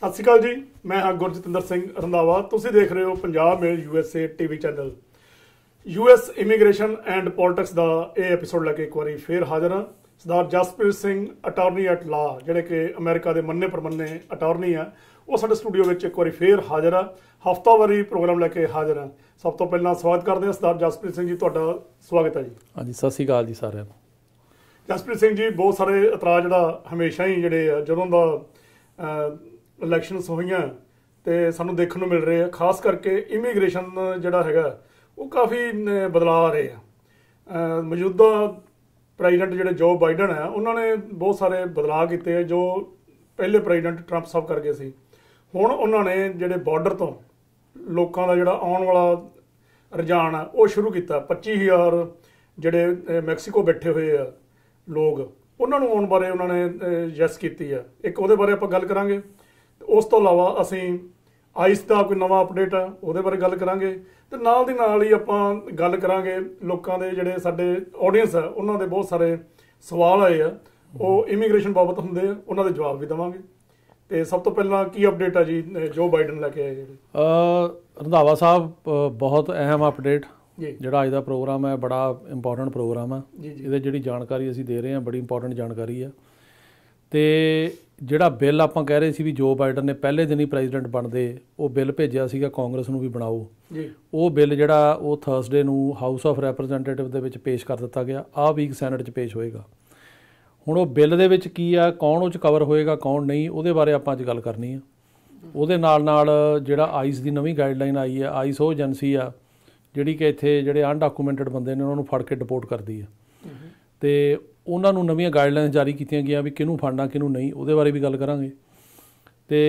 ਸਤਿ ਸ਼੍ਰੀ ਅਕਾਲ ਜੀ ਮੈਂ ਹਾਂ ਗੁਰਜਤਿੰਦਰ ਸਿੰਘ ਰੰਦਾਵਾ ਤੁਸੀਂ ਦੇਖ ਰਹੇ ਹੋ Punjab mail USA TV channel US immigration and politics ਦਾ ਇਹ ਐਪੀਸੋਡ ਲੈ ਕੇ ਇੱਕ ਵਾਰੀ ਫੇਰ ਹਾਜ਼ਰ ਹਾਂ Sardar Jaspreet Singh attorney at law ਜਿਹੜੇ ਕਿ ਅਮਰੀਕਾ ਦੇ ਮੰਨੇ ਪਰਮੰਨੇ ਅਟਾਰਨੀ ਆ ਉਹ ਸਾਡੇ ਸਟੂਡੀਓ ਵਿੱਚ ਇੱਕ ਵਾਰੀ ਫੇਰ ਹਾਜ਼ਰ ਆ ਹਫਤਾਵਾਰੀ ਪ੍ਰੋਗਰਾਮ ਲੈ ਕੇ ਹਾਜ਼ਰ ਆ ਸਭ ਤੋਂ ਪਹਿਲਾਂ ਸਵਾਗਤ ਕਰਦੇ ਹਾਂ ਸਰਦਾਰ ਜਸਪ੍ਰੀਤ ਸਿੰਘ ਜੀ ਤੁਹਾਡਾ ਸਵਾਗਤ ਹੈ ਜੀ ਹਾਂਜੀ ਸਤਿ ਸ੍ਰੀ ਅਕਾਲ ਜੀ ਸਾਰਿਆਂ ਨੂੰ ਜਸਪ੍ਰੀਤ ਸਿੰਘ ਜੀ ਬਹੁਤ ਸਾਰੇ ਇਤਰਾਜ਼ ਜਿਹੜਾ ਹਮੇਸ਼ਾ ਹੀ ਜਿਹੜੇ ਆ ਜਦੋਂ ਦਾ ਇਲੈਕਸ਼ਨਸ ਹੋਈਆਂ ਤੇ ਸਾਨੂੰ ਦੇਖਣ ਨੂੰ ਮਿਲ ਰਹੇ ਆ ਖਾਸ ਕਰਕੇ ਇਮੀਗ੍ਰੇਸ਼ਨ ਜਿਹੜਾ ਹੈਗਾ ਉਹ ਕਾਫੀ ਬਦਲਾਅ ਆ ਰਹੇ ਆ ਮੌਜੂਦਾ ਪ੍ਰੈਜ਼ੀਡੈਂਟ ਜਿਹੜੇ ਜੋ ਬਾਈਡਨ ਆ ਉਹਨਾਂ ਨੇ ਬਹੁਤ ਸਾਰੇ ਬਦਲਾਅ ਕੀਤੇ ਆ ਜੋ ਪਹਿਲੇ ਪ੍ਰੈਜ਼ੀਡੈਂਟ ਟਰੰਪ ਸਾਹਿਬ ਕਰ ਗਏ ਸੀ ਹੁਣ ਉਹਨਾਂ ਨੇ ਜਿਹੜੇ ਬਾਰਡਰ ਤੋਂ ਲੋਕਾਂ ਦਾ ਜਿਹੜਾ ਆਉਣ ਵਾਲਾ ਰੁਝਾਨ ਆ ਉਹ ਸ਼ੁਰੂ ਕੀਤਾ 25000 ਜਿਹੜੇ ਮੈਕਸੀਕੋ ਬੈਠੇ ਹੋਏ ਆ ਲੋਕ ਉਹਨਾਂ ਨੂੰ ਆਉਣ ਬਾਰੇ ਉਹਨਾਂ ਨੇ ਯੈਸ ਕੀਤੀ ਆ ਇੱਕ ਉਹਦੇ ਬਾਰੇ ਆਪਾਂ ਗੱਲ ਕਰਾਂਗੇ ਉਸ ਤੋਂ ਇਲਾਵਾ ਅਸੀਂ ਆਈਸ ਦਾ ਕੋਈ ਨਵਾਂ ਅਪਡੇਟ ਆ ਉਹਦੇ ਬਾਰੇ ਗੱਲ ਕਰਾਂਗੇ ਤੇ ਨਾਲ ਦੀ ਨਾਲ ਹੀ ਆਪਾਂ ਗੱਲ ਕਰਾਂਗੇ ਲੋਕਾਂ ਦੇ ਜਿਹੜੇ ਸਾਡੇ ਆਡੀਅנס ਆ ਉਹਨਾਂ ਦੇ ਬਹੁਤ ਸਾਰੇ ਸਵਾਲ ਆਏ ਆ ਉਹ ਇਮੀਗ੍ਰੇਸ਼ਨ ਬਾਬਤ ਹੁੰਦੇ ਆ ਉਹਨਾਂ ਦੇ ਜਵਾਬ ਵੀ ਦਵਾਂਗੇ ਤੇ ਸਭ ਤੋਂ ਪਹਿਲਾਂ ਕੀ ਅਪਡੇਟ ਆ ਜੀ ਜੋ ਬਾਈਡਨ ਲੈ ਕੇ ਆਏ ਜਿਹੜੇ ਅ ਰੰਧਾਵਾ ਸਾਹਿਬ ਬਹੁਤ ਅਹਿਮ ਅਪਡੇਟ ਜਿਹੜਾ ਅੱਜ ਦਾ ਪ੍ਰੋਗਰਾਮ ਹੈ ਬੜਾ ਇੰਪੋਰਟੈਂਟ ਪ੍ਰੋਗਰਾਮ ਹੈ ਇਹਦੇ ਜਿਹੜੀ ਜਾਣਕਾਰੀ ਅਸੀਂ ਦੇ ਰਹੇ ਹਾਂ ਬੜੀ ਇੰਪੋਰਟੈਂਟ ਜਾਣਕਾਰੀ ਹੈ ਤੇ ਜਿਹੜਾ ਬਿੱਲ ਆਪਾਂ ਕਹਿ ਰਹੇ ਸੀ ਵੀ ਜੋ ਬਾਈਡਨ ਨੇ ਪਹਿਲੇ ਦਿਨ ਹੀ ਪ੍ਰੈਜ਼ੀਡੈਂਟ ਬਣਦੇ ਉਹ ਬਿੱਲ ਭੇਜਿਆ ਸੀਗਾ ਕਾਂਗਰਸ ਨੂੰ ਵੀ ਬਣਾਓ ਜੀ ਉਹ ਬਿੱਲ ਜਿਹੜਾ ਉਹ ਥਰਸਡੇ ਨੂੰ ਹਾਊਸ ਆਫ ਰੈਪਰੈਜ਼ੈਂਟੇਟਿਵ ਦੇ ਵਿੱਚ ਪੇਸ਼ ਕਰ ਦਿੱਤਾ ਗਿਆ ਆ ਵੀਕ ਸੈਨੇਟ 'ਚ ਪੇਸ਼ ਹੋਏਗਾ ਹੁਣ ਉਹ ਬਿੱਲ ਦੇ ਵਿੱਚ ਕੀ ਆ ਕੌਣ ਉਹ 'ਚ ਕਵਰ ਹੋਏਗਾ ਕੌਣ ਨਹੀਂ ਉਹਦੇ ਬਾਰੇ ਆਪਾਂ ਅੱਜ ਗੱਲ ਕਰਨੀ ਆ ਉਹਦੇ ਨਾਲ ਨਾਲ ਜਿਹੜਾ ਆਈਸ ਦੀ ਨਵੀਂ ਗਾਈਡਲਾਈਨ ਆਈ ਆ ਆਈਸ ਉਹ ਏਜੰਸੀ ਆ ਜਿਹੜੀ ਕਿ ਇੱਥੇ ਜਿਹੜੇ ਅਨਡਾਕੂਮੈਂਟਡ ਬੰਦੇ ਨੇ ਉਹਨਾਂ ਨੂੰ ਫੜ ਕੇ ਡਿਪੋਰਟ ਕਰਦੀ ਆ ਤੇ ਉਹਨਾਂ ਨੂੰ ਨਵੀਆਂ ਗਾਈਡਲਾਈਨਸ ਜਾਰੀ ਕੀਤੀਆਂ ਗਈਆਂ ਵੀ ਕਿਹਨੂੰ ਫੜਨਾ ਕਿਹਨੂੰ ਨਹੀਂ ਉਹਦੇ ਬਾਰੇ ਵੀ ਗੱਲ ਕਰਾਂਗੇ ਤੇ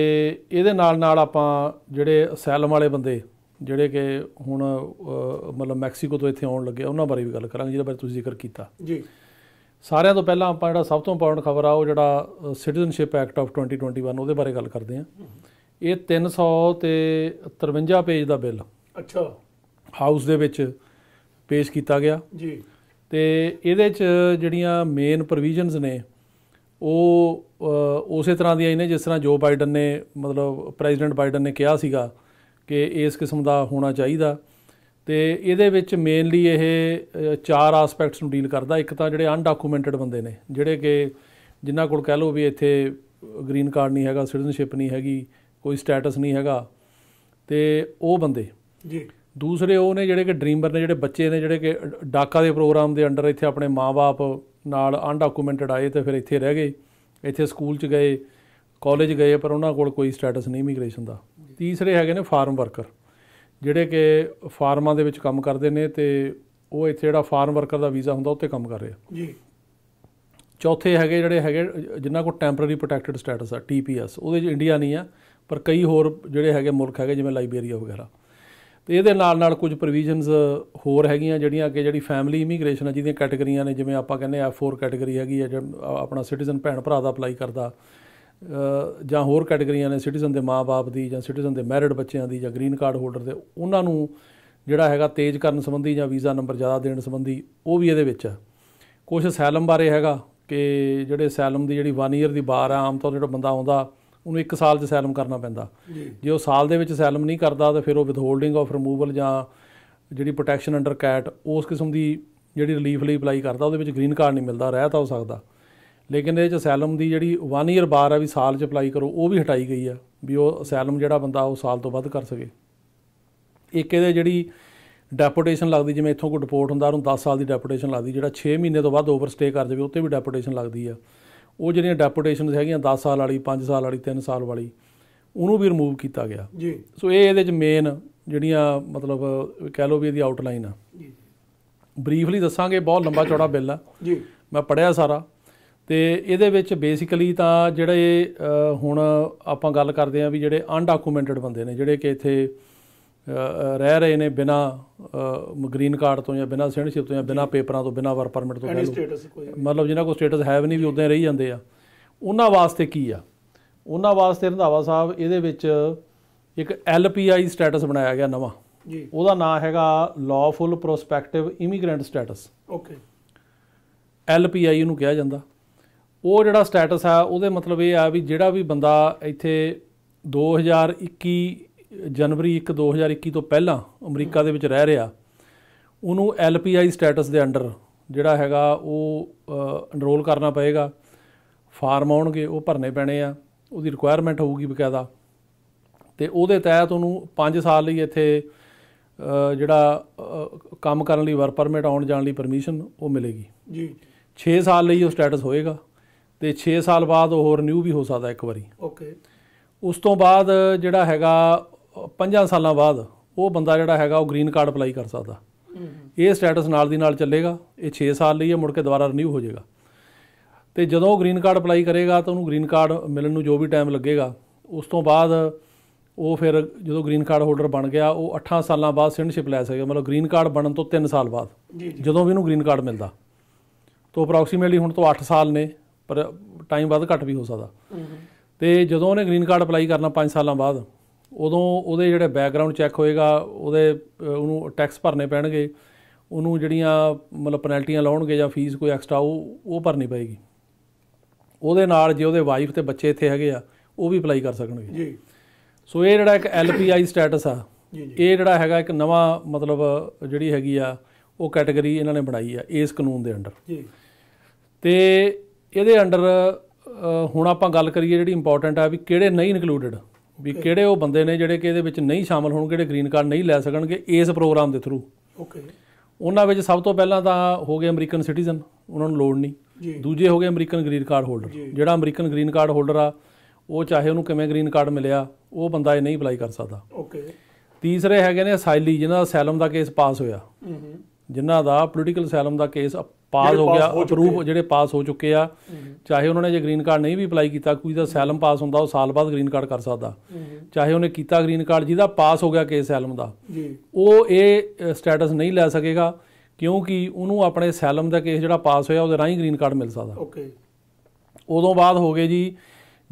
ਇਹਦੇ ਨਾਲ ਨਾਲ ਆਪਾਂ ਜਿਹੜੇ ਅਸੈਲਮ ਵਾਲੇ ਬੰਦੇ ਜਿਹੜੇ ਕਿ ਹੁਣ ਮਤਲਬ ਮੈਕਸੀਕੋ ਤੋਂ ਇੱਥੇ ਆਉਣ ਲੱਗੇ ਉਹਨਾਂ ਬਾਰੇ ਵੀ ਗੱਲ ਕਰਾਂਗੇ ਜਿਹਦੇ ਬਾਰੇ ਤੁਸੀਂ ਜ਼ਿਕਰ ਕੀਤਾ ਜੀ ਸਾਰਿਆਂ ਤੋਂ ਪਹਿਲਾਂ ਆਪਾਂ ਜਿਹੜਾ ਸਭ ਤੋਂ ਇੰਪੋਰਟੈਂਟ ਖਬਰ ਆ ਉਹ ਜਿਹੜਾ ਸਿਟੀਜ਼ਨਸ਼ਿਪ ਐਕਟ ਆਫ 2021 ਉਹਦੇ ਬਾਰੇ ਗੱਲ ਕਰਦੇ ਆ ਇਹ 300 ਤੇ 53 ਪੇਜ ਦਾ ਬਿੱਲ ਅੱਛਾ ਹਾਊਸ ਦੇ ਵਿੱਚ ਪੇਸ਼ ਕੀਤਾ ਗਿਆ ਜੀ ਤੇ ਇਹਦੇ 'ਚ ਜਿਹੜੀਆਂ ਮੇਨ ਪ੍ਰੋਵੀਜ਼ਨਸ ਨੇ ਉਹ ਉਸੇ ਤਰ੍ਹਾਂ ਦੀਆਂ ਨੇ ਜਿਸ ਤਰ੍ਹਾਂ ਜੋ ਬਾਈਡਨ ਨੇ ਮਤਲਬ ਪ੍ਰੈਜ਼ੀਡੈਂਟ ਬਾਈਡਨ ਨੇ ਕਿਹਾ ਸੀਗਾ ਕਿ ਇਸ ਕਿਸਮ ਦਾ ਹੋਣਾ ਚਾਹੀਦਾ ਤੇ ਇਹਦੇ ਵਿੱਚ ਮੇਨਲੀ ਇਹ ਚਾਰ ਐਸਪੈਕਟਸ ਨੂੰ ਡੀਲ ਕਰਦਾ ਇੱਕ ਤਾਂ ਜਿਹੜੇ ਅਨਡਾਕੂਮੈਂਟਡ ਬੰਦੇ ਨੇ ਜਿਹੜੇ ਕਿ ਜਿਨ੍ਹਾਂ ਕੋਲ ਕਹਿ ਲੋ ਵੀ ਇੱਥੇ ਗ੍ਰੀਨ ਕਾਰਡ ਨਹੀਂ ਹੈਗਾ ਸਿਟੀਜ਼ਨਸ਼ਿਪ ਨਹੀਂ ਹੈਗੀ ਕੋਈ ਸਟੇਟਸ ਨਹੀਂ ਹੈਗਾ ਤੇ ਉਹ ਬੰਦੇ ਜੀ ਦੂਸਰੇ ਉਹ ਨੇ ਜਿਹੜੇ ਕਿ ਡ੍ਰੀਮਰ ਨੇ ਜਿਹੜੇ ਬੱਚੇ ਨੇ ਜਿਹੜੇ ਕਿ ਡਾਕਾ ਦੇ ਪ੍ਰੋਗਰਾਮ ਦੇ ਅੰਡਰ ਇੱਥੇ ਆਪਣੇ ਮਾਪੇ ਨਾਲ ਅਨਡਾਕੂਮੈਂਟਡ ਆਏ ਤੇ ਫਿਰ ਇੱਥੇ ਰਹਿ ਗਏ ਇੱਥੇ ਸਕੂਲ 'ਚ ਗਏ ਕਾਲਜ ਗਏ ਪਰ ਉਹਨਾਂ ਕੋਲ ਕੋਈ ਸਟੇਟਸ ਨਹੀਂ ਇਮੀਗ੍ਰੇਸ਼ਨ ਦਾ ਤੀਸਰੇ ਹੈਗੇ ਨੇ ਫਾਰਮ ਵਰਕਰ ਜਿਹੜੇ ਕਿ ਫਾਰਮਾਂ ਦੇ ਵਿੱਚ ਕੰਮ ਕਰਦੇ ਨੇ ਤੇ ਉਹ ਇੱਥੇ ਜਿਹੜਾ ਫਾਰਮ ਵਰਕਰ ਦਾ ਵੀਜ਼ਾ ਹੁੰਦਾ ਉੱਤੇ ਕੰਮ ਕਰ ਰਹੇ ਆ ਜੀ ਚੌਥੇ ਹੈਗੇ ਜਿਹੜੇ ਹੈਗੇ ਜਿਨ੍ਹਾਂ ਕੋਲ ਟੈਂਪਰੇਰੀ ਪ੍ਰੋਟੈਕਟਡ ਸਟੇਟਸ ਆ ਟੀਪੀਐਸ ਉਹਦੇ ਵਿੱਚ ਇੰਡੀਆ ਨਹੀਂ ਆ ਪਰ ਕਈ ਹੋਰ ਜਿਹੜੇ ਹੈਗੇ ਮੁਲਕ ਹੈਗੇ ਜਿਵੇਂ ਲਾਈਬੇਰੀਆ ਵਗੈਰਾ ਤੇ ਇਹਦੇ ਨਾਲ ਨਾਲ ਕੁਝ ਪ੍ਰੋਵੀਜ਼ਨਸ ਹੋਰ ਹੈਗੀਆਂ ਜਿਹੜੀਆਂ ਕਿ ਜਿਹੜੀ ਫੈਮਿਲੀ ਇਮੀਗ੍ਰੇਸ਼ਨ ਹੈ ਜਿਹਦੀਆਂ ਕੈਟਾਗਰੀਆਂ ਨੇ ਜਿਵੇਂ ਆਪਾਂ ਕਹਿੰਦੇ F4 ਕੈਟਾਗਰੀ ਹੈਗੀ ਹੈ ਜਿਹੜਾ ਆਪਣਾ ਸਿਟੀਜ਼ਨ ਭੈਣ ਭਰਾ ਦਾ ਅਪਲਾਈ ਕਰਦਾ ਜਾਂ ਹੋਰ ਕੈਟਾਗਰੀਆਂ ਨੇ ਸਿਟੀਜ਼ਨ ਦੇ ਮਾਪੇ ਦੀ ਜਾਂ ਸਿਟੀਜ਼ਨ ਦੇ ਮੈਰਿਡ ਬੱਚਿਆਂ ਦੀ ਜਾਂ ਗ੍ਰੀਨ ਕਾਰਡ ਹੋਲਡਰ ਦੇ ਉਹਨਾਂ ਨੂੰ ਜਿਹੜਾ ਹੈਗਾ ਤੇਜ਼ ਕਰਨ ਸੰਬੰਧੀ ਜਾਂ ਵੀਜ਼ਾ ਨੰਬਰ ਜ਼ਿਆਦਾ ਦੇਣ ਸੰਬੰਧੀ ਉਹ ਵੀ ਇਹਦੇ ਵਿੱਚ ਹੈ ਕੁਝ ਸੈਲਮ ਬਾਰੇ ਹੈਗਾ ਕਿ ਜਿਹੜੇ ਸੈਲਮ ਦੀ ਜਿਹੜੀ 1 ਇਅਰ ਦੀ ਬਾਰ ਆ ਆਮ ਤੌਰ ਤੇ ਜਿਹੜਾ ਬੰਦਾ ਆਉਂਦਾ ਉਹਨੂੰ 1 ਸਾਲ ਚ ਸੈਲਮ ਕਰਨਾ ਪੈਂਦਾ ਜੇ ਉਹ ਸਾਲ ਦੇ ਵਿੱਚ ਸੈਲਮ ਨਹੀਂ ਕਰਦਾ ਤਾਂ ਫਿਰ ਉਹ ਵਿਥਹੋਲਡਿੰਗ ਆਫ ਰਿਮੂਵਲ ਜਾਂ ਜਿਹੜੀ ਪ੍ਰੋਟੈਕਸ਼ਨ ਅੰਡਰ ਕੈਟ ਉਸ ਕਿਸਮ ਦੀ ਜਿਹੜੀ ਰਿਲੀਫ ਲਈ ਅਪਲਾਈ ਕਰਦਾ ਉਹਦੇ ਵਿੱਚ ਗ੍ਰੀਨ ਕਾਰਡ ਨਹੀਂ ਮਿਲਦਾ ਰਹਿ ਤਾਂ ਹੋ ਸਕਦਾ ਲੇਕਿਨ ਇਹ ਚ ਸੈਲਮ ਦੀ ਜਿਹੜੀ 1 ਇਅਰ ਬਾਰ ਆ ਵੀ ਸਾਲ ਚ ਅਪਲਾਈ ਕਰੋ ਉਹ ਵੀ ਹਟਾਈ ਗਈ ਆ ਵੀ ਉਹ ਸੈਲਮ ਜਿਹੜਾ ਬੰਦਾ ਉਹ ਸਾਲ ਤੋਂ ਵੱਧ ਕਰ ਸਕੇ ਇੱਕ ਇਹਦੇ ਜਿਹੜੀ ਡੈਪੂਟੇਸ਼ਨ ਲੱਗਦੀ ਜਿਵੇਂ ਇੱਥੋਂ ਕੋ ਰਿਪੋਰਟ ਹੁੰਦਾ ਉਹਨੂੰ 10 ਸਾਲ ਦੀ ਡੈਪੂਟੇਸ਼ਨ ਲੱਗਦੀ ਜਿਹੜਾ 6 ਮਹੀਨੇ ਤੋਂ ਵੱਧ ਓਵਰਸਟੇ ਕਰ ਜਾਵੇ ਉੱਤੇ ਵੀ ਡੈਪੂਟੇਸ਼ਨ ਲੱਗਦੀ ਆ ਉਹ ਜਿਹੜੀਆਂ ਡੈਪੂਟੇਸ਼ਨਸ ਹੈਗੀਆਂ 10 ਸਾਲ ਵਾਲੀ 5 ਸਾਲ ਵਾਲੀ 3 ਸਾਲ ਵਾਲੀ ਉਹਨੂੰ ਵੀ ਰਿਮੂਵ ਕੀਤਾ ਗਿਆ ਜੀ ਸੋ ਇਹ ਇਹਦੇ ਵਿੱਚ ਮੇਨ ਜਿਹੜੀਆਂ ਮਤਲਬ ਕਹਿ ਲੋ ਵੀ ਇਹਦੀ ਆਊਟਲਾਈਨ ਆ ਜੀ ਬਰੀਫਲੀ ਦੱਸਾਂਗੇ ਬਹੁਤ ਲੰਬਾ ਚੌੜਾ ਬਿੱਲ ਆ ਜੀ ਮੈਂ ਪੜਿਆ ਸਾਰਾ ਤੇ ਇਹਦੇ ਵਿੱਚ ਬੇਸਿਕਲੀ ਤਾਂ ਜਿਹੜੇ ਹੁਣ ਆਪਾਂ ਗੱਲ ਕਰਦੇ ਆ ਵੀ ਜਿਹੜੇ ਅਨਡਾਕੂਮੈਂਟਡ ਬੰਦੇ ਨੇ ਜਿਹੜੇ ਕਿ ਇੱਥੇ ਰਹਿ ਰਹੇ ਨੇ ਬਿਨਾ ਗ੍ਰੀਨ ਕਾਰਡ ਤੋਂ ਜਾਂ ਬਿਨਾ ਸਿਟੀਜ਼ਨਸ਼ਿਪ ਤੋਂ ਜਾਂ ਬਿਨਾ ਪੇਪਰਾਂ ਤੋਂ ਬਿਨਾ ਵਰਕ ਪਰਮਿਟ ਤੋਂ ਮਤਲਬ ਜਿਹਨਾਂ ਕੋਲ ਸਟੇਟਸ ਹੈ ਵੀ ਨਹੀਂ ਵੀ ਉਦਾਂ ਰਹੀ ਜਾਂਦੇ ਆ ਉਹਨਾਂ ਵਾਸਤੇ ਕੀ ਆ ਉਹਨਾਂ ਵਾਸਤੇ ਰੰਧਾਵਾ ਸਾਹਿਬ ਇਹਦੇ ਵਿੱਚ ਇੱਕ ਐਲਪੀਆਈ ਸਟੇਟਸ ਬਣਾਇਆ ਗਿਆ ਨਵਾਂ ਜੀ ਉਹਦਾ ਨਾਮ ਹੈਗਾ lawful prospective immigrant status okay LPI ਨੂੰ ਕਿਹਾ ਜਾਂਦਾ ਉਹ ਜਿਹੜਾ ਸਟੇਟਸ ਆ ਉਹਦੇ ਮਤਲਬ ਇਹ ਆ ਵੀ ਜਿਹੜਾ ਵੀ ਬੰਦਾ ਇੱਥੇ 2021 ਜਨਵਰੀ 1 2021 ਤੋਂ ਪਹਿਲਾਂ ਅਮਰੀਕਾ ਦੇ ਵਿੱਚ ਰਹਿ ਰਿਹਾ ਉਹਨੂੰ ਐਲਪੀਆਈ ਸਟੇਟਸ ਦੇ ਅੰਡਰ ਜਿਹੜਾ ਹੈਗਾ ਉਹ ਅਨਰੋਲ ਕਰਨਾ ਪਏਗਾ ਫਾਰਮ ਆਉਣਗੇ ਉਹ ਭਰਨੇ ਪੈਣੇ ਆ ਉਹਦੀ ਰਿਕੁਆਇਰਮੈਂਟ ਹੋਊਗੀ ਬਕਾਇਦਾ ਤੇ ਉਹਦੇ ਤਹਿਤ ਉਹਨੂੰ 5 ਸਾਲ ਲਈ ਇੱਥੇ ਜਿਹੜਾ ਕੰਮ ਕਰਨ ਲਈ ਵਰਕ ਪਰਮਿਟ ਆਉਣ ਜਾਣ ਲਈ ਪਰਮਿਸ਼ਨ ਉਹ ਮਿਲੇਗੀ ਜੀ 6 ਸਾਲ ਲਈ ਉਹ ਸਟੇਟਸ ਹੋਏਗਾ ਤੇ 6 ਸਾਲ ਬਾਅਦ ਉਹ ਰਿਨਿਊ ਵੀ ਹੋ ਸਕਦਾ ਇੱਕ ਵਾਰੀ ਓਕੇ ਉਸ ਤੋਂ ਬਾਅਦ ਜਿਹੜਾ ਹੈਗਾ 5 ਸਾਲਾਂ ਬਾਅਦ ਉਹ ਬੰਦਾ ਜਿਹੜਾ ਹੈਗਾ ਉਹ ਗ੍ਰੀਨ ਕਾਰਡ ਅਪਲਾਈ ਕਰ ਸਕਦਾ ਇਹ ਸਟੇਟਸ ਨਾਲ ਦੀ ਨਾਲ ਚੱਲੇਗਾ ਇਹ 6 ਸਾਲ ਲਈ ਹੈ ਮੁੜ ਕੇ ਦੁਬਾਰਾ ਰੀਨਿਊ ਹੋ ਜਾਏਗਾ ਤੇ ਜਦੋਂ ਉਹ ਗ੍ਰੀਨ ਕਾਰਡ ਅਪਲਾਈ ਕਰੇਗਾ ਤਾਂ ਉਹਨੂੰ ਗ੍ਰੀਨ ਕਾਰਡ ਮਿਲਣ ਨੂੰ ਜੋ ਵੀ ਟਾਈਮ ਲੱਗੇਗਾ ਉਸ ਤੋਂ ਬਾਅਦ ਉਹ ਫਿਰ ਜਦੋਂ ਗ੍ਰੀਨ ਕਾਰਡ ਹੋਲਡਰ ਬਣ ਗਿਆ ਉਹ 8 ਸਾਲਾਂ ਬਾਅਦ ਸਿਟੀਜ਼ਨਸ਼ਿਪ ਲੈ ਸਕੇਗਾ ਮਤਲਬ ਗ੍ਰੀਨ ਕਾਰਡ ਬਣਨ ਤੋਂ 3 ਸਾਲ ਬਾਅਦ ਜਦੋਂ ਵੀ ਉਹਨੂੰ ਗ੍ਰੀਨ ਕਾਰਡ ਮਿਲਦਾ ਤੋਂ ਅਪਰੋਕਸੀਮੇਟਲੀ ਹੁਣ ਤੋਂ 8 ਸਾਲ ਨੇ ਪਰ ਟਾਈਮ ਵੱਧ ਘੱਟ ਵੀ ਹੋ ਸਕਦਾ ਤੇ ਜਦੋਂ ਉਹਨੇ ਗ੍ਰੀਨ ਕਾਰਡ ਅਪਲਾਈ ਕਰਨਾ 5 ਸਾਲਾਂ ਬਾਅਦ ਉਦੋਂ ਉਹਦੇ ਜਿਹੜੇ ਬੈਕਗ੍ਰਾਉਂਡ ਚੈੱਕ ਹੋਏਗਾ ਉਹਦੇ ਉਹਨੂੰ ਟੈਕਸ ਭਰਨੇ ਪੈਣਗੇ ਉਹਨੂੰ ਜਿਹੜੀਆਂ ਮਤਲਬ ਪੈਨਲਟੀਆਂ ਲਾਉਣਗੇ ਜਾਂ ਫੀਸ ਕੋਈ ਐਕਸਟਰਾ ਉਹ ਉਹ ਭਰਨੀ ਪਏਗੀ ਉਹਦੇ ਨਾਲ ਜੇ ਉਹਦੇ ਵਾਈਫ ਤੇ ਬੱਚੇ ਇੱਥੇ ਹੈਗੇ ਆ ਉਹ ਵੀ ਅਪਲਾਈ ਕਰ ਸਕਣਗੇ ਜੀ ਸੋ ਇਹ ਜਿਹੜਾ ਇੱਕ ਐਲਪੀਆਈ ਸਟੇਟਸ ਆ ਇਹ ਜਿਹੜਾ ਹੈਗਾ ਇੱਕ ਨਵਾਂ ਮਤਲਬ ਜਿਹੜੀ ਹੈਗੀ ਆ ਉਹ ਕੈਟਾਗਰੀ ਇਹਨਾਂ ਨੇ ਬਣਾਈ ਆ ਇਸ ਕਾਨੂੰਨ ਦੇ ਅੰਡਰ ਜੀ ਤੇ ਇਹਦੇ ਅੰਡਰ ਹੁਣ ਆਪਾਂ ਗੱਲ ਕਰੀਏ ਜਿਹੜੀ ਇੰਪੋਰਟੈਂਟ ਆ ਵੀ ਕਿਹੜੇ ਨਹੀਂ ਇਨਕਲੂਡਡ ਵੀ ਕਿਹੜੇ ਉਹ ਬੰਦੇ ਨੇ ਜਿਹੜੇ ਕਿ ਇਹਦੇ ਵਿੱਚ ਨਹੀਂ ਸ਼ਾਮਲ ਹੋਣਗੇ ਜਿਹੜੇ ਗ੍ਰੀਨ ਕਾਰਡ ਨਹੀਂ ਲੈ ਸਕਣਗੇ ਇਸ ਪ੍ਰੋਗਰਾਮ ਦੇ ਥਰੂ ਓਕੇ ਉਹਨਾਂ ਵਿੱਚ ਸਭ ਤੋਂ ਪਹਿਲਾਂ ਤਾਂ ਹੋ ਗਏ ਅਮਰੀਕਨ ਸਿਟੀਜ਼ਨ ਉਹਨਾਂ ਨੂੰ ਲੋੜ ਨਹੀਂ ਦੂਜੇ ਹੋ ਗਏ ਅਮਰੀਕਨ ਗ੍ਰੀਨ ਕਾਰਡ ਹੋਲਡਰ ਜਿਹੜਾ ਅਮਰੀਕਨ ਗ੍ਰੀਨ ਕਾਰਡ ਹੋਲਡਰ ਆ ਉਹ ਚਾਹੇ ਉਹਨੂੰ ਕਿਵੇਂ ਗ੍ਰੀਨ ਕਾਰਡ ਮਿਲਿਆ ਉਹ ਬੰਦਾ ਇਹ ਨਹੀਂ ਅਪਲਾਈ ਕਰ ਸਕਦਾ ਓਕੇ ਤੀਸਰੇ ਹੈਗੇ ਨੇ ਅਸਾਈਲੀ ਜਿਨ੍ਹਾਂ ਦਾ ਸੈਲਮ ਦਾ ਕੇਸ ਪਾਸ ਹੋਇਆ ਹੂੰ ਹੂੰ ਜਿਨ੍ਹਾਂ ਦਾ ਪੋਲੀਟੀਕਲ ਸੈਲਮ ਦਾ ਕੇਸ ਪਾਸ ਹੋ ਗਿਆ ਅਪਰੂਵ ਜਿਹੜੇ ਪਾਸ ਹੋ ਚੁੱਕੇ ਆ ਚਾਹੇ ਉਹਨਾਂ ਨੇ ਜੇ ਗ੍ਰੀਨ ਕਾਰਡ ਨਹੀਂ ਵੀ ਅਪਲਾਈ ਕੀਤਾ ਕੋਈ ਦਾ ਸੈਲਮ ਪਾਸ ਹੁੰਦਾ ਉਹ ਸਾਲ ਬਾਅਦ ਗ੍ਰੀਨ ਕਾਰਡ ਕਰ ਸਕਦਾ ਚਾਹੇ ਉਹਨੇ ਕੀਤਾ ਗ੍ਰੀਨ ਕਾਰਡ ਜਿਹਦਾ ਪਾਸ ਹੋ ਗਿਆ ਕੇਸ ਸੈਲਮ ਦਾ ਉਹ ਇਹ ਸਟੇਟਸ ਨਹੀਂ ਲੈ ਸਕੇਗਾ ਕਿਉਂਕਿ ਉਹਨੂੰ ਆਪਣੇ ਸੈਲਮ ਦਾ ਕੇਸ ਜਿਹੜਾ ਪਾਸ ਹੋਇਆ ਉਹਦੇ ਰਾਹੀਂ ਗ੍ਰੀਨ ਕਾਰਡ ਮਿਲ ਸਕਦਾ ਓਕੇ ਉਦੋਂ ਬਾਅਦ ਹੋ ਗਏ ਜੀ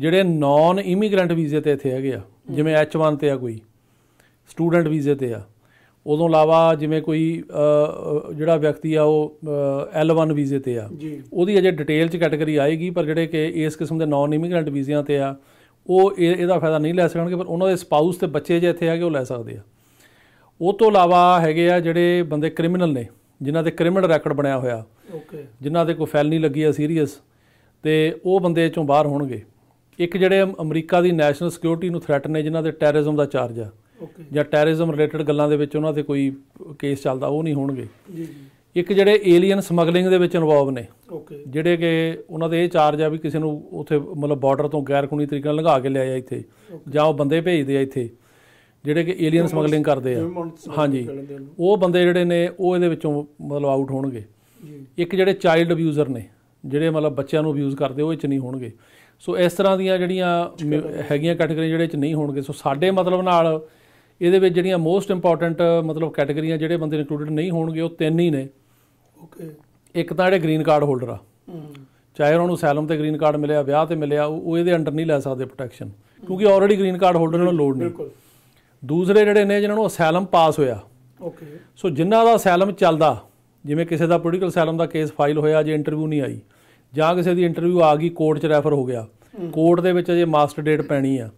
ਜਿਹੜੇ ਨਾਨ ਇਮੀਗ੍ਰੈਂਟ ਵੀਜ਼ੇ ਤੇ ਇੱਥੇ ਹੈਗੇ ਆ ਜਿਵੇਂ H1 ਤੇ ਆ ਕੋਈ ਸਟੂਡੈਂਟ ਵੀਜ਼ੇ ਤੇ ਆ ਉਦੋਂ ਇਲਾਵਾ ਜਿਵੇਂ ਕੋਈ ਜਿਹੜਾ ਵਿਅਕਤੀ ਆ ਉਹ L1 ਵੀਜ਼ੇ ਤੇ ਆ ਉਹਦੀ ਅਜੇ ਡਿਟੇਲ ਚ ਕੈਟਾਗਰੀ ਆਏਗੀ ਪਰ ਜਿਹੜੇ ਕਿ ਇਸ ਕਿਸਮ ਦੇ ਨੌਨ ਇਮੀਗ੍ਰੈਂਟ ਵੀਜ਼ਿਆਂ ਤੇ ਆ ਉਹ ਇਹਦਾ ਫਾਇਦਾ ਨਹੀਂ ਲੈ ਸਕਣਗੇ ਪਰ ਉਹਨਾਂ ਦੇ ਸਪਾਊਸ ਤੇ ਬੱਚੇ ਜੇ ਇੱਥੇ ਕੇ ਉਹ ਲੈ ਸਕਦੇ ਆ ਉਹ ਤੋਂ ਇਲਾਵਾ ਹੈਗੇ ਆ ਜਿਹੜੇ ਬੰਦੇ ਕ੍ਰਿਮੀਨਲ ਨੇ ਜਿਨ੍ਹਾਂ ਦੇ ਕ੍ਰਿਮੀਨਲ ਰੈਕੋਰਡ ਬਣਿਆ ਹੋਇਆ ਓਕੇ ਜਿਨ੍ਹਾਂ ਦੇ ਕੋਈ ਫੈਲਨੀ ਲੱਗੀ ਆ ਸੀਰੀਅਸ ਤੇ ਉਹ ਬੰਦੇ ਚੋਂ ਬਾਹਰ ਹੋਣਗੇ ਇੱਕ ਜਿਹੜੇ ਅਮਰੀਕਾ ਦੀ ਨੈਸ਼ਨਲ ਸਿਕਿਉਰਿਟੀ ਨੂੰ ਥ੍ਰੈਟ ਨੇ ਜਿਨ੍ਹਾਂ ਦੇ ਟੈਰਰਿਜ਼ਮ ਦਾ ਚਾਰਜ ਆ ਜਾਂ ਟੈਰਰਿਜ਼ਮ ਰਿਲੇਟਡ ਗੱਲਾਂ ਦੇ ਵਿੱਚ ਉਹਨਾਂ ਤੇ ਕੋਈ ਕੇਸ ਚੱਲਦਾ ਉਹ ਨਹੀਂ ਹੋਣਗੇ ਜੀ ਜੀ ਇੱਕ ਜਿਹੜੇ ਏਲੀਅਨ ਸਮਗਲਿੰਗ ਦੇ ਵਿੱਚ ਇਨਵੋਲਵ ਨੇ ਓਕੇ ਜਿਹੜੇ ਕਿ ਉਹਨਾਂ ਦੇ ਇਹ ਚਾਰਜ ਆ ਵੀ ਕਿਸੇ ਨੂੰ ਉਥੇ ਮਤਲਬ ਬਾਰਡਰ ਤੋਂ ਗੈਰ ਕਾਨੂੰਨੀ ਤਰੀਕੇ ਨਾਲ ਲੰਘਾ ਕੇ ਲਿਆਇਆ ਇੱਥੇ ਜਾਂ ਉਹ ਬੰਦੇ ਭੇਜਦੇ ਆ ਇੱਥੇ ਜਿਹੜੇ ਕਿ ਏਲੀਅਨ ਸਮਗਲਿੰਗ ਕਰਦੇ ਆ ਹਾਂਜੀ ਉਹ ਬੰਦੇ ਜਿਹੜੇ ਨੇ ਉਹ ਇਹਦੇ ਵਿੱਚੋਂ ਮਤਲਬ ਆਊਟ ਹੋਣਗੇ ਇੱਕ ਜਿਹੜੇ ਚਾਈਲਡ ਅਬਿਊਜ਼ਰ ਨੇ ਜਿਹੜੇ ਮਤਲਬ ਬੱਚਿਆਂ ਨੂੰ ਅਬਿਊਜ਼ ਕਰਦੇ ਉਹ ਇੱਚ ਨਹੀਂ ਹੋਣਗੇ ਸੋ ਇਸ ਤਰ੍ਹਾਂ ਦੀਆਂ ਜਿਹੜੀਆਂ ਹੈਗੀਆਂ ਕੈਟਾਗਰੀ ਜਿਹੜੇ ਚ ਨਹੀਂ ਹੋਣਗੇ ਸੋ ਸਾਡੇ ਮਤਲਬ ਨਾਲ ਇਹਦੇ ਵਿੱਚ ਜਿਹੜੀਆਂ ਮੋਸਟ ਇੰਪੋਰਟੈਂਟ ਮਤਲਬ ਕੈਟਾਗਰੀਆਂ ਜਿਹੜੇ ਬੰਦੇ ਇਨਕਲੂਡਡ ਨਹੀਂ ਹੋਣਗੇ ਉਹ ਤਿੰਨ ਹੀ ਨੇ ਓਕੇ ਇੱਕ ਤਾਂ ਜਿਹੜੇ ਗ੍ਰੀਨ ਕਾਰਡ ਹੋਲਡਰ ਆ ਚਾਹੇ ਉਹਨਾਂ ਨੂੰ ਸੈਲਮ ਤੇ ਗ੍ਰੀਨ ਕਾਰਡ ਮਿਲਿਆ ਵਿਆਹ ਤੇ ਮਿਲਿਆ ਉਹ ਇਹਦੇ ਅੰਡਰ ਨਹੀਂ ਲੈ ਸਕਦੇ ਪ੍ਰੋਟੈਕਸ਼ਨ ਕਿਉਂਕਿ ਆਲਰੇਡੀ ਗ੍ਰੀਨ ਕਾਰਡ ਹੋਲਡਰ ਨੂੰ ਲੋਡ ਨਹੀਂ ਬਿਲਕੁਲ ਦੂਸਰੇ ਜਿਹੜੇ ਨੇ ਜਿਨ੍ਹਾਂ ਨੂੰ ਸੈਲਮ ਪਾਸ ਹੋਇਆ ਓਕੇ ਸੋ ਜਿਨ੍ਹਾਂ ਦਾ ਸੈਲਮ ਚੱਲਦਾ ਜਿਵੇਂ ਕਿਸੇ ਦਾ ਪੋਲੀਟੀਕਲ ਸੈਲਮ ਦਾ ਕੇਸ ਫਾਈਲ ਹੋਇਆ ਜੇ ਇੰਟਰਵਿਊ ਨਹੀਂ ਆਈ ਜਾਂ ਕਿਸੇ ਦੀ ਇੰਟਰਵਿਊ ਆ ਗਈ ਕੋਰਟ 'ਚ ਰੈਫਰ ਹੋ ਗਿਆ ਕੋਰਟ ਦੇ ਵਿੱਚ ਅਜੇ ਮਾਸਟਰ ਡੇਟ ਪੈਣੀ ਆ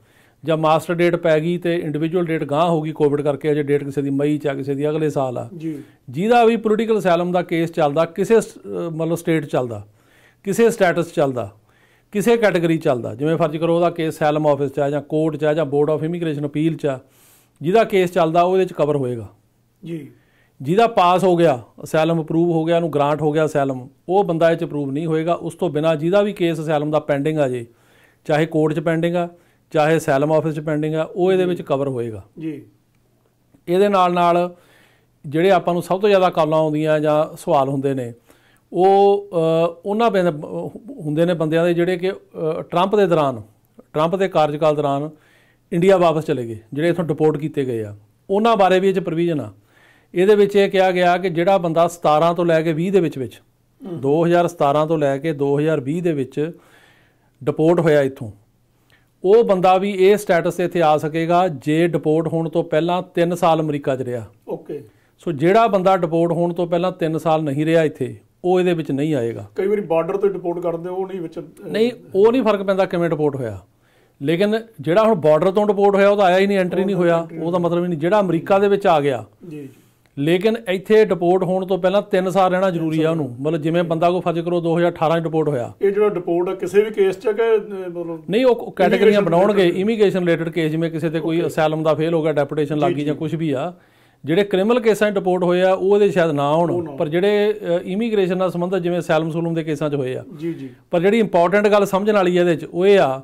ਜਾਂ ਮਾਸਟਰ ਡੇਟ ਪੈ ਗਈ ਤੇ ਇੰਡੀਵਿਜੂਅਲ ਡੇਟ ਗਾਂ ਗਈ ਕੋਵਿਡ ਕਰਕੇ ਅਜੇ ਡੇਟ ਕਿਸੇ ਦੀ ਮਈ ਚ ਆ ਕਿਸੇ ਦੀ ਅਗਲੇ ਸਾਲ ਆ ਜੀ ਜਿਹਦਾ ਵੀ ਪੋਲੀਟੀਕਲ ਸੈਲਮ ਦਾ ਕੇਸ ਚੱਲਦਾ ਕਿਸੇ ਮਤਲਬ ਸਟੇਟ ਚੱਲਦਾ ਕਿਸੇ ਸਟੇਟਸ ਚੱਲਦਾ ਕਿਸੇ ਕੈਟਾਗਰੀ ਚੱਲਦਾ ਜਿਵੇਂ ਫਰਜ਼ ਕਰੋ ਉਹਦਾ ਕੇਸ ਸੈਲਮ ਆਫਿਸ ਚ ਆ ਜਾਂ ਕੋਰਟ ਚ ਆ ਜਾਂ ਬੋਰਡ ਆਫ ਇਮੀਗ੍ਰੇਸ਼ਨ ਅਪੀਲ ਚ ਆ ਜਿਹਦਾ ਕੇਸ ਚੱਲਦਾ ਉਹਦੇ ਚ ਕਵਰ ਹੋਏਗਾ ਜੀ ਜਿਹਦਾ ਪਾਸ ਹੋ ਗਿਆ ਸੈਲਮ ਅਪਰੂਵ ਹੋ ਗਿਆ ਉਹਨੂੰ ਗ੍ਰਾਂਟ ਹੋ ਗਿਆ ਸੈਲਮ ਉਹ ਬੰਦਾ ਇਹ ਚ ਅਪਰੂਵ ਨਹੀਂ ਹੋਏਗਾ ਉਸ ਤੋਂ ਬਿਨਾ ਜਿਹਦਾ ਵੀ ਕੇਸ ਸੈਲਮ ਦਾ ਪੈਂਡਿੰਗ ਆ ਜੇ ਚਾਹੇ ਕੋਰਟ ਚ ਪੈਂਡਿੰਗ ਆ ਚਾਹੇ ਸੈਲਮ ਆਫਿਸ 'ਚ ਪੈਂਡਿੰਗ ਆ ਉਹ ਇਹਦੇ ਵਿੱਚ ਕਵਰ ਹੋਏਗਾ ਜੀ ਇਹਦੇ ਨਾਲ ਨਾਲ ਜਿਹੜੇ ਆਪਾਂ ਨੂੰ ਸਭ ਤੋਂ ਜ਼ਿਆਦਾ ਕਾਲਾਂ ਆਉਂਦੀਆਂ ਜਾਂ ਸਵਾਲ ਹੁੰਦੇ ਨੇ ਉਹ ਉਹਨਾਂ ਬੰਦੇ ਹੁੰਦੇ ਨੇ ਬੰਦਿਆਂ ਦੇ ਜਿਹੜੇ ਕਿ ਟਰੰਪ ਦੇ ਦੌਰਾਨ ਟਰੰਪ ਦੇ ਕਾਰਜਕਾਲ ਦੌਰਾਨ ਇੰਡੀਆ ਵਾਪਸ ਚਲੇ ਗਏ ਜਿਹੜੇ ਇਥੋਂ ਡਿਪੋਰਟ ਕੀਤੇ ਗਏ ਆ ਉਹਨਾਂ ਬਾਰੇ ਵੀ ਇਹ ਚ ਪ੍ਰੋਵੀਜ਼ਨ ਆ ਇਹਦੇ ਵਿੱਚ ਇਹ ਕਿਹਾ ਗਿਆ ਕਿ ਜਿਹੜਾ ਬੰਦਾ 17 ਤੋਂ ਲੈ ਕੇ 20 ਦੇ ਵਿੱਚ ਵਿੱਚ 2017 ਤੋਂ ਲੈ ਕੇ 2020 ਦੇ ਵਿੱਚ ਡਿਪੋਰਟ ਹੋਇਆ ਇਥੋਂ ਉਹ ਬੰਦਾ ਵੀ ਇਹ ਸਟੇਟਸ ਤੇ ਇੱਥੇ ਆ ਸਕੇਗਾ ਜੇ ਡਿਪੋਰਟ ਹੋਣ ਤੋਂ ਪਹਿਲਾਂ 3 ਸਾਲ ਅਮਰੀਕਾ 'ਚ ਰਿਹਾ ਓਕੇ ਸੋ ਜਿਹੜਾ ਬੰਦਾ ਡਿਪੋਰਟ ਹੋਣ ਤੋਂ ਪਹਿਲਾਂ 3 ਸਾਲ ਨਹੀਂ ਰਿਹਾ ਇੱਥੇ ਉਹ ਇਹਦੇ ਵਿੱਚ ਨਹੀਂ ਆਏਗਾ ਕਈ ਵਾਰੀ ਬਾਰਡਰ ਤੋਂ ਡਿਪੋਰਟ ਕਰਦੇ ਉਹ ਨਹੀਂ ਵਿੱਚ ਨਹੀਂ ਉਹ ਨਹੀਂ ਫਰਕ ਪੈਂਦਾ ਕਿਵੇਂ ਡਿਪੋਰਟ ਹੋਇਆ ਲੇਕਿਨ ਜਿਹੜਾ ਹੁਣ ਬਾਰਡਰ ਤੋਂ ਡਿਪੋਰਟ ਹੋਇਆ ਉਹਦਾ ਆਇਆ ਹੀ ਨਹੀਂ ਐਂਟਰੀ ਨਹੀਂ ਹੋਇਆ ਉਹਦਾ ਮਤਲਬ ਹੀ ਨਹੀਂ ਜਿਹੜਾ ਅਮਰੀਕਾ ਦੇ ਵਿੱਚ ਆ ਗਿਆ ਜੀ ਲੇਕਿਨ ਇੱਥੇ ਡਿਪੋਰਟ ਹੋਣ ਤੋਂ ਪਹਿਲਾਂ 3 ਸਾਲ ਰਹਿਣਾ ਜ਼ਰੂਰੀ ਆ ਉਹਨੂੰ ਮਤਲਬ ਜਿਵੇਂ ਬੰਦਾ ਕੋ ਫਰਜ਼ ਕਰੋ 2018 ਚ ਡਿਪੋਰਟ ਹੋਇਆ ਇਹ ਜਿਹੜਾ ਡਿਪੋਰਟ ਆ ਕਿਸੇ ਵੀ ਕੇਸ ਚ ਕਿ ਮਤਲਬ ਨਹੀਂ ਉਹ ਕੈਟਾਗਰੀਆਂ ਬਣਾਉਣਗੇ ਇਮੀਗ੍ਰੇਸ਼ਨ ਰਿਲੇਟਡ ਕੇਸ ਜਿਵੇਂ ਕਿਸੇ ਤੇ ਕੋਈ ਅਸਾਈਲਮ ਦਾ ਫੇਲ ਹੋ ਗਿਆ ਡੈਪੂਟੇਸ਼ਨ ਲੱਗ ਗਈ ਜਾਂ ਕੁਝ ਵੀ ਆ ਜਿਹੜੇ ਕ੍ਰਿਮੀਨਲ ਕੇਸਾਂ 'ਚ ਡਿਪੋਰਟ ਹੋਏ ਆ ਉਹਦੇ ਸ਼ਾਇਦ ਨਾ ਹੋਣ ਪਰ ਜਿਹੜੇ ਇਮੀਗ੍ਰੇਸ਼ਨ ਨਾਲ ਸੰਬੰਧਿਤ ਜਿਵੇਂ ਅਸਾਈਲਮ ਸੂਲਮ ਦੇ ਕੇਸਾਂ 'ਚ ਹੋਏ ਆ ਜੀ ਜੀ ਪਰ ਜਿਹੜੀ ਇੰਪੋਰਟੈਂਟ ਗੱਲ ਸਮਝਣ ਵਾਲੀ ਹੈ ਇਹਦੇ 'ਚ ਉਹ ਇਹ ਆ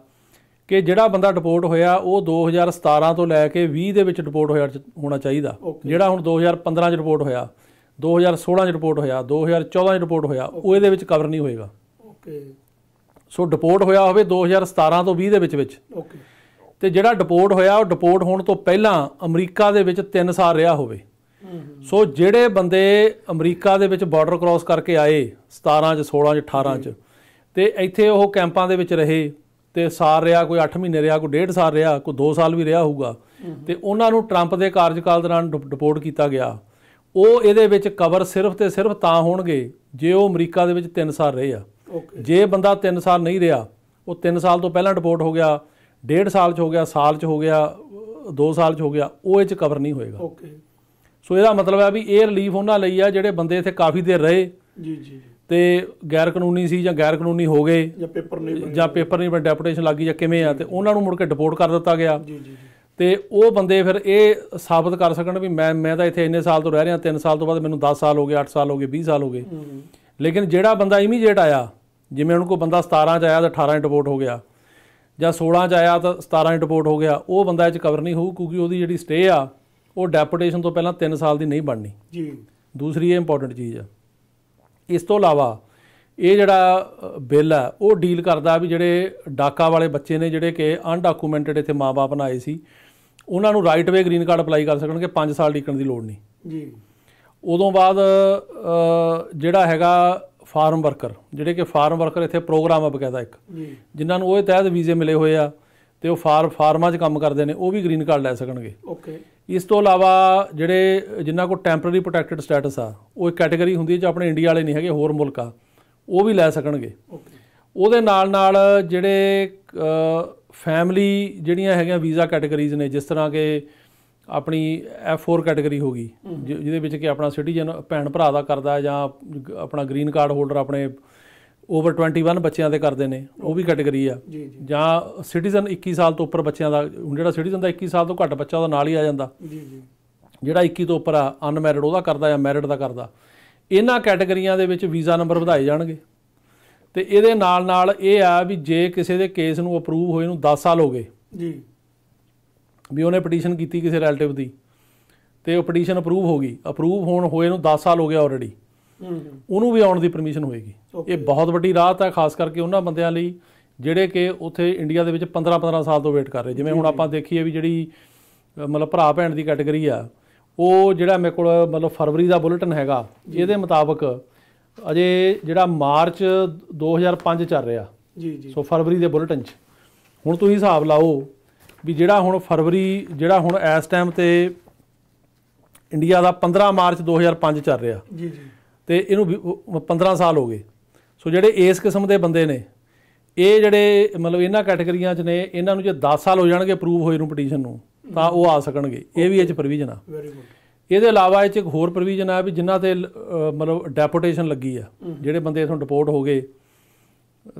ਕਿ ਜਿਹੜਾ ਬੰਦਾ ਡਿਪੋਰਟ ਹੋਇਆ ਉਹ 2017 ਤੋਂ ਲੈ ਕੇ 20 ਦੇ ਵਿੱਚ ਡਿਪੋਰਟ ਹੋਇਆ ਹੋਣਾ ਚਾਹੀਦਾ ਜਿਹੜਾ ਹੁਣ 2015 ਚ ਰਿਪੋਰਟ ਹੋਇਆ 2016 ਚ ਰਿਪੋਰਟ ਹੋਇਆ 2014 ਚ ਰਿਪੋਰਟ ਹੋਇਆ ਉਹ ਇਹਦੇ ਵਿੱਚ ਕਵਰ ਨਹੀਂ ਹੋਏਗਾ ਓਕੇ ਸੋ ਡਿਪੋਰਟ ਹੋਇਆ ਹੋਵੇ 2017 ਤੋਂ 20 ਦੇ ਵਿੱਚ ਵਿੱਚ ਓਕੇ ਤੇ ਜਿਹੜਾ ਡਿਪੋਰਟ ਹੋਇਆ ਉਹ ਡਿਪੋਰਟ ਹੋਣ ਤੋਂ ਪਹਿਲਾਂ ਅਮਰੀਕਾ ਦੇ ਵਿੱਚ 3 ਸਾਲ ਰਿਹਾ ਹੋਵੇ ਸੋ ਜਿਹੜੇ ਬੰਦੇ ਅਮਰੀਕਾ ਦੇ ਵਿੱਚ ਬਾਰਡਰ ਕ੍ਰਾਸ ਕਰਕੇ ਆਏ 17 ਚ 16 ਚ 18 ਚ ਤੇ ਇੱਥੇ ਉਹ ਕੈਂਪਾਂ ਦੇ ਵਿੱਚ ਰਹੇ ਤੇ ਸਾਲ ਰਿਹਾ ਕੋਈ 8 ਮਹੀਨੇ ਰਿਹਾ ਕੋਈ 1.5 ਸਾਲ ਰਿਹਾ ਕੋਈ 2 ਸਾਲ ਵੀ ਰਿਹਾ ਹੋਊਗਾ ਤੇ ਉਹਨਾਂ ਨੂੰ ਟਰੰਪ ਦੇ ਕਾਰਜਕਾਲ ਦੌਰਾਨ ਡਿਪੋਰਟ ਕੀਤਾ ਗਿਆ ਉਹ ਇਹਦੇ ਵਿੱਚ ਕਵਰ ਸਿਰਫ ਤੇ ਸਿਰਫ ਤਾਂ ਹੋਣਗੇ ਜੇ ਉਹ ਅਮਰੀਕਾ ਦੇ ਵਿੱਚ 3 ਸਾਲ ਰਹੇ ਆ ਜੇ ਬੰਦਾ 3 ਸਾਲ ਨਹੀਂ ਰਿਹਾ ਉਹ 3 ਸਾਲ ਤੋਂ ਪਹਿਲਾਂ ਡਿਪੋਰਟ ਹੋ ਗਿਆ 1.5 ਸਾਲ ਚ ਹੋ ਗਿਆ ਸਾਲ ਚ ਹੋ ਗਿਆ 2 ਸਾਲ ਚ ਹੋ ਗਿਆ ਉਹ ਇਹ ਚ ਕਵਰ ਨਹੀਂ ਹੋਏਗਾ ਓਕੇ ਸੋ ਇਹਦਾ ਮਤਲਬ ਹੈ ਵੀ ਇਹ ਰਿਲੀਫ ਉਹਨਾਂ ਲਈ ਆ ਜਿਹੜੇ ਬੰਦੇ ਇੱਥੇ ਕਾਫੀ ਦੇਰ ਰਹੇ ਜੀ ਜੀ ਤੇ ਗੈਰ ਕਾਨੂੰਨੀ ਸੀ ਜਾਂ ਗੈਰ ਕਾਨੂੰਨੀ ਹੋ ਗਏ ਜਾਂ ਪੇਪਰ ਨਹੀਂ ਬਣੇ ਜਾਂ ਪੇਪਰ ਨਹੀਂ ਬਣੇ ਡੈਪੂਟੇਸ਼ਨ ਲੱਗੀ ਜਾਂ ਕਿਵੇਂ ਆ ਤੇ ਉਹਨਾਂ ਨੂੰ ਮੁੜ ਕੇ ਡਿਪੋਰਟ ਕਰ ਦਿੱਤਾ ਗਿਆ ਜੀ ਜੀ ਤੇ ਉਹ ਬੰਦੇ ਫਿਰ ਇਹ ਸਾਬਤ ਕਰ ਸਕਣ ਵੀ ਮੈਂ ਮੈਂ ਤਾਂ ਇੱਥੇ ਇੰਨੇ ਸਾਲ ਤੋਂ ਰਹਿ ਰਿਹਾ 3 ਸਾਲ ਤੋਂ ਬਾਅਦ ਮੈਨੂੰ 10 ਸਾਲ ਹੋ ਗਏ 8 ਸਾਲ ਹੋ ਗਏ 20 ਸਾਲ ਹੋ ਗਏ ਲੇਕਿਨ ਜਿਹੜਾ ਬੰਦਾ ਇਮੀਡੀਏਟ ਆਇਆ ਜਿਵੇਂ ਉਹਨੂੰ ਕੋ ਬੰਦਾ 17 ਚ ਆਇਆ ਤਾਂ 18 ਡਿਪੋਰਟ ਹੋ ਗਿਆ ਜਾਂ 16 ਚ ਆਇਆ ਤਾਂ 17 ਡਿਪੋਰਟ ਹੋ ਗਿਆ ਉਹ ਬੰਦਾ ਇਹ ਚ ਕਵਰ ਨਹੀਂ ਹੋਊ ਕਿਉਂਕਿ ਉਹਦੀ ਜਿਹੜੀ ਸਟੇ ਆ ਉਹ ਡੈਪੂਟੇਸ਼ਨ ਤੋਂ ਪਹਿਲਾਂ 3 ਸਾਲ ਦੀ ਨਹੀਂ ਬਣਨੀ ਜੀ ਦੂਸਰੀ ਇਹ ਇੰਪੋਰਟੈਂਟ ਚੀਜ਼ ਆ ਇਸ ਤੋਂ ਇਲਾਵਾ ਇਹ ਜਿਹੜਾ ਬਿੱਲ ਆ ਉਹ ਡੀਲ ਕਰਦਾ ਵੀ ਜਿਹੜੇ ਡਾਕਾ ਵਾਲੇ ਬੱਚੇ ਨੇ ਜਿਹੜੇ ਕਿ ਅਨਡਾਕੂਮੈਂਟਡ ਇੱਥੇ ਮਾਪੇ ਬਣਾਏ ਸੀ ਉਹਨਾਂ ਨੂੰ right away green card apply ਕਰ ਸਕਣਗੇ 5 ਸਾਲ ਡੀਕਣ ਦੀ ਲੋੜ ਨਹੀਂ ਜੀ ਉਦੋਂ ਬਾਅਦ ਜਿਹੜਾ ਹੈਗਾ ਫਾਰਮ ਵਰਕਰ ਜਿਹੜੇ ਕਿ ਫਾਰਮ ਵਰਕਰ ਇੱਥੇ ਪ੍ਰੋਗਰਾਮ ਆ ਬਕਾਇਦਾ ਇੱਕ ਜੀ ਜਿਨ੍ਹਾਂ ਨੂੰ ਉਹ ਤਹਿਤ ਵੀਜ਼ੇ ਮਿਲੇ ਹੋਏ ਆ ਤੇ ਉਹ ਫਾਰਮ ਫਾਰਮਾਂ 'ਚ ਕੰਮ ਕਰਦੇ ਨੇ ਉਹ ਵੀ ਗ੍ਰੀਨ ਕਾਰਡ ਲੈ ਸਕਣਗੇ ਓਕੇ ਇਸ ਤੋਂ ਇਲਾਵਾ ਜਿਹੜੇ ਜਿਨ੍ਹਾਂ ਕੋਲ ਟੈਂਪਰੇਰੀ ਪ੍ਰੋਟੈਕਟਡ ਸਟੇਟਸ ਆ ਉਹ ਇੱਕ ਕੈਟਾਗਰੀ ਹੁੰਦੀ ਹੈ ਜੋ ਆਪਣੇ ਇੰਡੀਆ ਵਾਲੇ ਨਹੀਂ ਹੈਗੇ ਹੋਰ ਮੁਲਕ ਆ ਉਹ ਵੀ ਲੈ ਸਕਣਗੇ ਉਹਦੇ ਨਾਲ ਨਾਲ ਜਿਹੜੇ ਫੈਮਿਲੀ ਜਿਹੜੀਆਂ ਹੈਗੀਆਂ ਵੀਜ਼ਾ ਕੈਟਾਗਰੀਜ਼ ਨੇ ਜਿਸ ਤਰ੍ਹਾਂ ਕਿ ਆਪਣੀ F4 ਕੈਟਾਗਰੀ ਹੋ ਗਈ ਜਿਹਦੇ ਵਿੱਚ ਕਿ ਆਪਣਾ ਸਿਟੀਜ਼ਨ ਭੈਣ ਭਰਾ ਦਾ ਕਰਦਾ ਜਾਂ ਆਪਣਾ ਗ੍ਰੀਨ ਕਾਰਡ ਹੋਲਡਰ ਆਪਣੇ ਓਵਰ 21 ਬੱਚਿਆਂ ਦੇ ਕਰਦੇ ਨੇ ਉਹ ਵੀ ਕੈਟਾਗਰੀ ਆ ਜਾਂ ਸਿਟੀਜ਼ਨ 21 ਸਾਲ ਤੋਂ ਉੱਪਰ ਬੱਚਿਆਂ ਦਾ ਜਿਹੜਾ ਸਿਟੀਜ਼ਨ ਦਾ 21 ਸਾਲ ਤੋਂ ਘੱਟ ਬੱਚਾ ਉਹਦਾ ਨਾਲ ਹੀ ਆ ਜਾਂਦਾ ਜੀ ਜੀ ਜਿਹੜਾ 21 ਤੋਂ ਉੱਪਰ ਆ ਅਨਮੈਰਿਡ ਉਹਦਾ ਕਰਦਾ ਜਾਂ ਮੈਰਿਡ ਦਾ ਕਰਦਾ ਇਹਨਾਂ ਕੈਟਾਗਰੀਆਂ ਦੇ ਵਿੱਚ ਵੀਜ਼ਾ ਨੰਬਰ ਵਧਾਏ ਜਾਣਗੇ ਤੇ ਇਹਦੇ ਨਾਲ ਨਾਲ ਇਹ ਆ ਵੀ ਜੇ ਕਿਸੇ ਦੇ ਕੇਸ ਨੂੰ ਅਪਰੂਵ ਹੋਏ ਨੂੰ 10 ਸਾਲ ਹੋ ਗਏ ਜੀ ਵੀ ਉਹਨੇ ਪਟੀਸ਼ਨ ਕੀਤੀ ਕਿਸੇ ਰਿਲੇਟਿਵ ਦੀ ਤੇ ਉਹ ਪਟੀਸ਼ਨ ਅਪਰੂਵ ਹੋ ਗਈ ਅਪਰੂਵ ਹੋਣ ਹੋਏ ਨੂੰ 10 ਸਾਲ ਹੋ ਗਿਆ ਆਲਰੇਡੀ ਉਹਨੂੰ ਵੀ ਆਉਣ ਦੀ ਪਰਮਿਸ਼ਨ ਹੋਏਗੀ ਇਹ ਬਹੁਤ ਵੱਡੀ ਰਾਹਤ ਹੈ ਖਾਸ ਕਰਕੇ ਉਹਨਾਂ ਬੰਦਿਆਂ ਲਈ ਜਿਹੜੇ ਕਿ ਉੱਥੇ ਇੰਡੀਆ ਦੇ ਵਿੱਚ 15 15 ਸਾਲ ਤੋਂ ਵੇਟ ਕਰ ਰਹੇ ਜਿਵੇਂ ਹੁਣ ਆਪਾਂ ਦੇਖੀਏ ਵੀ ਜਿਹੜੀ ਮਤਲਬ ਭਰਾ ਭੈਣ ਦੀ ਕੈਟਾਗਰੀ ਆ ਉਹ ਜਿਹੜਾ ਮੇਰੇ ਕੋਲ ਮਤਲਬ ਫਰਵਰੀ ਦਾ ਬੁਲੇਟਿਨ ਹੈਗਾ ਇਹਦੇ ਮੁਤਾਬਕ ਅਜੇ ਜਿਹੜਾ ਮਾਰਚ 2005 ਚੱਲ ਰਿਹਾ ਜੀ ਜੀ ਸੋ ਫਰਵਰੀ ਦੇ ਬੁਲੇਟਿਨ 'ਚ ਹੁਣ ਤੁਸੀਂ ਹਿਸਾਬ ਲਾਓ ਵੀ ਜਿਹੜਾ ਹੁਣ ਫਰਵਰੀ ਜਿਹੜਾ ਹੁਣ ਇਸ ਟਾਈਮ ਤੇ ਇੰਡੀਆ ਦਾ 15 ਮਾਰਚ 2005 ਚੱਲ ਰਿਹਾ ਜੀ ਜੀ ਤੇ ਇਹਨੂੰ 15 ਸਾਲ ਹੋ ਗਏ ਸੋ ਜਿਹੜੇ ਇਸ ਕਿਸਮ ਦੇ ਬੰਦੇ ਨੇ ਇਹ ਜਿਹੜੇ ਮਤਲਬ ਇਹਨਾਂ ਕੈਟਾਗਰੀਆਂ 'ਚ ਨੇ ਇਹਨਾਂ ਨੂੰ ਜੇ 10 ਸਾਲ ਹੋ ਜਾਣਗੇ ਅਪਰੂਵ ਹੋਏ ਨੂੰ ਪਟੀਸ਼ਨ ਨੂੰ ਤਾਂ ਉਹ ਆ ਸਕਣਗੇ ਇਹ ਵੀ ਇਹ 'ਚ ਪ੍ਰੋਵੀਜ਼ਨ ਆ ਵੈਰੀ ਗੁੱਡ ਇਹਦੇ ਇਲਾਵਾ ਇਹ 'ਚ ਇੱਕ ਹੋਰ ਪ੍ਰੋਵੀਜ਼ਨ ਆ ਵੀ ਜਿਨ੍ਹਾਂ ਤੇ ਮਤਲਬ ਡੈਪੋਟੇਸ਼ਨ ਲੱਗੀ ਆ ਜਿਹੜੇ ਬੰਦੇ ਇਥੋਂ ਡਿਪੋਰਟ ਹੋ ਗਏ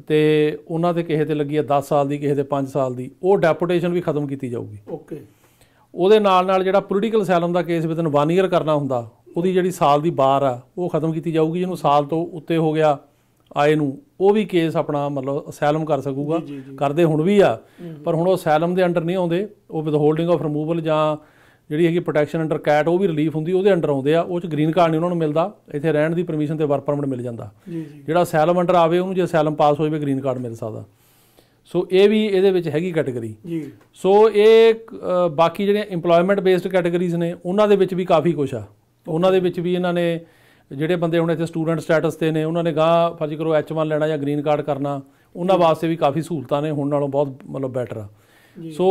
ਤੇ ਉਹਨਾਂ ਤੇ ਕਿਸੇ ਤੇ ਲੱਗੀ ਆ 10 ਸਾਲ ਦੀ ਕਿਸੇ ਤੇ 5 ਸਾਲ ਦੀ ਉਹ ਡੈਪੋਟੇਸ਼ਨ ਵੀ ਖਤਮ ਕੀਤੀ ਜਾਊਗੀ ਓਕੇ ਉਹਦੇ ਨਾਲ ਨਾਲ ਜਿਹੜਾ ਪੋਲੀਟੀਕਲ ਸੈਲਮ ਦਾ ਕੇਸ ਵਿਦਨ 1 ਇਅਰ ਕਰਨਾ ਹੁੰਦਾ ਉਹਦੀ ਜਿਹੜੀ ਸਾਲ ਦੀ ਬਾਰ ਆ ਉਹ ਖਤਮ ਕੀਤੀ ਜਾਊਗੀ ਜਿਹਨੂੰ ਸਾਲ ਤੋਂ ਉੱਤੇ ਹੋ ਗਿਆ ਆਏ ਨੂੰ ਉਹ ਵੀ ਕੇਸ ਆਪਣਾ ਮਤਲਬ ਅਸੈਲਮ ਕਰ ਸਕੂਗਾ ਕਰਦੇ ਹੁਣ ਵੀ ਆ ਪਰ ਹੁਣ ਉਹ ਅਸੈਲਮ ਦੇ ਅੰਡਰ ਨਹੀਂ ਆਉਂਦੇ ਉਹ ਵਿਦਹੋਲਡਿੰਗ ਆਫ ਰਿਮੂਵਲ ਜਾਂ ਜਿਹੜੀ ਹੈਗੀ ਪ੍ਰੋਟੈਕਸ਼ਨ ਅੰਡਰ ਕੈਟ ਉਹ ਵੀ ਰਿਲੀਫ ਹੁੰਦੀ ਉਹਦੇ ਅੰਡਰ ਆਉਂਦੇ ਆ ਉਹ ਚ ਗ੍ਰੀਨ ਕਾਰਡ ਨਹੀਂ ਉਹਨਾਂ ਨੂੰ ਮਿਲਦਾ ਇੱਥੇ ਰਹਿਣ ਦੀ ਪਰਮਿਸ਼ਨ ਤੇ ਵਰਕ ਪਰਮਿਟ ਮਿਲ ਜਾਂਦਾ ਜਿਹੜਾ ਅਸੈਲਮ ਅੰਡਰ ਆਵੇ ਉਹਨੂੰ ਜੇ ਅਸੈਲਮ ਪਾਸ ਹੋ ਜਾਵੇ ਗ੍ਰੀਨ ਕਾਰਡ ਮਿਲ ਸਕਦਾ ਸੋ ਇਹ ਵੀ ਇਹਦੇ ਵਿੱਚ ਹੈਗੀ ਕੈਟਾਗਰੀ ਜੀ ਸੋ ਇਹ ਬਾਕੀ ਜਿਹੜੀਆਂ ਏਮਪਲੋਇਮੈਂਟ ਬੇਸਡ ਕੈਟਾਗਰੀਜ਼ ਨੇ ਉਹਨਾਂ ਦੇ ਵਿੱਚ ਵੀ ਕਾਫੀ ਕੁਝ ਆ ਉਹਨਾਂ ਦੇ ਵਿੱਚ ਵੀ ਇਹਨਾਂ ਨੇ ਜਿਹੜੇ ਬੰਦੇ ਹੁਣ ਇੱਥੇ ਸਟੂਡੈਂਟ ਸਟੇਟਸ ਤੇ ਨੇ ਉਹਨਾਂ ਨੇ ਗਾ ਫਰਜ਼ ਕਰੋ H1 ਲੈਣਾ ਜਾਂ ਗ੍ਰੀਨ ਕਾਰਡ ਕਰਨਾ ਉਹਨਾਂ ਵਾਸਤੇ ਵੀ ਕਾਫੀ ਸਹੂਲਤਾਂ ਨੇ ਹੁਣ ਨਾਲੋਂ ਬਹੁਤ ਮਤਲਬ ਬੈਟਰ ਆ ਸੋ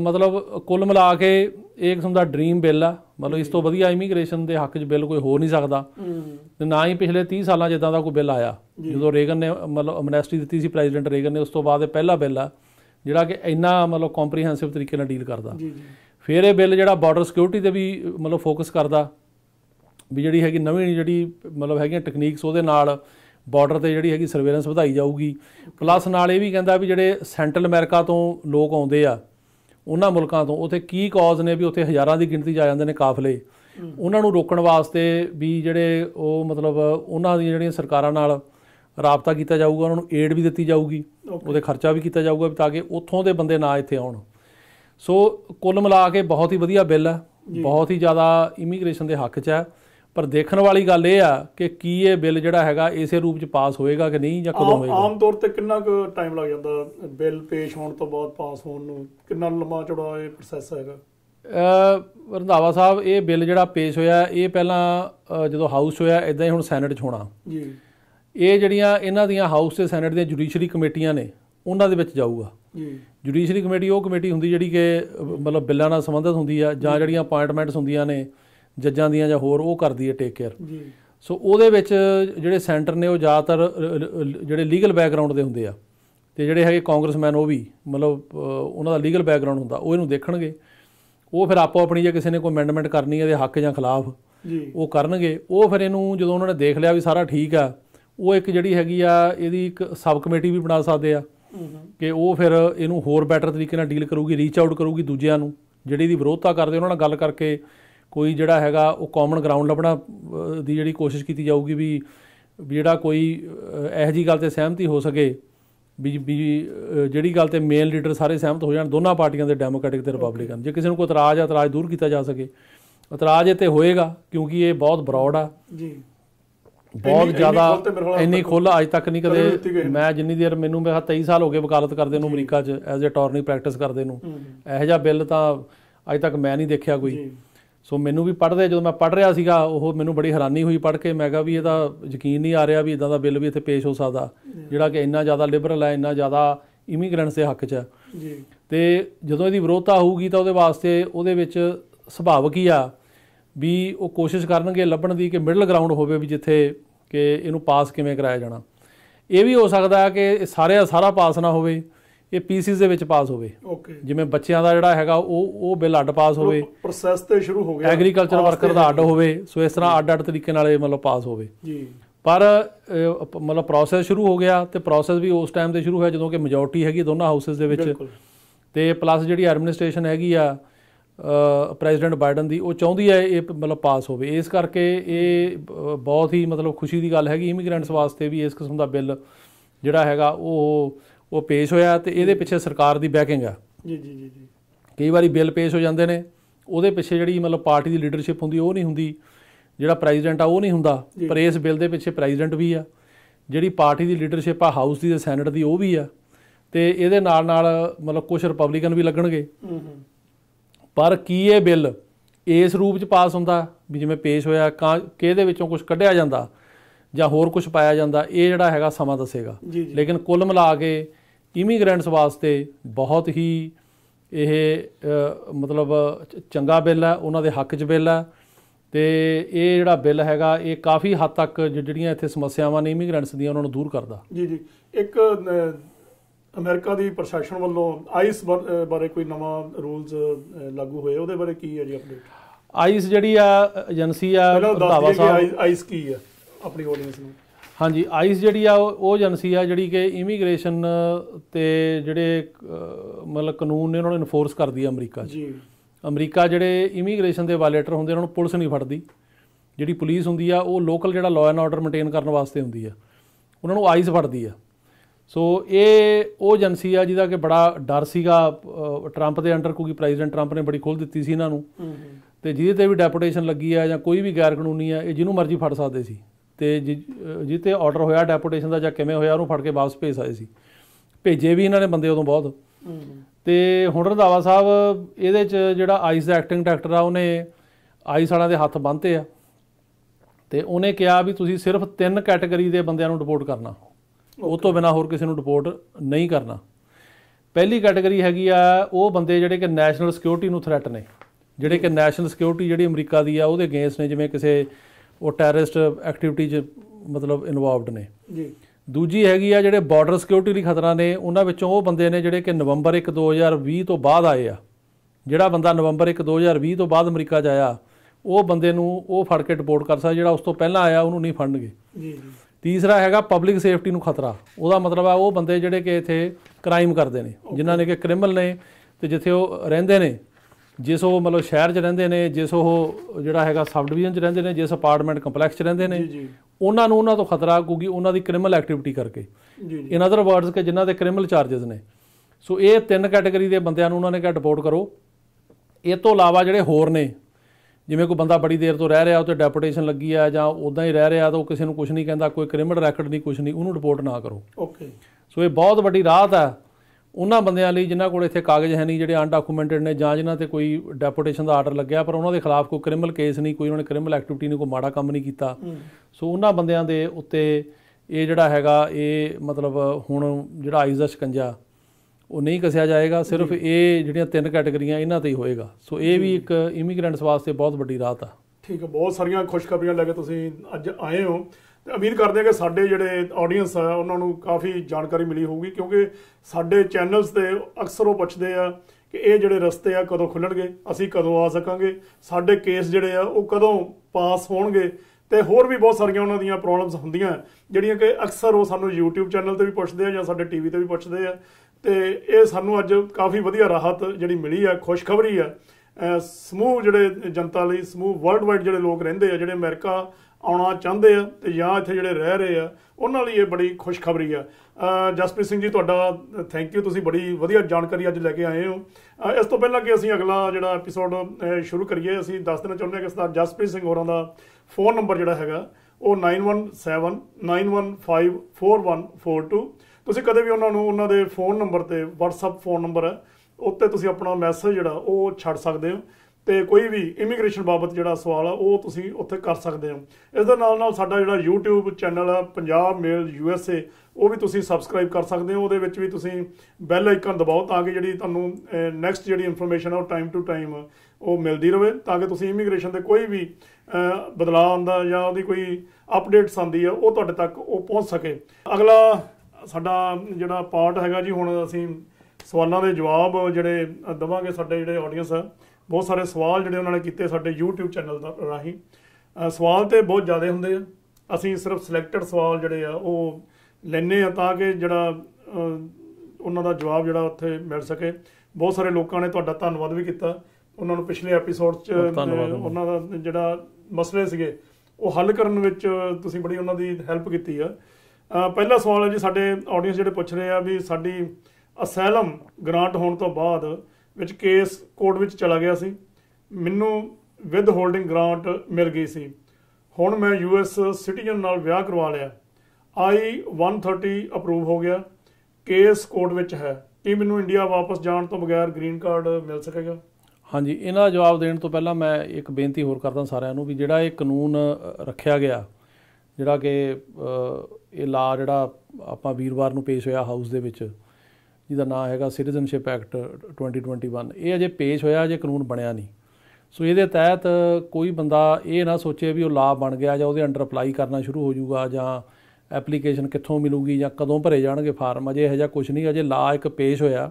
ਮਤਲਬ ਕੁੱਲ ਮਿਲਾ ਕੇ ਇਹ ਕਿਸਮ ਦਾ ਡ੍ਰੀਮ ਬਿੱਲ ਆ ਮਤਲਬ ਇਸ ਤੋਂ ਵਧੀਆ ਇਮੀਗ੍ਰੇਸ਼ਨ ਦੇ ਹੱਕ 'ਚ ਬਿੱਲ ਕੋਈ ਹੋ ਨਹੀਂ ਸਕਦਾ ਤੇ ਨਾ ਹੀ ਪਿਛਲੇ 30 ਸਾਲਾਂ ਜਿੱਦਾਂ ਦਾ ਕੋਈ ਬਿੱਲ ਆਇਆ ਜਦੋਂ ਰੇਗਨ ਨੇ ਮਤਲਬ ਅਮਨੈਸਟੀ ਦਿੱਤੀ ਸੀ ਪ੍ਰੈਜ਼ੀਡੈਂਟ ਰੇਗਨ ਨੇ ਉਸ ਤੋਂ ਬਾਅਦ ਇਹ ਪਹਿਲਾ ਬਿੱਲ ਆ ਜਿਹੜਾ ਕਿ ਇੰਨਾ ਮਤਲਬ ਕੰਪਰੀਹੈਂਸਿਵ ਤਰੀਕੇ ਨਾਲ ਡੀਲ ਕਰਦਾ ਫਿਰ ਇਹ ਬਿੱਲ ਜਿਹੜਾ ਬਾਰਡਰ ਸਿਕਿਉਰਿਟੀ ਤੇ ਵੀ ਮਤਲਬ ਫੋਕਸ ਕਰਦਾ ਵੀ ਜਿਹੜੀ ਹੈਗੀ ਨਵੀਂ ਜਿਹੜੀ ਮਤਲਬ ਹੈਗੀਆਂ ਟੈਕਨੀਕਸ ਉਹਦੇ ਨਾਲ ਬਾਰਡਰ ਤੇ ਜਿਹੜੀ ਹੈਗੀ ਸਰਵੇਲੈਂਸ ਵਧਾਈ ਜਾਊਗੀ ਪਲੱਸ ਨਾਲ ਇਹ ਵੀ ਕਹਿੰਦਾ ਵੀ ਜਿਹੜੇ ਸੈਂਟਰਲ ਅਮਰੀਕਾ ਤੋਂ ਲੋਕ ਆਉਂਦੇ ਆ ਉਹਨਾਂ ਮੁਲਕਾਂ ਤੋਂ ਉਥੇ ਕੀ ਕਾਜ਼ ਨੇ ਵੀ ਉਥੇ ਹਜ਼ਾਰਾਂ ਦੀ ਗਿਣਤੀ ਜਾ ਜਾਂਦੇ ਨੇ ਕਾਫਲੇ ਉਹਨਾਂ ਨੂੰ ਰੋਕਣ ਵਾਸਤੇ ਵੀ ਜਿਹੜੇ ਉਹ ਮਤਲਬ ਉਹਨਾਂ ਦੀਆਂ ਜਿਹੜੀਆਂ ਸਰਕਾਰਾਂ ਨਾਲ ਰਾਬਤਾ ਕੀਤਾ ਜਾਊਗਾ ਉਹਨਾਂ ਨੂੰ ਏਡ ਵੀ ਦਿੱਤੀ ਜਾਊਗੀ ਉਹਦੇ ਖਰਚਾ ਵੀ ਕੀਤਾ ਜਾਊਗਾ ਤਾਂ ਕਿ ਉੱਥੋਂ ਦੇ ਬੰਦੇ ਨਾ ਇੱਥੇ ਆਉਣ ਸੋ ਕੁੱਲ ਮਿਲਾ ਕੇ ਬਹੁਤ ਹੀ ਵਧੀਆ ਬਿੱਲ ਹੈ ਬਹੁਤ ਹੀ ਜ਼ਿਆਦਾ ਇਮੀਗ੍ਰੇਸ਼ਨ ਦੇ ਹੱਕ 'ਚ ਹੈ ਪਰ ਦੇਖਣ ਵਾਲੀ ਗੱਲ ਇਹ ਆ ਕਿ ਕੀ ਇਹ ਬਿੱਲ ਜਿਹੜਾ ਹੈਗਾ ਇਸੇ ਰੂਪ ਚ ਪਾਸ ਹੋਏਗਾ ਕਿ ਨਹੀਂ ਜਾਂ ਕਦੋਂ ਹੋਏਗਾ ਆਮ ਤੌਰ ਤੇ ਕਿੰਨਾ ਕੁ ਟਾਈਮ ਲੱਗ ਜਾਂਦਾ ਬਿੱਲ ਪੇਸ਼ ਹੋਣ ਤੋਂ ਬਾਅਦ ਪਾਸ ਹੋਣ ਨੂੰ ਕਿੰਨਾ ਲੰਮਾ ਚੌੜਾ ਇਹ ਪ੍ਰੋਸੈਸ ਹੈਗਾ ਅ ਰੰਧਾਵਾ ਸਾਹਿਬ ਇਹ ਬਿੱਲ ਜਿਹੜਾ ਪੇਸ਼ ਹੋਇਆ ਇਹ ਪਹਿਲਾਂ ਜਦੋਂ ਹਾਊਸ ਹੋਇਆ ਇਦਾਂ ਹੀ ਹੁਣ ਸੈਨੇਟ 'ਚ ਹੋਣਾ ਜੀ ਇਹ ਜਿਹੜੀਆਂ ਇਹਨਾਂ ਦੀਆਂ ਹਾਊਸ ਤੇ ਸੈਨੇਟ ਦੀਆਂ ਜੁਡੀਸ਼ਰੀ ਕਮੇਟੀਆਂ ਨੇ ਉਹਨਾਂ ਦੇ ਵਿੱਚ ਜਾਊਗਾ ਜੀ ਜੁਡੀਸ਼ਰੀ ਕਮੇਟੀ ਉਹ ਕਮੇਟੀ ਹੁੰਦੀ ਜਿਹੜੀ ਕਿ ਮਤਲਬ ਬਿੱਲਾਂ ਨਾਲ ਸੰਬੰਧਿਤ ਹੁੰਦੀ ਆ ਜਾਂ ਜਿਹੜੀਆਂ ਅਪਾਇੰਟਮੈਂਟਸ ਹੁੰਦੀਆਂ ਨੇ ਜੱਜਾਂ ਦੀਆਂ ਜਾਂ ਹੋਰ ਉਹ ਕਰਦੀ ਹੈ ਟੇਕ ਕੇਅਰ ਜੀ ਸੋ ਉਹਦੇ ਵਿੱਚ ਜਿਹੜੇ ਸੈਂਟਰ ਨੇ ਉਹ ਜ਼ਿਆਦਾਤਰ ਜਿਹੜੇ ਲੀਗਲ ਬੈਕਗ੍ਰਾਉਂਡ ਦੇ ਹੁੰਦੇ ਆ ਤੇ ਜਿਹੜੇ ਹੈਗੇ ਕਾਂਗਰਸਮੈਨ ਉਹ ਵੀ ਮਤਲਬ ਉਹਨਾਂ ਦਾ ਲੀਗਲ ਬੈਕਗ੍ਰਾਉਂਡ ਹੁੰਦਾ ਉਹ ਇਹਨੂੰ ਦੇਖਣਗੇ ਉਹ ਫਿਰ ਆਪੋ ਆਪਣੀ ਜੇ ਕਿਸੇ ਨੇ ਕੋਈ ਅਮੈਂਡਮੈਂਟ ਕਰਨੀ ਹੈ ਦੇ ਹੱਕ ਜਾਂ ਖਿਲਾਫ ਜੀ ਉਹ ਕਰਨਗੇ ਉਹ ਫਿਰ ਇਹਨੂੰ ਜਦੋਂ ਉਹਨਾਂ ਨੇ ਦੇਖ ਲਿਆ ਵੀ ਸਾਰਾ ਠੀਕ ਆ ਉਹ ਇੱਕ ਜਿਹੜੀ ਹੈਗੀ ਆ ਇਹਦੀ ਇੱਕ ਸਬ ਕਮੇਟੀ ਵੀ ਬਣਾ ਸਕਦੇ ਆ ਕਿ ਉਹ ਫਿਰ ਇਹਨੂੰ ਹੋਰ ਬੈਟਰ ਤਰੀਕੇ ਨਾਲ ਡੀਲ ਕਰੂਗੀ ਰੀਚ ਆਊਟ ਕਰੂਗੀ ਦੂਜਿਆਂ ਨੂੰ ਜਿਹੜੀ ਦੀ ਵਿਰੋਧਤਾ ਕਰਦੇ ਉਹਨਾਂ ਨਾਲ ਗੱਲ ਕਰਕੇ ਕੋਈ ਜਿਹੜਾ ਹੈਗਾ ਉਹ ਕਾਮਨ ਗਰਾਊਂਡ ਲੱਭਣਾ ਦੀ ਜਿਹੜੀ ਕੋਸ਼ਿਸ਼ ਕੀਤੀ ਜਾਊਗੀ ਵੀ ਜਿਹੜਾ ਕੋਈ ਇਹੋ ਜੀ ਗੱਲ ਤੇ ਸਹਿਮਤੀ ਹੋ ਸਕੇ ਵੀ ਜਿਹੜੀ ਗੱਲ ਤੇ ਮੇਨ ਲੀਡਰ ਸਾਰੇ ਸਹਿਮਤ ਹੋ ਜਾਣ ਦੋਨਾਂ ਪਾਰਟੀਆਂ ਦੇ ਡੈਮੋਕ੍ਰੈਟਿਕ ਤੇ ਰਿਪਬਲਿਕਨ ਜੇ ਕਿਸੇ ਨੂੰ ਕੋਈ ਇਤਰਾਜ਼ ਆ ਇਤਰਾਜ਼ ਦੂਰ ਕੀਤਾ ਜਾ ਸਕੇ ਇਤਰਾਜ਼ ਇੱਥੇ ਹੋਏਗਾ ਕਿਉਂਕਿ ਇਹ ਬਹੁਤ ਬਰਾਡ ਆ ਜੀ ਬਹੁਤ ਜ਼ਿਆਦਾ ਇੰਨੀ ਖੁੱਲ ਅੱਜ ਤੱਕ ਨਹੀਂ ਕਦੇ ਮੈਂ ਜਿੰਨੀ ਦੇਰ ਮੈਨੂੰ ਮੇਰਾ 23 ਸਾਲ ਹੋ ਗਏ ਵਕਾਲਤ ਕਰਦੇ ਨੂੰ ਅਮਰੀਕਾ 'ਚ ਐਜ਼ ਅ ਅਟਾਰਨੀ ਪ੍ਰੈਕਟਿਸ ਕਰਦੇ ਨੂੰ ਇਹੋ ਜਿਹਾ ਬਿੱਲ ਤਾਂ ਅੱਜ ਤੱਕ ਮੈਂ ਨਹੀਂ ਦੇਖਿਆ ਕੋਈ ਸੋ ਮੈਨੂੰ ਵੀ ਪੜਦੇ ਜਦੋਂ ਮੈਂ ਪੜ ਰਿਹਾ ਸੀਗਾ ਉਹ ਮੈਨੂੰ ਬੜੀ ਹੈਰਾਨੀ ਹੋਈ ਪੜ ਕੇ ਮੈਂ ਕਿਹਾ ਵੀ ਇਹਦਾ ਯਕੀਨ ਨਹੀਂ ਆ ਰਿਹਾ ਵੀ ਇਦਾਂ ਦਾ ਬਿੱਲ ਵੀ ਇੱਥੇ ਪੇਸ਼ ਹੋ ਸਕਦਾ ਜਿਹੜਾ ਕਿ ਇੰਨਾ ਜ਼ਿਆਦਾ ਲਿਬਰਲ ਹੈ ਇੰਨਾ ਜ਼ਿਆਦਾ ਇਮੀਗ੍ਰੈਂਟਸ ਦੇ ਹੱਕ 'ਚ ਹੈ ਜੀ ਤੇ ਜਦੋਂ ਇਹਦੀ ਵਿਰੋਧਤਾ ਹੋਊਗੀ ਤਾਂ ਉਹਦੇ ਵਾਸਤੇ ਉਹਦੇ ਵਿੱਚ ਸੁਭਾਵਕ ਹੀ ਆ ਵੀ ਉਹ ਕੋਸ਼ਿਸ਼ ਕਰਨਗੇ ਲੱਭਣ ਦੀ ਕਿ ਮਿਡਲ ਗਰਾਊਂਡ ਹੋਵੇ ਵੀ ਜਿੱਥੇ ਕਿ ਇਹਨੂੰ ਪਾਸ ਕਿਵੇਂ ਕਰਾਇਆ ਜਾਣਾ ਇਹ ਵੀ ਹੋ ਸਕਦਾ ਹੈ ਕਿ ਸਾਰੇ ਸਾਰਾ ਪਾਸ ਨਾ ਹੋਵੇ ਇਹ ਪੀਸੀਸ ਦੇ ਵਿੱਚ ਪਾਸ ਹੋਵੇ ਓਕੇ ਜਿਵੇਂ ਬੱਚਿਆਂ ਦਾ ਜਿਹੜਾ ਹੈਗਾ ਉਹ ਉਹ ਬਿੱਲ ਅੱਡ ਪਾਸ ਹੋਵੇ ਪ੍ਰੋਸੈਸ ਤੇ ਸ਼ੁਰੂ ਹੋ ਗਿਆ ਐਗਰੀਕਲਚਰ ਵਰਕਰ ਦਾ ਅੱਡ ਹੋਵੇ ਸੋ ਇਸ ਤਰ੍ਹਾਂ ਅੱਡ ਅੱਡ ਤਰੀਕੇ ਨਾਲ ਇਹ ਮਤਲਬ ਪਾਸ ਹੋਵੇ ਜੀ ਪਰ ਮਤਲਬ ਪ੍ਰੋਸੈਸ ਸ਼ੁਰੂ ਹੋ ਗਿਆ ਤੇ ਪ੍ਰੋਸੈਸ ਵੀ ਉਸ ਟਾਈਮ ਤੇ ਸ਼ੁਰੂ ਹੋਇਆ ਜਦੋਂ ਕਿ ਮੈਜੋਰਟੀ ਹੈਗੀ ਦੋਨਾਂ ਹਾਊਸਸ ਦੇ ਵਿੱਚ ਤੇ ਪਲੱਸ ਜਿਹੜੀ ਐਡਮਿਨਿਸਟ੍ਰੇਸ਼ਨ ਹੈਗੀ ਆ ਪ੍ਰੈਜ਼ੀਡੈਂਟ ਬਾਈਡਨ ਦੀ ਉਹ ਚਾਹੁੰਦੀ ਹੈ ਇਹ ਮਤਲਬ ਪਾਸ ਹੋਵੇ ਇਸ ਕਰਕੇ ਇਹ ਬਹੁਤ ਹੀ ਮਤਲਬ ਖੁਸ਼ੀ ਦੀ ਗੱਲ ਹੈਗੀ ਇਮੀਗ੍ਰੈਂਟਸ ਵਾਸਤੇ ਵੀ ਇਸ ਕਿਸਮ ਦਾ ਬਿੱਲ ਜਿਹੜਾ ਹੈਗਾ ਉਹ ਉਹ ਪੇਸ਼ ਹੋਇਆ ਤੇ ਇਹਦੇ ਪਿੱਛੇ ਸਰਕਾਰ ਦੀ ਬੈਕਿੰਗ ਆ ਜੀ ਜੀ ਜੀ ਜੀ ਕਈ ਵਾਰੀ ਬਿੱਲ ਪੇਸ਼ ਹੋ ਜਾਂਦੇ ਨੇ ਉਹਦੇ ਪਿੱਛੇ ਜਿਹੜੀ ਮਤਲਬ ਪਾਰਟੀ ਦੀ ਲੀਡਰਸ਼ਿਪ ਹੁੰਦੀ ਉਹ ਨਹੀਂ ਹੁੰਦੀ ਜਿਹੜਾ ਪ੍ਰੈਜ਼ੀਡੈਂਟ ਆ ਉਹ ਨਹੀਂ ਹੁੰਦਾ ਪਰ ਇਸ ਬਿੱਲ ਦੇ ਪਿੱਛੇ ਪ੍ਰੈਜ਼ੀਡੈਂਟ ਵੀ ਆ ਜਿਹੜੀ ਪਾਰਟੀ ਦੀ ਲੀਡਰਸ਼ਿਪ ਆ ਹਾਊਸ ਦੀ ਤੇ ਸੈਨੇਟ ਦੀ ਉਹ ਵੀ ਆ ਤੇ ਇਹਦੇ ਨਾਲ ਨਾਲ ਮਤਲਬ ਕੁਝ ਰਿਪਬਲਿਕਨ ਵੀ ਲੱਗਣਗੇ ਪਰ ਕੀ ਇਹ ਬਿੱਲ ਇਸ ਰੂਪ ਚ ਪਾਸ ਹੁੰਦਾ ਵੀ ਜਿਵੇਂ ਪੇਸ਼ ਹੋਇਆ ਕਿਹਦੇ ਵਿੱਚੋਂ ਕੁਝ ਕੱਢਿਆ ਜਾਂਦਾ ਜਾਂ ਹੋਰ ਕੁਝ ਪਾਇਆ ਜਾਂਦਾ ਇਹ ਜਿਹੜਾ ਹੈਗਾ ਸਮਾਂ ਦੱਸੇਗਾ ਲੇਕਿਨ ਕੁੱਲ ਮਿਲਾ ਕੇ ਇਮੀਗ੍ਰੈਂਟਸ ਵਾਸਤੇ ਬਹੁਤ ਹੀ ਇਹ ਮਤਲਬ ਚੰਗਾ ਬਿੱਲ ਹੈ ਉਹਨਾਂ ਦੇ ਹੱਕ 'ਚ ਬਿੱਲ ਹੈ ਤੇ ਇਹ ਜਿਹੜਾ ਬਿੱਲ ਹੈਗਾ ਇਹ ਕਾਫੀ ਹੱਦ ਤੱਕ ਜਿਹੜੀਆਂ ਇੱਥੇ ਸਮੱਸਿਆਵਾਂ ਨੇ ਇਮੀਗ੍ਰੈਂਟਸ ਦੀਆਂ ਉਹਨਾਂ ਨੂੰ ਦੂਰ ਕਰਦਾ ਜੀ ਜੀ ਇੱਕ ਅਮਰੀਕਾ ਦੀ ਪ੍ਰਸ਼ਾਸਨ ਵੱਲੋਂ ਆਈਸ ਬਾਰੇ ਕੋਈ ਨਵਾਂ ਰੂਲਸ ਲਾਗੂ ਹੋਏ ਉਹਦੇ ਬਾਰੇ ਕੀ ਹੈ ਜੀ ਅਪਡੇਟ ਆਈਸ ਜਿਹੜੀ ਆ ਏਜੰਸੀ ਆ ਰੰਧਾਵਾ ਸਾਹਿਬ ਆਈਸ ਕੀ ਆ ਆਪਣੀ ਆਡੀਅנס ਨੂੰ ਹਾਂਜੀ ਆਈਸ ਜਿਹੜੀ ਆ ਉਹ ਏਜੰਸੀ ਆ ਜਿਹੜੀ ਕਿ ਇਮੀਗ੍ਰੇਸ਼ਨ ਤੇ ਜਿਹੜੇ ਮਤਲਬ ਕਾਨੂੰਨ ਨੇ ਉਹਨਾਂ ਨੂੰ ਇਨਫੋਰਸ ਕਰਦੀ ਆ ਅਮਰੀਕਾ 'ਚ ਜੀ ਅਮਰੀਕਾ ਜਿਹੜੇ ਇਮੀਗ੍ਰੇਸ਼ਨ ਦੇ ਵਾਇਲੇਟਰ ਹੁੰਦੇ ਉਹਨਾਂ ਨੂੰ ਪੁਲਿਸ ਨਹੀਂ ਫੜਦੀ ਜਿਹੜੀ ਪੁਲਿਸ ਹੁੰਦੀ ਆ ਉਹ ਲੋਕਲ ਜਿਹੜਾ ਲਾਅ ਐਂਡ ਆਰਡਰ ਮੇਨਟੇਨ ਕਰਨ ਵਾਸਤੇ ਹੁੰਦੀ ਆ ਉਹਨਾਂ ਨੂੰ ਆਈਸ ਫੜਦੀ ਆ ਸੋ ਇਹ ਉਹ ਏਜੰਸੀ ਆ ਜਿਹਦਾ ਕਿ ਬੜਾ ਡਰ ਸੀਗਾ ਟਰੰਪ ਦੇ ਅੰਡਰ ਕਿਉਂਕਿ ਪ੍ਰੈਜ਼ੀਡੈਂਟ ਟਰੰਪ ਨੇ ਬੜੀ ਖੋਲ ਦਿੱਤੀ ਸੀ ਇਹਨਾਂ ਨੂੰ ਤੇ ਜਿਹਦੇ ਤੇ ਵੀ ਡੈਪੂਟੇਸ਼ਨ ਲੱਗੀ ਆ ਜਾਂ ਕੋਈ ਵੀ ਗੈਰ ਕਾਨੂੰਨੀ ਆ ਇਹ ਜਿਹਨੂੰ ਮਰਜ਼ੀ ਫੜ ਸਕਦੇ ਸੀ ਤੇ ਜਿੱਤੇ ਆਰਡਰ ਹੋਇਆ ਡੈਪੂਟੇਸ਼ਨ ਦਾ ਜਾਂ ਕਿਵੇਂ ਹੋਇਆ ਉਹਨੂੰ ਫੜ ਕੇ ਵਾਪਸ ਭੇਜ ਆਏ ਸੀ ਭੇਜੇ ਵੀ ਇਹਨਾਂ ਨੇ ਬੰਦੇ ਉਦੋਂ ਬਹੁਤ ਤੇ ਹੁਣ ਰੰਧਾਵਾ ਸਾਹਿਬ ਇਹਦੇ ਚ ਜਿਹੜਾ ਆਈਸ ਦਾ ਐਕਟਿੰਗ ਡਾਇਰੈਕਟਰ ਆ ਉਹਨੇ ਆਈਸ ਵਾਲਿਆਂ ਦੇ ਹੱਥ ਬੰਨਤੇ ਆ ਤੇ ਉਹਨੇ ਕਿਹਾ ਵੀ ਤੁਸੀਂ ਸਿਰਫ ਤਿੰਨ ਕੈਟਾਗਰੀ ਦੇ ਬੰਦਿਆਂ ਨੂੰ ਰਿਪੋਰਟ ਕਰਨਾ ਉਹ ਤੋਂ ਬਿਨਾ ਹੋਰ ਕਿਸੇ ਨੂੰ ਰਿਪੋਰਟ ਨਹੀਂ ਕਰਨਾ ਪਹਿਲੀ ਕੈਟਾਗਰੀ ਹੈਗੀ ਆ ਉਹ ਬੰਦੇ ਜਿਹੜੇ ਕਿ ਨੈਸ਼ਨਲ ਸਿਕਿਉਰਿਟੀ ਨੂੰ ਥ੍ਰੈਟ ਨੇ ਜਿਹੜੇ ਕਿ ਨੈਸ਼ਨਲ ਸਿਕਿਉਰਿਟੀ ਜਿਹੜੀ ਅਮਰੀਕਾ ਦੀ ਆ ਉਹਦੇ ਅਗੇਂਸਟ ਨੇ ਜਿਵੇਂ ਕਿਸੇ ਉਹ ਟੈਰਰਿਸਟ ਐਕਟੀਵਿਟੀ 'ਚ ਮਤਲਬ ਇਨਵੋਲਵਡ ਨੇ ਜੀ ਦੂਜੀ ਹੈਗੀ ਆ ਜਿਹੜੇ ਬਾਰਡਰ ਸਿਕਿਉਰਿਟੀ ਲਈ ਖਤਰਾ ਨੇ ਉਹਨਾਂ ਵਿੱਚੋਂ ਉਹ ਬੰਦੇ ਨੇ ਜਿਹੜੇ ਕਿ ਨਵੰਬਰ 1 2020 ਤੋਂ ਬਾਅਦ ਆਏ ਆ ਜਿਹੜਾ ਬੰਦਾ ਨਵੰਬਰ 1 2020 ਤੋਂ ਬਾਅਦ ਅਮਰੀਕਾ 'ਚ ਆਇਆ ਉਹ ਬੰਦੇ ਨੂੰ ਉਹ ਫੜ ਕੇ ਡਿਪੋਰਟ ਕਰ ਸਕਦਾ ਜਿਹੜਾ ਉਸ ਤੋਂ ਪਹਿਲਾਂ ਆਇਆ ਉਹਨੂੰ ਨਹੀਂ ਫੜਨਗੇ ਜੀ ਜੀ ਤੀਸਰਾ ਹੈਗਾ ਪਬਲਿਕ ਸੇਫਟੀ ਨੂੰ ਖਤਰਾ ਉਹਦਾ ਮਤਲਬ ਆ ਉਹ ਬੰਦੇ ਜਿਹੜੇ ਕਿ ਇੱਥੇ ਕ੍ਰਾਈਮ ਕਰਦੇ ਨੇ ਜਿਨ੍ਹਾਂ ਨੇ ਕਿ ਕ੍ਰਿਮੀਨਲ ਨੇ ਤੇ ਜਿੱਥੇ ਉਹ ਰਹਿੰਦੇ ਨੇ ਜਿਸ ਉਹ ਮਤਲਬ ਸ਼ਹਿਰ 'ਚ ਰਹਿੰਦੇ ਨੇ ਜਿਸ ਉਹ ਜਿਹੜਾ ਹੈਗਾ ਸਬ ਡਿਵੀਜ਼ਨ 'ਚ ਰਹਿੰਦੇ ਨੇ ਜਿਸ ਅਪਾਰਟਮੈਂਟ ਕੰਪਲੈਕਸ 'ਚ ਰਹਿੰਦੇ ਨੇ ਉਹਨਾਂ ਨੂੰ ਉਹਨਾਂ ਤੋਂ ਖਤਰਾ ਕਿਉਂਕਿ ਉਹਨਾਂ ਦੀ ਕ੍ਰਿਮੀਨਲ ਐਕਟੀਵਿਟੀ ਕਰਕੇ ਇਨ ਅਦਰ ਵਰਡਸ ਕਿ ਜਿਨ੍ਹਾਂ ਦੇ ਕ੍ਰਿਮੀਨਲ ਚਾਰजेस ਨੇ ਸੋ ਇਹ ਤਿੰਨ ਕੈਟਾਗਰੀ ਦੇ ਬੰਦਿਆਂ ਨੂੰ ਉਹਨਾਂ ਨੇ ਕਿਹਾ ਰਿਪੋਰਟ ਕਰੋ ਇਹ ਤੋਂ ਇਲਾਵਾ ਜਿਹੜੇ ਹੋਰ ਨੇ ਜਿਵੇਂ ਕੋਈ ਬੰਦਾ ਬੜੀ ਦੇਰ ਤੋਂ ਰਹਿ ਰਿਹਾ ਉਹ ਤੇ ਡੈਪੂਟੇਸ਼ਨ ਲੱਗੀ ਆ ਜਾਂ ਉਦਾਂ ਹੀ ਰਹਿ ਰਿਹਾ ਤਾਂ ਉਹ ਕਿਸੇ ਨੂੰ ਕੁਝ ਨਹੀਂ ਕਹਿੰਦਾ ਕੋਈ ਕ੍ਰਿਮੀਨਲ ਰੈਕੋਰਡ ਨਹੀਂ ਕੁਝ ਨਹੀਂ ਉਹਨੂੰ ਰਿਪੋਰਟ ਨਾ ਕਰੋ ਓਕੇ ਸੋ ਇਹ ਬਹੁਤ ਵੱਡੀ ਰਾਹਤ ਆ ਉਹਨਾਂ ਬੰਦਿਆਂ ਲਈ ਜਿਨ੍ਹਾਂ ਕੋਲ ਇੱਥੇ ਕਾਗਜ਼ ਹੈ ਨਹੀਂ ਜਿਹੜੇ ਅਨਡਾਕੂਮੈਂਟਡ ਨੇ ਜਾਂ ਜਿਨ੍ਹਾਂ ਤੇ ਕੋਈ ਡੈਪੂਟੇਸ਼ਨ ਦਾ ਆਰਡਰ ਲੱਗਿਆ ਪਰ ਉਹਨਾਂ ਦੇ ਖਿਲਾਫ ਕੋਈ ਕ੍ਰਿਮੀਨਲ ਕੇਸ ਨਹੀਂ ਕੋਈ ਉਹਨਾਂ ਨੇ ਕ੍ਰਿਮੀਨਲ ਐਕਟੀਵਿਟੀ ਨੂੰ ਕੋਈ ਮਾੜਾ ਕੰਮ ਨਹੀਂ ਕੀਤਾ ਸੋ ਉਹਨਾਂ ਬੰਦਿਆਂ ਦੇ ਉੱਤੇ ਇਹ ਜਿਹੜਾ ਹੈਗਾ ਇਹ ਮਤਲਬ ਹੁਣ ਜਿਹੜਾ ਆਈਜ਼ ਦਾ ਸ਼ਿਕੰਜਾ ਉਹ ਨਹੀਂ ਕਸਿਆ ਜਾਏਗਾ ਸਿਰਫ ਇਹ ਜਿਹੜੀਆਂ ਤਿੰਨ ਕੈਟਾਗਰੀਆਂ ਇਹਨਾਂ ਤੇ ਹੀ ਹੋਏਗਾ ਸੋ ਇਹ ਵੀ ਇੱਕ ਇਮੀਗ੍ਰੈਂਟਸ ਵਾਸਤੇ ਬਹੁਤ ਵੱਡੀ ਰਾਹਤ ਆ ਠੀਕ ਹੈ ਬਹੁਤ ਸਾਰੀਆਂ ਖੁਸ਼ਖਬਰੀਆਂ ਲੈ ਕੇ ਤੁਸੀਂ ਅੱਜ ਆਏ ਹੋ ਤੇ ਉਮੀਦ ਕਰਦੇ ਹਾਂ ਕਿ ਸਾਡੇ ਜਿਹੜੇ ਆਡੀਅנס ਆ ਉਹਨਾਂ ਨੂੰ ਕਾਫੀ ਜਾਣਕਾਰੀ ਮਿਲੀ ਹੋਊਗੀ ਕਿਉਂਕਿ ਸਾਡੇ ਚੈਨਲਸ ਤੇ ਅਕਸਰ ਉਹ ਪੁੱਛਦੇ ਆ ਕਿ ਇਹ ਜਿਹੜੇ ਰਸਤੇ ਆ ਕਦੋਂ ਖੁੱਲਣਗੇ ਅਸੀਂ ਕਦੋਂ ਆ ਸਕਾਂਗੇ ਸਾਡੇ ਕੇਸ ਜਿਹੜੇ ਆ ਉਹ ਕਦੋਂ ਪਾਸ ਹੋਣਗੇ ਤੇ ਹੋਰ ਵੀ ਬਹੁਤ ਸਾਰੀਆਂ ਉਹਨਾਂ ਦੀਆਂ ਪ੍ਰੋਬਲਮਸ ਹੁੰਦੀਆਂ ਜਿਹੜੀਆਂ ਕਿ ਅਕਸਰ ਉਹ ਸਾਨੂੰ YouTube ਚੈਨਲ ਤੇ ਵੀ ਪੁੱਛਦੇ ਆ ਜਾਂ ਸਾਡੇ ਟੀਵੀ ਤੇ ਵੀ ਪੁੱਛਦੇ ਆ ਤੇ ਇਹ ਸਾਨੂੰ ਅੱਜ ਕਾਫੀ ਵਧੀਆ ਰਾਹਤ ਜਿਹੜੀ ਮਿਲੀ ਆ ਖੁਸ਼ਖਬਰੀ ਆ ਸਮੂਹ ਜਿਹੜੇ ਜਨਤਾ ਲਈ ਸਮੂਹ ਵਰਲਡ ਵਾਈਡ ਜਿਹੜੇ ਲੋਕ ਰਹਿੰਦੇ ਆ ਜਿਹੜੇ ਅਮਰੀਕਾ ਆਉਣਾ ਚਾਹੁੰਦੇ ਆ ਤੇ ਜਾਂ ਇੱਥੇ ਜਿਹੜੇ ਰਹਿ ਰਹੇ ਆ ਉਹਨਾਂ ਲਈ ਇਹ ਬੜੀ ਖੁਸ਼ਖਬਰੀ ਆ ਜਸਪ੍ਰੀਤ ਸਿੰਘ ਜੀ ਤੁਹਾਡਾ ਥੈਂਕ ਯੂ ਤੁਸੀਂ ਬੜੀ ਵਧੀਆ ਜਾਣਕਾਰੀ ਅੱਜ ਲੈ ਕੇ ਆਏ ਹੋ ਇਸ ਤੋਂ ਪਹਿਲਾਂ ਕਿ ਅਸੀਂ ਅਗਲਾ ਜਿਹੜਾ ਐਪੀਸੋਡ ਸ਼ੁਰੂ ਕਰੀਏ ਅਸੀਂ ਦੱਸ ਦੇਣਾ ਚਾਹੁੰਦੇ ਹਾਂ ਕਿ ਸਰਦਾਰ ਜਸਪ੍ਰੀਤ ਸਿੰਘ ਹੋਰਾਂ ਦਾ ਫੋਨ ਨੰਬਰ ਜਿਹੜਾ ਹੈਗਾ ਉਹ 9179154142 ਤੁਸੀਂ ਕਦੇ ਵੀ ਉਹਨਾਂ ਨੂੰ ਉਹਨਾਂ ਦੇ ਫੋਨ ਨੰਬਰ ਤੇ WhatsApp ਫੋਨ ਨੰਬਰ ਹੈ ਉੱਤੇ ਤੁਸੀਂ ਆਪਣਾ ਮੈਸੇਜ ਜਿਹੜਾ ਉਹ ਛੱਡ ਸਕਦੇ ਹੋ ਤੇ ਕੋਈ ਵੀ ਇਮੀਗ੍ਰੇਸ਼ਨ ਬਾਬਤ ਜਿਹੜਾ ਸਵਾਲ ਆ ਉਹ ਤੁਸੀਂ ਉੱਥੇ ਕਰ ਸਕਦੇ ਹੋ ਇਸ ਦੇ ਨਾਲ ਨਾਲ ਸਾਡਾ ਜਿਹੜਾ YouTube ਚੈਨਲ ਆ ਪੰਜਾਬ ਮੇਲ ਯੂਐਸਏ ਉਹ ਵੀ ਤੁਸੀਂ ਸਬਸਕ੍ਰਾਈਬ ਕਰ ਸਕਦੇ ਹੋ ਉਹਦੇ ਵਿੱਚ ਵੀ ਤੁਸੀਂ ਬੈਲ ਆਈਕਨ ਦਬਾਓ ਤਾਂ ਕਿ ਜਿਹੜੀ ਤੁਹਾਨੂੰ ਨੈਕਸਟ ਜਿਹੜੀ ਇਨਫੋਰਮੇਸ਼ਨ ਆ ਉਹ ਟਾਈਮ ਟੂ ਟਾਈਮ ਉਹ ਮਿਲਦੀ ਰਹੇ ਤਾਂ ਕਿ ਤੁਸੀਂ ਇਮੀਗ੍ਰੇਸ਼ਨ ਤੇ ਕੋਈ ਵੀ ਬਦਲਾਅ ਆਂਦਾ ਜਾਂ ਉਹਦੀ ਕੋਈ ਅਪਡੇਟਸ ਆਂਦੀ ਆ ਉਹ ਤੁਹਾਡੇ ਤੱਕ ਉਹ ਪਹੁੰਚ ਸਕੇ ਅਗਲਾ ਸਾਡਾ ਜਿਹੜਾ ਪਾਰਟ ਹੈਗਾ ਜੀ ਹੁਣ ਅਸੀਂ ਸਵਾਲਾਂ ਦੇ ਜਵਾਬ ਜਿਹੜੇ ਦਵਾਂਗੇ ਸਾਡੇ ਜਿਹੜੇ ਆਡੀਅנס ਆ ਬਹੁਤ ਸਾਰੇ ਸਵਾਲ ਜਿਹੜੇ ਉਹਨਾਂ ਨੇ ਕੀਤੇ ਸਾਡੇ YouTube ਚੈਨਲ ਦਾ ਰਾਹੀਂ ਸਵਾਲ ਤੇ ਬਹੁਤ ਜ਼ਿਆਦਾ ਹੁੰਦੇ ਆ ਅਸੀਂ ਸਿਰਫ ਸਿਲੈਕਟਡ ਸਵਾਲ ਜਿਹੜੇ ਆ ਉਹ ਲੈਨੇ ਆ ਤਾਂ ਕਿ ਜਿਹੜਾ ਉਹਨਾਂ ਦਾ ਜਵਾਬ ਜਿਹੜਾ ਉੱਥੇ ਮਿਲ ਸਕੇ ਬਹੁਤ ਸਾਰੇ ਲੋਕਾਂ ਨੇ ਤੁਹਾਡਾ ਧੰਨਵਾਦ ਵੀ ਕੀਤਾ ਉਹਨਾਂ ਨੂੰ ਪਿਛਲੇ ਐਪੀਸੋਡ 'ਚ ਉਹਨਾਂ ਦਾ ਜਿਹੜਾ ਮਸਲੇ ਸੀਗੇ ਉਹ ਹੱਲ ਕਰਨ ਵਿੱਚ ਤੁਸੀਂ ਬੜੀ ਉਹਨਾਂ ਦੀ ਹੈਲਪ ਕੀਤੀ ਆ ਪਹਿਲਾ ਸਵਾਲ ਹੈ ਜੀ ਸਾਡੇ ਆਡੀਅנס ਜਿਹੜੇ ਪੁੱਛ ਰਹੇ ਆ ਵੀ ਸਾਡੀ ਅਸੈਲਮ ਗ੍ਰਾਂਟ ਹੋਣ ਤੋਂ ਬਾਅਦ ਵਿੱਚ ਕੇਸ ਕੋਰਟ ਵਿੱਚ ਚਲਾ ਗਿਆ ਸੀ ਮੈਨੂੰ ਵਿਦ ਹੋਲਡਿੰਗ ਗ੍ਰਾਂਟ ਮਿਲ ਗਈ ਸੀ ਹੁਣ ਮੈਂ ਯੂਐਸ ਸਿਟੀਜ਼ਨ ਨਾਲ ਵਿਆਹ ਕਰਵਾ ਲਿਆ ਆਈ 130 ਅਪਰੂਵ ਹੋ ਗਿਆ ਕੇਸ ਕੋਰਟ ਵਿੱਚ ਹੈ ਕੀ ਮੈਨੂੰ ਇੰਡੀਆ ਵਾਪਸ ਜਾਣ ਤੋਂ ਬਗੈਰ ਗ੍ਰੀਨ ਕਾਰਡ ਮਿਲ ਸਕੇਗਾ ਹਾਂਜੀ ਇਹਨਾਂ ਜਵਾਬ ਦੇਣ ਤੋਂ ਪਹਿਲਾਂ ਮੈਂ ਇੱਕ ਬੇਨਤੀ ਹੋਰ ਕਰਦਾ ਸਾਰਿਆਂ ਨੂੰ ਵੀ ਜਿਹੜਾ ਇਹ ਕਾਨੂੰਨ ਰੱਖਿਆ ਗਿਆ ਜਿਹੜਾ ਕਿ ਇਹ ਲਾ ਜਿਹੜਾ ਆਪਾਂ ਵੀਰਵਾਰ ਨੂੰ ਪੇਸ਼ ਹੋਇਆ ਹਾਊਸ ਦੇ ਵਿੱਚ ਜਿਹਦਾ ਨਾਮ ਹੈਗਾ ਸਿਟੀਜ਼ਨਸ਼ਿਪ ਐਕਟ 2021 ਇਹ ਅਜੇ ਪੇਸ਼ ਹੋਇਆ ਅਜੇ ਕਾਨੂੰਨ ਬਣਿਆ ਨਹੀਂ ਸੋ ਇਹਦੇ ਤਹਿਤ ਕੋਈ ਬੰਦਾ ਇਹ ਨਾ ਸੋਚੇ ਵੀ ਉਹ ਲਾਭ ਬਣ ਗਿਆ ਜਾਂ ਉਹਦੇ ਅੰਡਰ ਅਪਲਾਈ ਕਰਨਾ ਸ਼ੁਰੂ ਹੋ ਜਾਊਗਾ ਜਾਂ ਐਪਲੀਕੇਸ਼ਨ ਕਿੱਥੋਂ ਮਿਲੂਗੀ ਜਾਂ ਕਦੋਂ ਭਰੇ ਜਾਣਗੇ ਫਾਰਮ ਅਜੇ ਇਹੋ ਜਿਹਾ ਕੁਝ ਨਹੀਂ ਅਜੇ ਲਾ ਇੱਕ ਪੇਸ਼ ਹੋਇਆ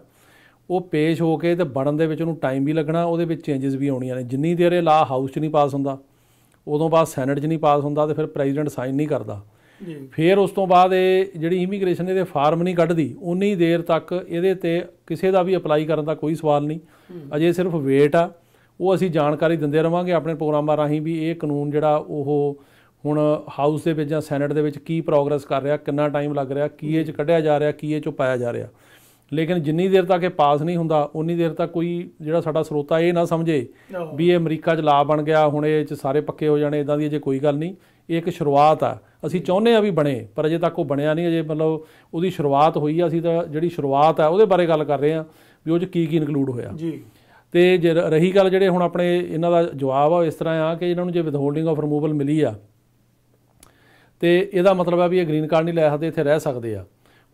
ਉਹ ਪੇਸ਼ ਹੋ ਕੇ ਤੇ ਬਣਨ ਦੇ ਵਿੱਚ ਉਹਨੂੰ ਟਾਈਮ ਵੀ ਲੱਗਣਾ ਉਹਦੇ ਵਿੱਚ ਚੇਂਜਸ ਵੀ ਆਉਣੀਆਂ ਨੇ ਜਿੰਨੀ ਦੇਰ ਇਹ ਲਾ ਹਾਊਸ 'ਚ ਨਹੀਂ ਪਾਸ ਹੁੰਦਾ ਉਦੋਂ ਬਾਅਦ ਸੈਨੇਟ 'ਚ ਨਹੀਂ ਪਾਸ ਹੁੰਦਾ ਤੇ ਫਿਰ ਪ੍ਰੈਜ਼ੀਡੈਂਟ ਸਾਈਨ ਨਹੀਂ ਕਰਦਾ ਫਿਰ ਉਸ ਤੋਂ ਬਾਅਦ ਇਹ ਜਿਹੜੀ ਇਮੀਗ੍ਰੇਸ਼ਨ ਇਹਦੇ ਫਾਰਮ ਨਹੀਂ ਕੱਢਦੀ ਉਨੀ ਦੇਰ ਤੱਕ ਇਹਦੇ ਤੇ ਕਿਸੇ ਦਾ ਵੀ ਅਪਲਾਈ ਕਰਨ ਦਾ ਕੋਈ ਸਵਾਲ ਨਹੀਂ ਅਜੇ ਸਿਰਫ ਵੇਟ ਆ ਉਹ ਅਸੀਂ ਜਾਣਕਾਰੀ ਦਿੰਦੇ ਰਵਾਂਗੇ ਆਪਣੇ ਪ੍ਰੋਗਰਾਮਾਂ ਰਾਹੀਂ ਵੀ ਇਹ ਕਾਨੂੰਨ ਜਿਹੜਾ ਉਹ ਹੁਣ ਹਾਊਸ ਦੇ ਵਿੱਚ ਜਾਂ ਸੈਨੇਟ ਦੇ ਵਿੱਚ ਕੀ ਪ੍ਰੋਗਰੈਸ ਕਰ ਰਿਹਾ ਕਿੰਨਾ ਟਾਈਮ ਲੱਗ ਰਿਹਾ ਕੀ ਇਹ ਚ ਕੱਢਿਆ ਜਾ ਰਿਹਾ ਕੀ ਇਹ ਚ ਪਾਇਆ ਜਾ ਰਿਹਾ ਲੇਕਿਨ ਜਿੰਨੀ ਦੇਰ ਤੱਕ ਇਹ ਪਾਸ ਨਹੀਂ ਹੁੰਦਾ ਉਨੀ ਦੇਰ ਤੱਕ ਕੋਈ ਜਿਹੜਾ ਸਾਡਾ ਸਰੋਤਾ ਇਹ ਨਾ ਸਮਝੇ ਵੀ ਇਹ ਅਮਰੀਕਾ 'ਚ ਲਾ ਬਣ ਗਿਆ ਹੁਣ ਇਹ 'ਚ ਸਾਰੇ ਪੱਕੇ ਹੋ ਜਾਣੇ ਇਦਾਂ ਦੀ ਜੇ ਕੋਈ ਗੱਲ ਨਹੀਂ ਇਹ ਇੱਕ ਸ਼ੁਰੂਆਤ ਆ ਅਸੀਂ ਚਾਹੁੰਦੇ ਆ ਵੀ ਬਣੇ ਪਰ ਅਜੇ ਤੱਕ ਉਹ ਬਣਿਆ ਨਹੀਂ ਅਜੇ ਮਤਲਬ ਉਹਦੀ ਸ਼ੁਰੂਆਤ ਹੋਈ ਆ ਅਸੀਂ ਤਾਂ ਜਿਹੜੀ ਸ਼ੁਰੂਆਤ ਆ ਉਹਦੇ ਬਾਰੇ ਗੱਲ ਕਰ ਰਹੇ ਆ ਵੀ ਉਹ ਚ ਕੀ ਕੀ ਇਨਕਲੂਡ ਹੋਇਆ ਜੀ ਤੇ ਜੇ ਰਹੀ ਗੱਲ ਜਿਹੜੇ ਹੁਣ ਆਪਣੇ ਇਹਨਾਂ ਦਾ ਜਵਾਬ ਆ ਇਸ ਤਰ੍ਹਾਂ ਆ ਕਿ ਇਹਨਾਂ ਨੂੰ ਜੇ ਵਿਥਹੋਲਡਿੰਗ ਆਫ ਰਿਮੂਵਲ ਮਿਲੀ ਆ ਤੇ ਇਹਦਾ ਮਤਲਬ ਆ ਵੀ ਇਹ ਗ੍ਰੀਨ ਕਾਰਡ ਨਹੀਂ ਲੈ ਸਕਦੇ ਇੱਥੇ ਰਹਿ ਸਕਦੇ ਆ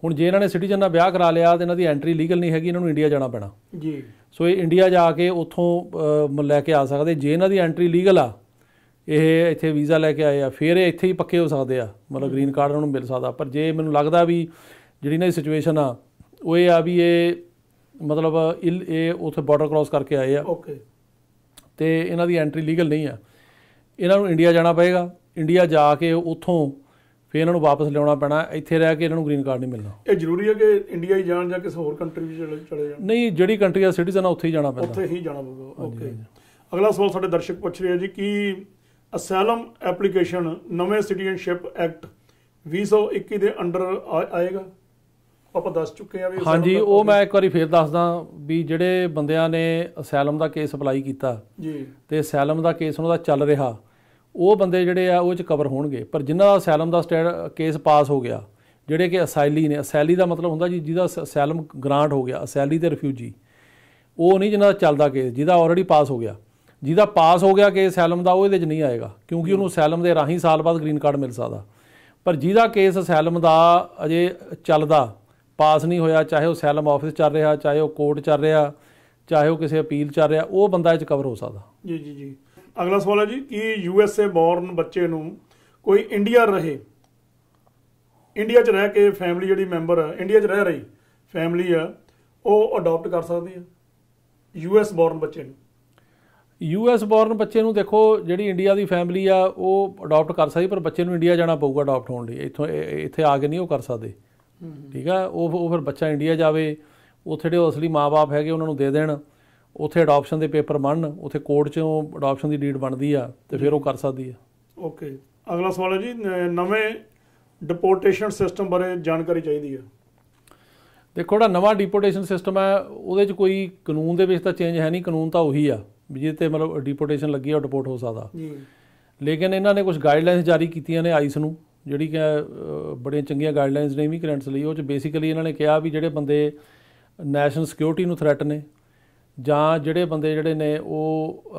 ਹੁਣ ਜੇ ਇਹਨਾਂ ਨੇ ਸਿਟੀਜ਼ਨ ਨਾਲ ਵਿਆਹ ਕਰਾ ਲਿਆ ਤੇ ਇਹਨਾਂ ਦੀ ਐਂਟਰੀ ਲੀਗਲ ਨਹੀਂ ਹੈਗੀ ਇਹਨਾਂ ਨੂੰ ਇੰਡੀਆ ਜਾਣਾ ਪੈਣਾ ਜੀ ਸੋ ਇਹ ਇੰਡੀਆ ਜਾ ਕੇ ਉੱਥੋਂ ਲੈ ਕੇ ਆ ਸਕਦੇ ਜੇ ਇਹਨਾਂ ਦੀ ਐਂਟਰੀ ਲੀਗਲ ਆ ਇਹ ਇੱਥੇ ਵੀਜ਼ਾ ਲੈ ਕੇ ਆਏ ਆ ਫਿਰ ਇਹ ਇੱਥੇ ਹੀ ਪੱਕੇ ਹੋ ਸਕਦੇ ਆ ਮਤਲਬ ਗ੍ਰੀਨ ਕਾਰਡ ਉਹਨਾਂ ਨੂੰ ਮਿਲ ਸਕਦਾ ਪਰ ਜੇ ਮੈਨੂੰ ਲੱਗਦਾ ਵੀ ਜਿਹੜੀ ਨਾ ਸਿਚੁਏਸ਼ਨ ਆ ਉਹ ਇਹ ਆ ਵੀ ਇਹ ਮਤਲਬ ਇਹ ਉਥੇ ਬਾਰਡਰ ਕ੍ਰਾਸ ਕਰਕੇ ਆਏ ਆ ਓਕੇ ਤੇ ਇਹਨਾਂ ਦੀ ਐਂਟਰੀ ਲੀਗਲ ਨਹੀਂ ਆ ਇਹਨਾਂ ਨੂੰ ਇੰਡੀਆ ਜਾਣਾ ਪਏਗਾ ਇੰਡੀਆ ਜਾ ਕੇ ਉੱਥੋਂ ਫਿਰ ਇਹਨਾਂ ਨੂੰ ਵਾਪਸ ਲਿਆਉਣਾ ਪੈਣਾ ਇੱਥੇ ਰਹਿ ਕੇ ਇਹਨਾਂ ਨੂੰ ਗ੍ਰੀਨ ਕਾਰਡ ਨਹੀਂ ਮਿਲਣਾ ਇਹ ਜ਼ਰੂਰੀ ਹੈ ਕਿ ਇੰਡੀਆ ਹੀ ਜਾਣ ਜਾਂ ਕਿਸੇ ਹੋਰ ਕੰਟਰੀ ਵਿੱਚ ਚਲੇ ਜਾਣ ਨਹੀਂ ਜਿਹੜੀ ਕੰਟਰੀ ਦਾ ਸਿਟੀਜ਼ਨ ਆ ਉੱਥੇ ਹੀ ਜਾਣਾ ਪੈਂਦਾ ਉੱਥੇ ਹੀ ਜਾਣਾ ਪਊਗਾ ਓਕੇ ਅਗਲਾ ਸਵਾਲ ਸਾਡੇ ਦਰਸ਼ਕ ਪੁੱਛ ਰਹੇ ਆ ਜੀ ਕੀ ਅਸੈਲਮ ਐਪਲੀਕੇਸ਼ਨ ਨਵੇਂ ਸਿਟੀਜ਼ਨਸ਼ਿਪ ਐਕਟ 2021 ਦੇ ਅੰਡਰ ਆਏਗਾ ਆਪਾਂ ਦੱਸ ਚੁੱਕੇ ਆ ਵੀ ਹਾਂਜੀ ਉਹ ਮੈਂ ਇੱਕ ਵਾਰੀ ਫੇਰ ਦੱਸਦਾ ਵੀ ਜਿਹੜੇ ਬੰਦਿਆਂ ਨੇ ਅਸੈਲਮ ਦਾ ਕੇਸ ਅਪਲਾਈ ਕੀਤਾ ਜੀ ਤੇ ਅਸੈਲਮ ਦਾ ਕੇਸ ਉਹਨਾਂ ਦਾ ਚੱਲ ਰਿਹਾ ਉਹ ਬੰਦੇ ਜਿਹੜੇ ਆ ਉਹ ਚ ਕਵਰ ਹੋਣਗੇ ਪਰ ਜਿਨ੍ਹਾਂ ਦਾ ਅਸੈਲਮ ਦਾ ਕੇਸ ਪਾਸ ਹੋ ਗਿਆ ਜਿਹੜੇ ਕਿ ਅਸਾਈਲੀ ਨੇ ਅਸਾਈਲੀ ਦਾ ਮਤਲਬ ਹੁੰਦਾ ਜੀ ਜਿਹਦਾ ਅਸਾਈਲਮ ਗ੍ਰਾਂਟ ਹੋ ਗਿਆ ਅਸਾਈਲੀ ਤੇ ਰਿਫਿਊਜੀ ਉਹ ਨਹੀਂ ਜਿਹਨਾਂ ਦਾ ਚੱਲਦਾ ਕੇਸ ਜਿਹਦਾ ਆਲਰੇਡੀ ਪਾਸ ਹੋ ਗਿਆ ਜਿਹਦਾ ਪਾਸ ਹੋ ਗਿਆ ਕੇਸ ਸੈਲਮ ਦਾ ਉਹ ਇਹਦੇ 'ਚ ਨਹੀਂ ਆਏਗਾ ਕਿਉਂਕਿ ਉਹਨੂੰ ਸੈਲਮ ਦੇ ਰਾਹੀਂ ਸਾਲ ਬਾਅਦ ਗ੍ਰੀਨ ਕਾਰਡ ਮਿਲ ਸਕਦਾ ਪਰ ਜਿਹਦਾ ਕੇਸ ਸੈਲਮ ਦਾ ਅਜੇ ਚੱਲਦਾ ਪਾਸ ਨਹੀਂ ਹੋਇਆ ਚਾਹੇ ਉਹ ਸੈਲਮ ਆਫਿਸ ਚੱਲ ਰਿਹਾ ਚਾਹੇ ਉਹ ਕੋਰਟ ਚੱਲ ਰਿਹਾ ਚਾਹੇ ਉਹ ਕਿਸੇ ਅਪੀਲ ਚੱਲ ਰਿਹਾ ਉਹ ਬੰਦਾ ਇਹ 'ਚ ਕਵਰ ਹੋ ਸਕਦਾ ਜੀ ਜੀ ਜੀ ਅਗਲਾ ਸਵਾਲ ਹੈ ਜੀ ਕੀ ਯੂ ਐਸ ਏ ਬੌਰਨ ਬੱਚੇ ਨੂੰ ਕੋਈ ਇੰਡੀਆ ਰਹੇ ਇੰਡੀਆ 'ਚ ਰਹਿ ਕੇ ਫੈਮਿਲੀ ਜਿਹੜੀ ਮੈਂਬਰ ਹੈ ਇੰਡੀਆ 'ਚ ਰਹਿ ਰਹੀ ਫੈਮਿਲੀ ਆ ਉਹ ਅਡਾਪਟ ਕਰ ਸਕਦੀ ਹੈ ਯੂ ਐਸ ਬੌਰਨ ਬੱਚੇ ਨੂੰ ਯੂਐਸ ਬੌਰਨ ਬੱਚੇ ਨੂੰ ਦੇਖੋ ਜਿਹੜੀ ਇੰਡੀਆ ਦੀ ਫੈਮਿਲੀ ਆ ਉਹ ਅਡਾਪਟ ਕਰ ਸਕਦੀ ਪਰ ਬੱਚੇ ਨੂੰ ਇੰਡੀਆ ਜਾਣਾ ਪਊਗਾ ਅਡਾਪਟ ਹੋਣ ਲਈ ਇੱਥੋਂ ਇੱਥੇ ਆ ਕੇ ਨਹੀਂ ਉਹ ਕਰ ਸਕਦੇ ਠੀਕ ਆ ਉਹ ਉਹ ਫਿਰ ਬੱਚਾ ਇੰਡੀਆ ਜਾਵੇ ਉੱਥੇ ਜਿਹੜੇ ਅਸਲੀ ਮਾਪੇ ਹੈਗੇ ਉਹਨਾਂ ਨੂੰ ਦੇ ਦੇਣ ਉੱਥੇ ਅਡਾਪਸ਼ਨ ਦੇ ਪੇਪਰ ਬਣਨ ਉੱਥੇ ਕੋਰਟ 'ਚੋਂ ਅਡਾਪਸ਼ਨ ਦੀ ਡੀਡ ਬਣਦੀ ਆ ਤੇ ਫਿਰ ਉਹ ਕਰ ਸਕਦੀ ਆ ਓਕੇ ਅਗਲਾ ਸਵਾਲ ਹੈ ਜੀ ਨਵੇਂ ਡਿਪੋਰਟੇਸ਼ਨ ਸਿਸਟਮ ਬਾਰੇ ਜਾਣਕਾਰੀ ਚਾਹੀਦੀ ਹੈ ਦੇਖੋ ਜਿਹੜਾ ਨਵਾਂ ਡਿਪੋਰਟੇਸ਼ਨ ਸਿਸਟਮ ਹੈ ਉਹਦੇ 'ਚ ਕੋਈ ਕਾਨੂੰਨ ਦੇ ਵਿੱਚ ਤਾਂ ਚੇਂਜ ਹੈ ਨਹੀਂ ਕਾਨੂੰਨ ਤਾਂ ਉਹੀ ਆ ਵੀ ਜਿਹਦੇ ਤੇ ਮਤਲਬ ਡਿਪੋਰਟੇਸ਼ਨ ਲੱਗੀ ਹੈ ਉਹ ਡਿਪੋਰਟ ਹੋ ਸਕਦਾ ਜੀ ਲੇਕਿਨ ਇਹਨਾਂ ਨੇ ਕੁਝ ਗਾਈਡਲਾਈਨਸ ਜਾਰੀ ਕੀਤੀਆਂ ਨੇ ਆਈਸ ਨੂੰ ਜਿਹੜੀ ਕਿ ਬੜੀਆਂ ਚੰਗੀਆਂ ਗਾਈਡਲਾਈਨਸ ਨੇ ਇਮੀਗ੍ਰੈਂਟਸ ਲਈ ਉਹ ਚ ਬੇਸਿਕਲੀ ਇਹਨਾਂ ਨੇ ਕਿਹਾ ਵੀ ਜਿਹੜੇ ਬੰਦੇ ਨੈਸ਼ਨਲ ਸਿਕਿਉਰਿਟੀ ਨੂੰ ਥ੍ਰੈਟ ਨੇ ਜਾਂ ਜਿਹੜੇ ਬੰਦੇ ਜਿਹੜੇ ਨੇ ਉਹ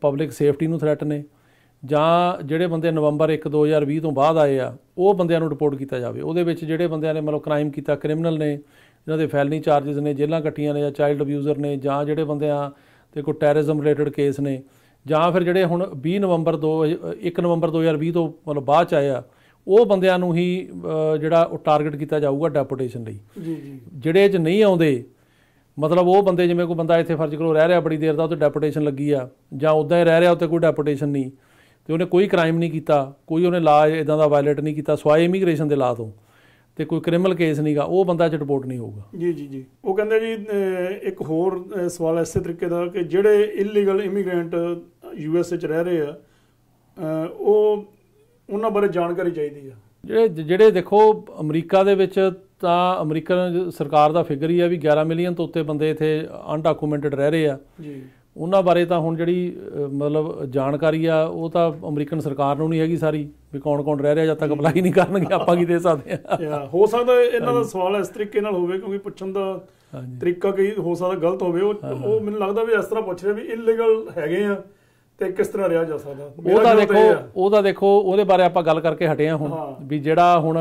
ਪਬਲਿਕ ਸੇਫਟੀ ਨੂੰ ਥ੍ਰੈਟ ਨੇ ਜਾਂ ਜਿਹੜੇ ਬੰਦੇ ਨਵੰਬਰ 1 2020 ਤੋਂ ਬਾਅਦ ਆਏ ਆ ਉਹ ਬੰਦਿਆਂ ਨੂੰ ਰਿਪੋਰਟ ਕੀਤਾ ਜਾਵੇ ਉਹਦੇ ਵਿੱਚ ਜਿਹੜੇ ਬੰਦਿਆਂ ਨੇ ਮਤਲਬ ਕ੍ਰਾਈਮ ਕੀਤਾ ਕ੍ਰਿਮੀਨਲ ਨੇ ਜਿਨ੍ਹਾਂ ਦੇ ਫੈਲਨੀ ਚਾਰजेस ਨੇ ਜੇਲ੍ਹਾਂ ਕੱਟੀਆਂ ਨੇ ਜਾਂ ਚਾਈਲਡ ਅਬਿਊਜ਼ਰ ਨੇ ਜਾਂ ਜਿਹੜੇ ਬੰਦਿਆਂ ਤੇ ਕੋਈ ਟੈਰਰਿਜ਼ਮ ਰਿਲੇਟਡ ਕੇਸ ਨੇ ਜਾਂ ਫਿਰ ਜਿਹੜੇ ਹੁਣ 20 ਨਵੰਬਰ 2 1 ਨਵੰਬਰ 2020 ਤੋਂ ਮਤਲਬ ਬਾਅਦ ਚ ਆਇਆ ਉਹ ਬੰਦਿਆਂ ਨੂੰ ਹੀ ਜਿਹੜਾ ਉਹ ਟਾਰਗੇਟ ਕੀਤਾ ਜਾਊਗਾ ਡੈਪੂਟੇਸ਼ਨ ਲਈ ਜੀ ਜੀ ਜਿਹੜੇ ਚ ਨਹੀਂ ਆਉਂਦੇ ਮਤਲਬ ਉਹ ਬੰਦੇ ਜਿਵੇਂ ਕੋਈ ਬੰਦਾ ਇੱਥੇ ਫਰਜ਼ ਕਰੋ ਰਹਿ ਰਿਹਾ ਬੜੀ ਦੇਰ ਦਾ ਉਹ ਤੇ ਡੈਪੂਟੇਸ਼ਨ ਲੱਗੀ ਆ ਜਾਂ ਉਦਾਂ ਹੀ ਰਹਿ ਰਿਹਾ ਉੱਤੇ ਕੋਈ ਡੈਪੂਟੇਸ਼ਨ ਨਹੀਂ ਤੇ ਉਹਨੇ ਕੋਈ ਕ੍ਰਾਈਮ ਨਹੀਂ ਕੀਤਾ ਕੋਈ ਉਹਨੇ ਲਾ ਇਦਾਂ ਦਾ ਵਾਇਲੇਟ ਨਹੀਂ ਕੀਤਾ ਸਵਾਏ ਇਮੀਗ੍ਰੇਸ਼ਨ ਦੇ ਲਾ ਤੋਂ ਤੇ ਕੋਈ ਕ੍ਰਿਮੀਨਲ ਕੇਸ ਨਹੀਂਗਾ ਉਹ ਬੰਦਾ ਚ ਰਿਪੋਰਟ ਨਹੀਂ ਹੋਊਗਾ ਜੀ ਜੀ ਜੀ ਉਹ ਕਹਿੰਦੇ ਜੀ ਇੱਕ ਹੋਰ ਸਵਾਲ ਇਸੇ ਤਰੀਕੇ ਦਾ ਕਿ ਜਿਹੜੇ ਇਲੀਗਲ ਇਮੀਗ੍ਰੈਂਟ ਯੂ ਐਸ ਚ ਰਹਿ ਰਹੇ ਆ ਉਹ ਉਹਨਾਂ ਬਾਰੇ ਜਾਣਕਾਰੀ ਚਾਹੀਦੀ ਆ ਜਿਹੜੇ ਜਿਹੜੇ ਦੇਖੋ ਅਮਰੀਕਾ ਦੇ ਵਿੱਚ ਤਾਂ ਅਮਰੀਕਨ ਸਰਕਾਰ ਦਾ ਫਿਗਰ ਹੀ ਆ ਵੀ 11 ਮਿਲੀਅਨ ਤੋਂ ਉੱਤੇ ਬੰਦੇ ਇੱਥੇ ਅਨਡਾਕੂਮੈਂਟਡ ਰਹਿ ਰਹੇ ਆ ਜੀ ਉਹਨਾਂ ਬਾਰੇ ਤਾਂ ਹੁਣ ਜਿਹੜੀ ਮਤਲਬ ਜਾਣਕਾਰੀ ਆ ਉਹ ਤਾਂ ਅਮਰੀਕਨ ਸਰਕਾਰ ਨੂੰ ਨਹੀਂ ਹੈਗੀ ਸਾਰੀ ਵੀ ਕੌਣ ਕੌਣ ਰਹਿ ਰਿਹਾ ਜਦ ਤੱਕ ਅਪਲਾਈ ਨਹੀਂ ਕਰਨਗੇ ਆਪਾਂ ਕੀ ਦੇ ਸਕਦੇ ਆ ਹੋ ਸਕਦਾ ਇਹਨਾਂ ਦਾ ਸਵਾਲ ਇਸ ਤਰੀਕੇ ਨਾਲ ਹੋਵੇ ਕਿਉਂਕਿ ਪੁੱਛਣ ਦਾ ਤਰੀਕਾ ਕਈ ਹੋ ਸਕਦਾ ਗਲਤ ਹੋਵੇ ਉਹ ਉਹ ਮੈਨੂੰ ਲੱਗਦਾ ਵੀ ਇਸ ਤਰ੍ਹਾਂ ਪੁੱਛ ਰਿਹਾ ਵੀ ਇਲੀਗਲ ਹੈਗੇ ਆ ਤੇ ਕਿਸ ਤਰ੍ਹਾਂ ਰਿਹਾ ਜਾ ਸਕਦਾ ਉਹਦਾ ਦੇਖੋ ਉਹਦਾ ਦੇਖੋ ਉਹਦੇ ਬਾਰੇ ਆਪਾਂ ਗੱਲ ਕਰਕੇ ਹਟੇ ਆ ਹੁਣ ਵੀ ਜਿਹੜਾ ਹੁਣ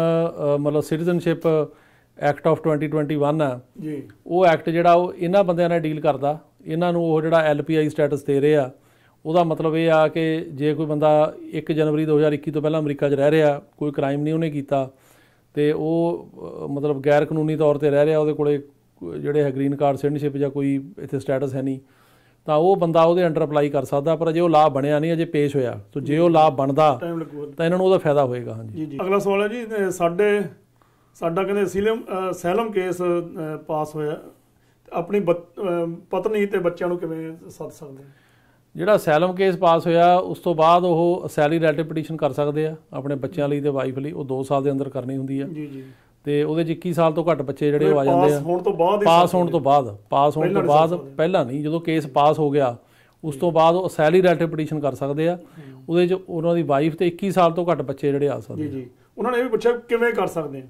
ਮਤਲਬ ਸਿਟੀਜ਼ਨਸ਼ਿਪ ਐਕਟ ਆਫ 2021 ਆ ਜੀ ਉਹ ਐਕਟ ਜਿਹੜਾ ਉਹ ਇਹਨਾਂ ਬੰਦਿਆਂ ਨਾਲ ਡੀਲ ਕਰਦਾ ਇਹਨਾਂ ਨੂੰ ਉਹ ਜਿਹੜਾ ਐਲਪੀਆਈ ਸਟੇਟਸ ਦੇ ਰਹੇ ਆ ਉਹਦਾ ਮਤਲਬ ਇਹ ਆ ਕਿ ਜੇ ਕੋਈ ਬੰਦਾ 1 ਜਨਵਰੀ 2021 ਤੋਂ ਪਹਿਲਾਂ ਅਮਰੀਕਾ 'ਚ ਰਹਿ ਰਿਹਾ ਕੋਈ ਕ੍ਰਾਈਮ ਨਹੀਂ ਉਹਨੇ ਕੀਤਾ ਤੇ ਉਹ ਮਤਲਬ ਗੈਰ ਕਾਨੂੰਨੀ ਤੌਰ ਤੇ ਰਹਿ ਰਿਹਾ ਉਹਦੇ ਕੋਲੇ ਜਿਹੜੇ ਹੈ ਗ੍ਰੀਨ ਕਾਰਡ ਸਿਟੀਜ਼ਨਸ਼ਿਪ ਜਾਂ ਕੋਈ ਇੱਥੇ ਸਟੇਟਸ ਹੈ ਨਹੀਂ ਤਾਂ ਉਹ ਬੰਦਾ ਉਹਦੇ ਅੰਡਰ ਅਪਲਾਈ ਕਰ ਸਕਦਾ ਪਰ ਜੇ ਉਹ ਲਾਭ ਬਣਿਆ ਨਹੀਂ ਅਜੇ ਪੇਸ਼ ਹੋਇਆ ਤਾਂ ਜੇ ਉਹ ਲਾਭ ਬਣਦਾ ਤਾਂ ਇਹਨਾਂ ਨੂੰ ਉਹਦਾ ਫਾਇਦਾ ਹੋਏਗਾ ਹਾਂਜੀ ਅਗਲਾ ਸਵਾਲ ਹੈ ਜੀ ਸਾਡੇ ਸਾਡਾ ਕਹਿੰਦੇ ਸਿਲਮ ਸੈਲਮ ਕੇਸ ਪਾਸ ਹੋਇਆ ਆਪਣੀ ਪਤਨੀ ਤੇ ਬੱਚਿਆਂ ਨੂੰ ਕਿਵੇਂ ਸੱਦ ਸਕਦੇ ਜਿਹੜਾ ਸੈਲਮ ਕੇਸ ਪਾਸ ਹੋਇਆ ਉਸ ਤੋਂ ਬਾਅਦ ਉਹ ਸੈਲੀ ਰਿਲੇਟਿਵ ਪਟੀਸ਼ਨ ਕਰ ਸਕਦੇ ਆ ਆਪਣੇ ਬੱਚਿਆਂ ਲਈ ਤੇ ਵਾਈਫ ਲਈ ਉਹ 2 ਸਾਲ ਦੇ ਅੰਦਰ ਕਰਨੀ ਹੁੰਦੀ ਆ ਜੀ ਜੀ ਤੇ ਉਹਦੇ 'ਚ 21 ਸਾਲ ਤੋਂ ਘੱਟ ਬੱਚੇ ਜਿਹੜੇ ਉਹ ਆ ਜਾਂਦੇ ਆ ਪਾਸ ਹੋਣ ਤੋਂ ਬਾਅਦ ਪਾਸ ਹੋਣ ਤੋਂ ਬਾਅਦ ਪਾਸ ਹੋਣ ਤੋਂ ਬਾਅਦ ਪਹਿਲਾਂ ਨਹੀਂ ਜਦੋਂ ਕੇਸ ਪਾਸ ਹੋ ਗਿਆ ਉਸ ਤੋਂ ਬਾਅਦ ਉਹ ਸੈਲੀ ਰਿਲੇਟਿਵ ਪਟੀਸ਼ਨ ਕਰ ਸਕਦੇ ਆ ਉਹਦੇ 'ਚ ਉਹਨਾਂ ਦੀ ਵਾਈਫ ਤੇ 21 ਸਾਲ ਤੋਂ ਘੱਟ ਬੱਚੇ ਜਿਹੜੇ ਆ ਸਕਦੇ ਜੀ ਜੀ ਉਹਨਾਂ ਨੇ ਇਹ ਵੀ ਪੁੱਛਿਆ ਕਿਵੇਂ ਕਰ ਸਕਦੇ ਆ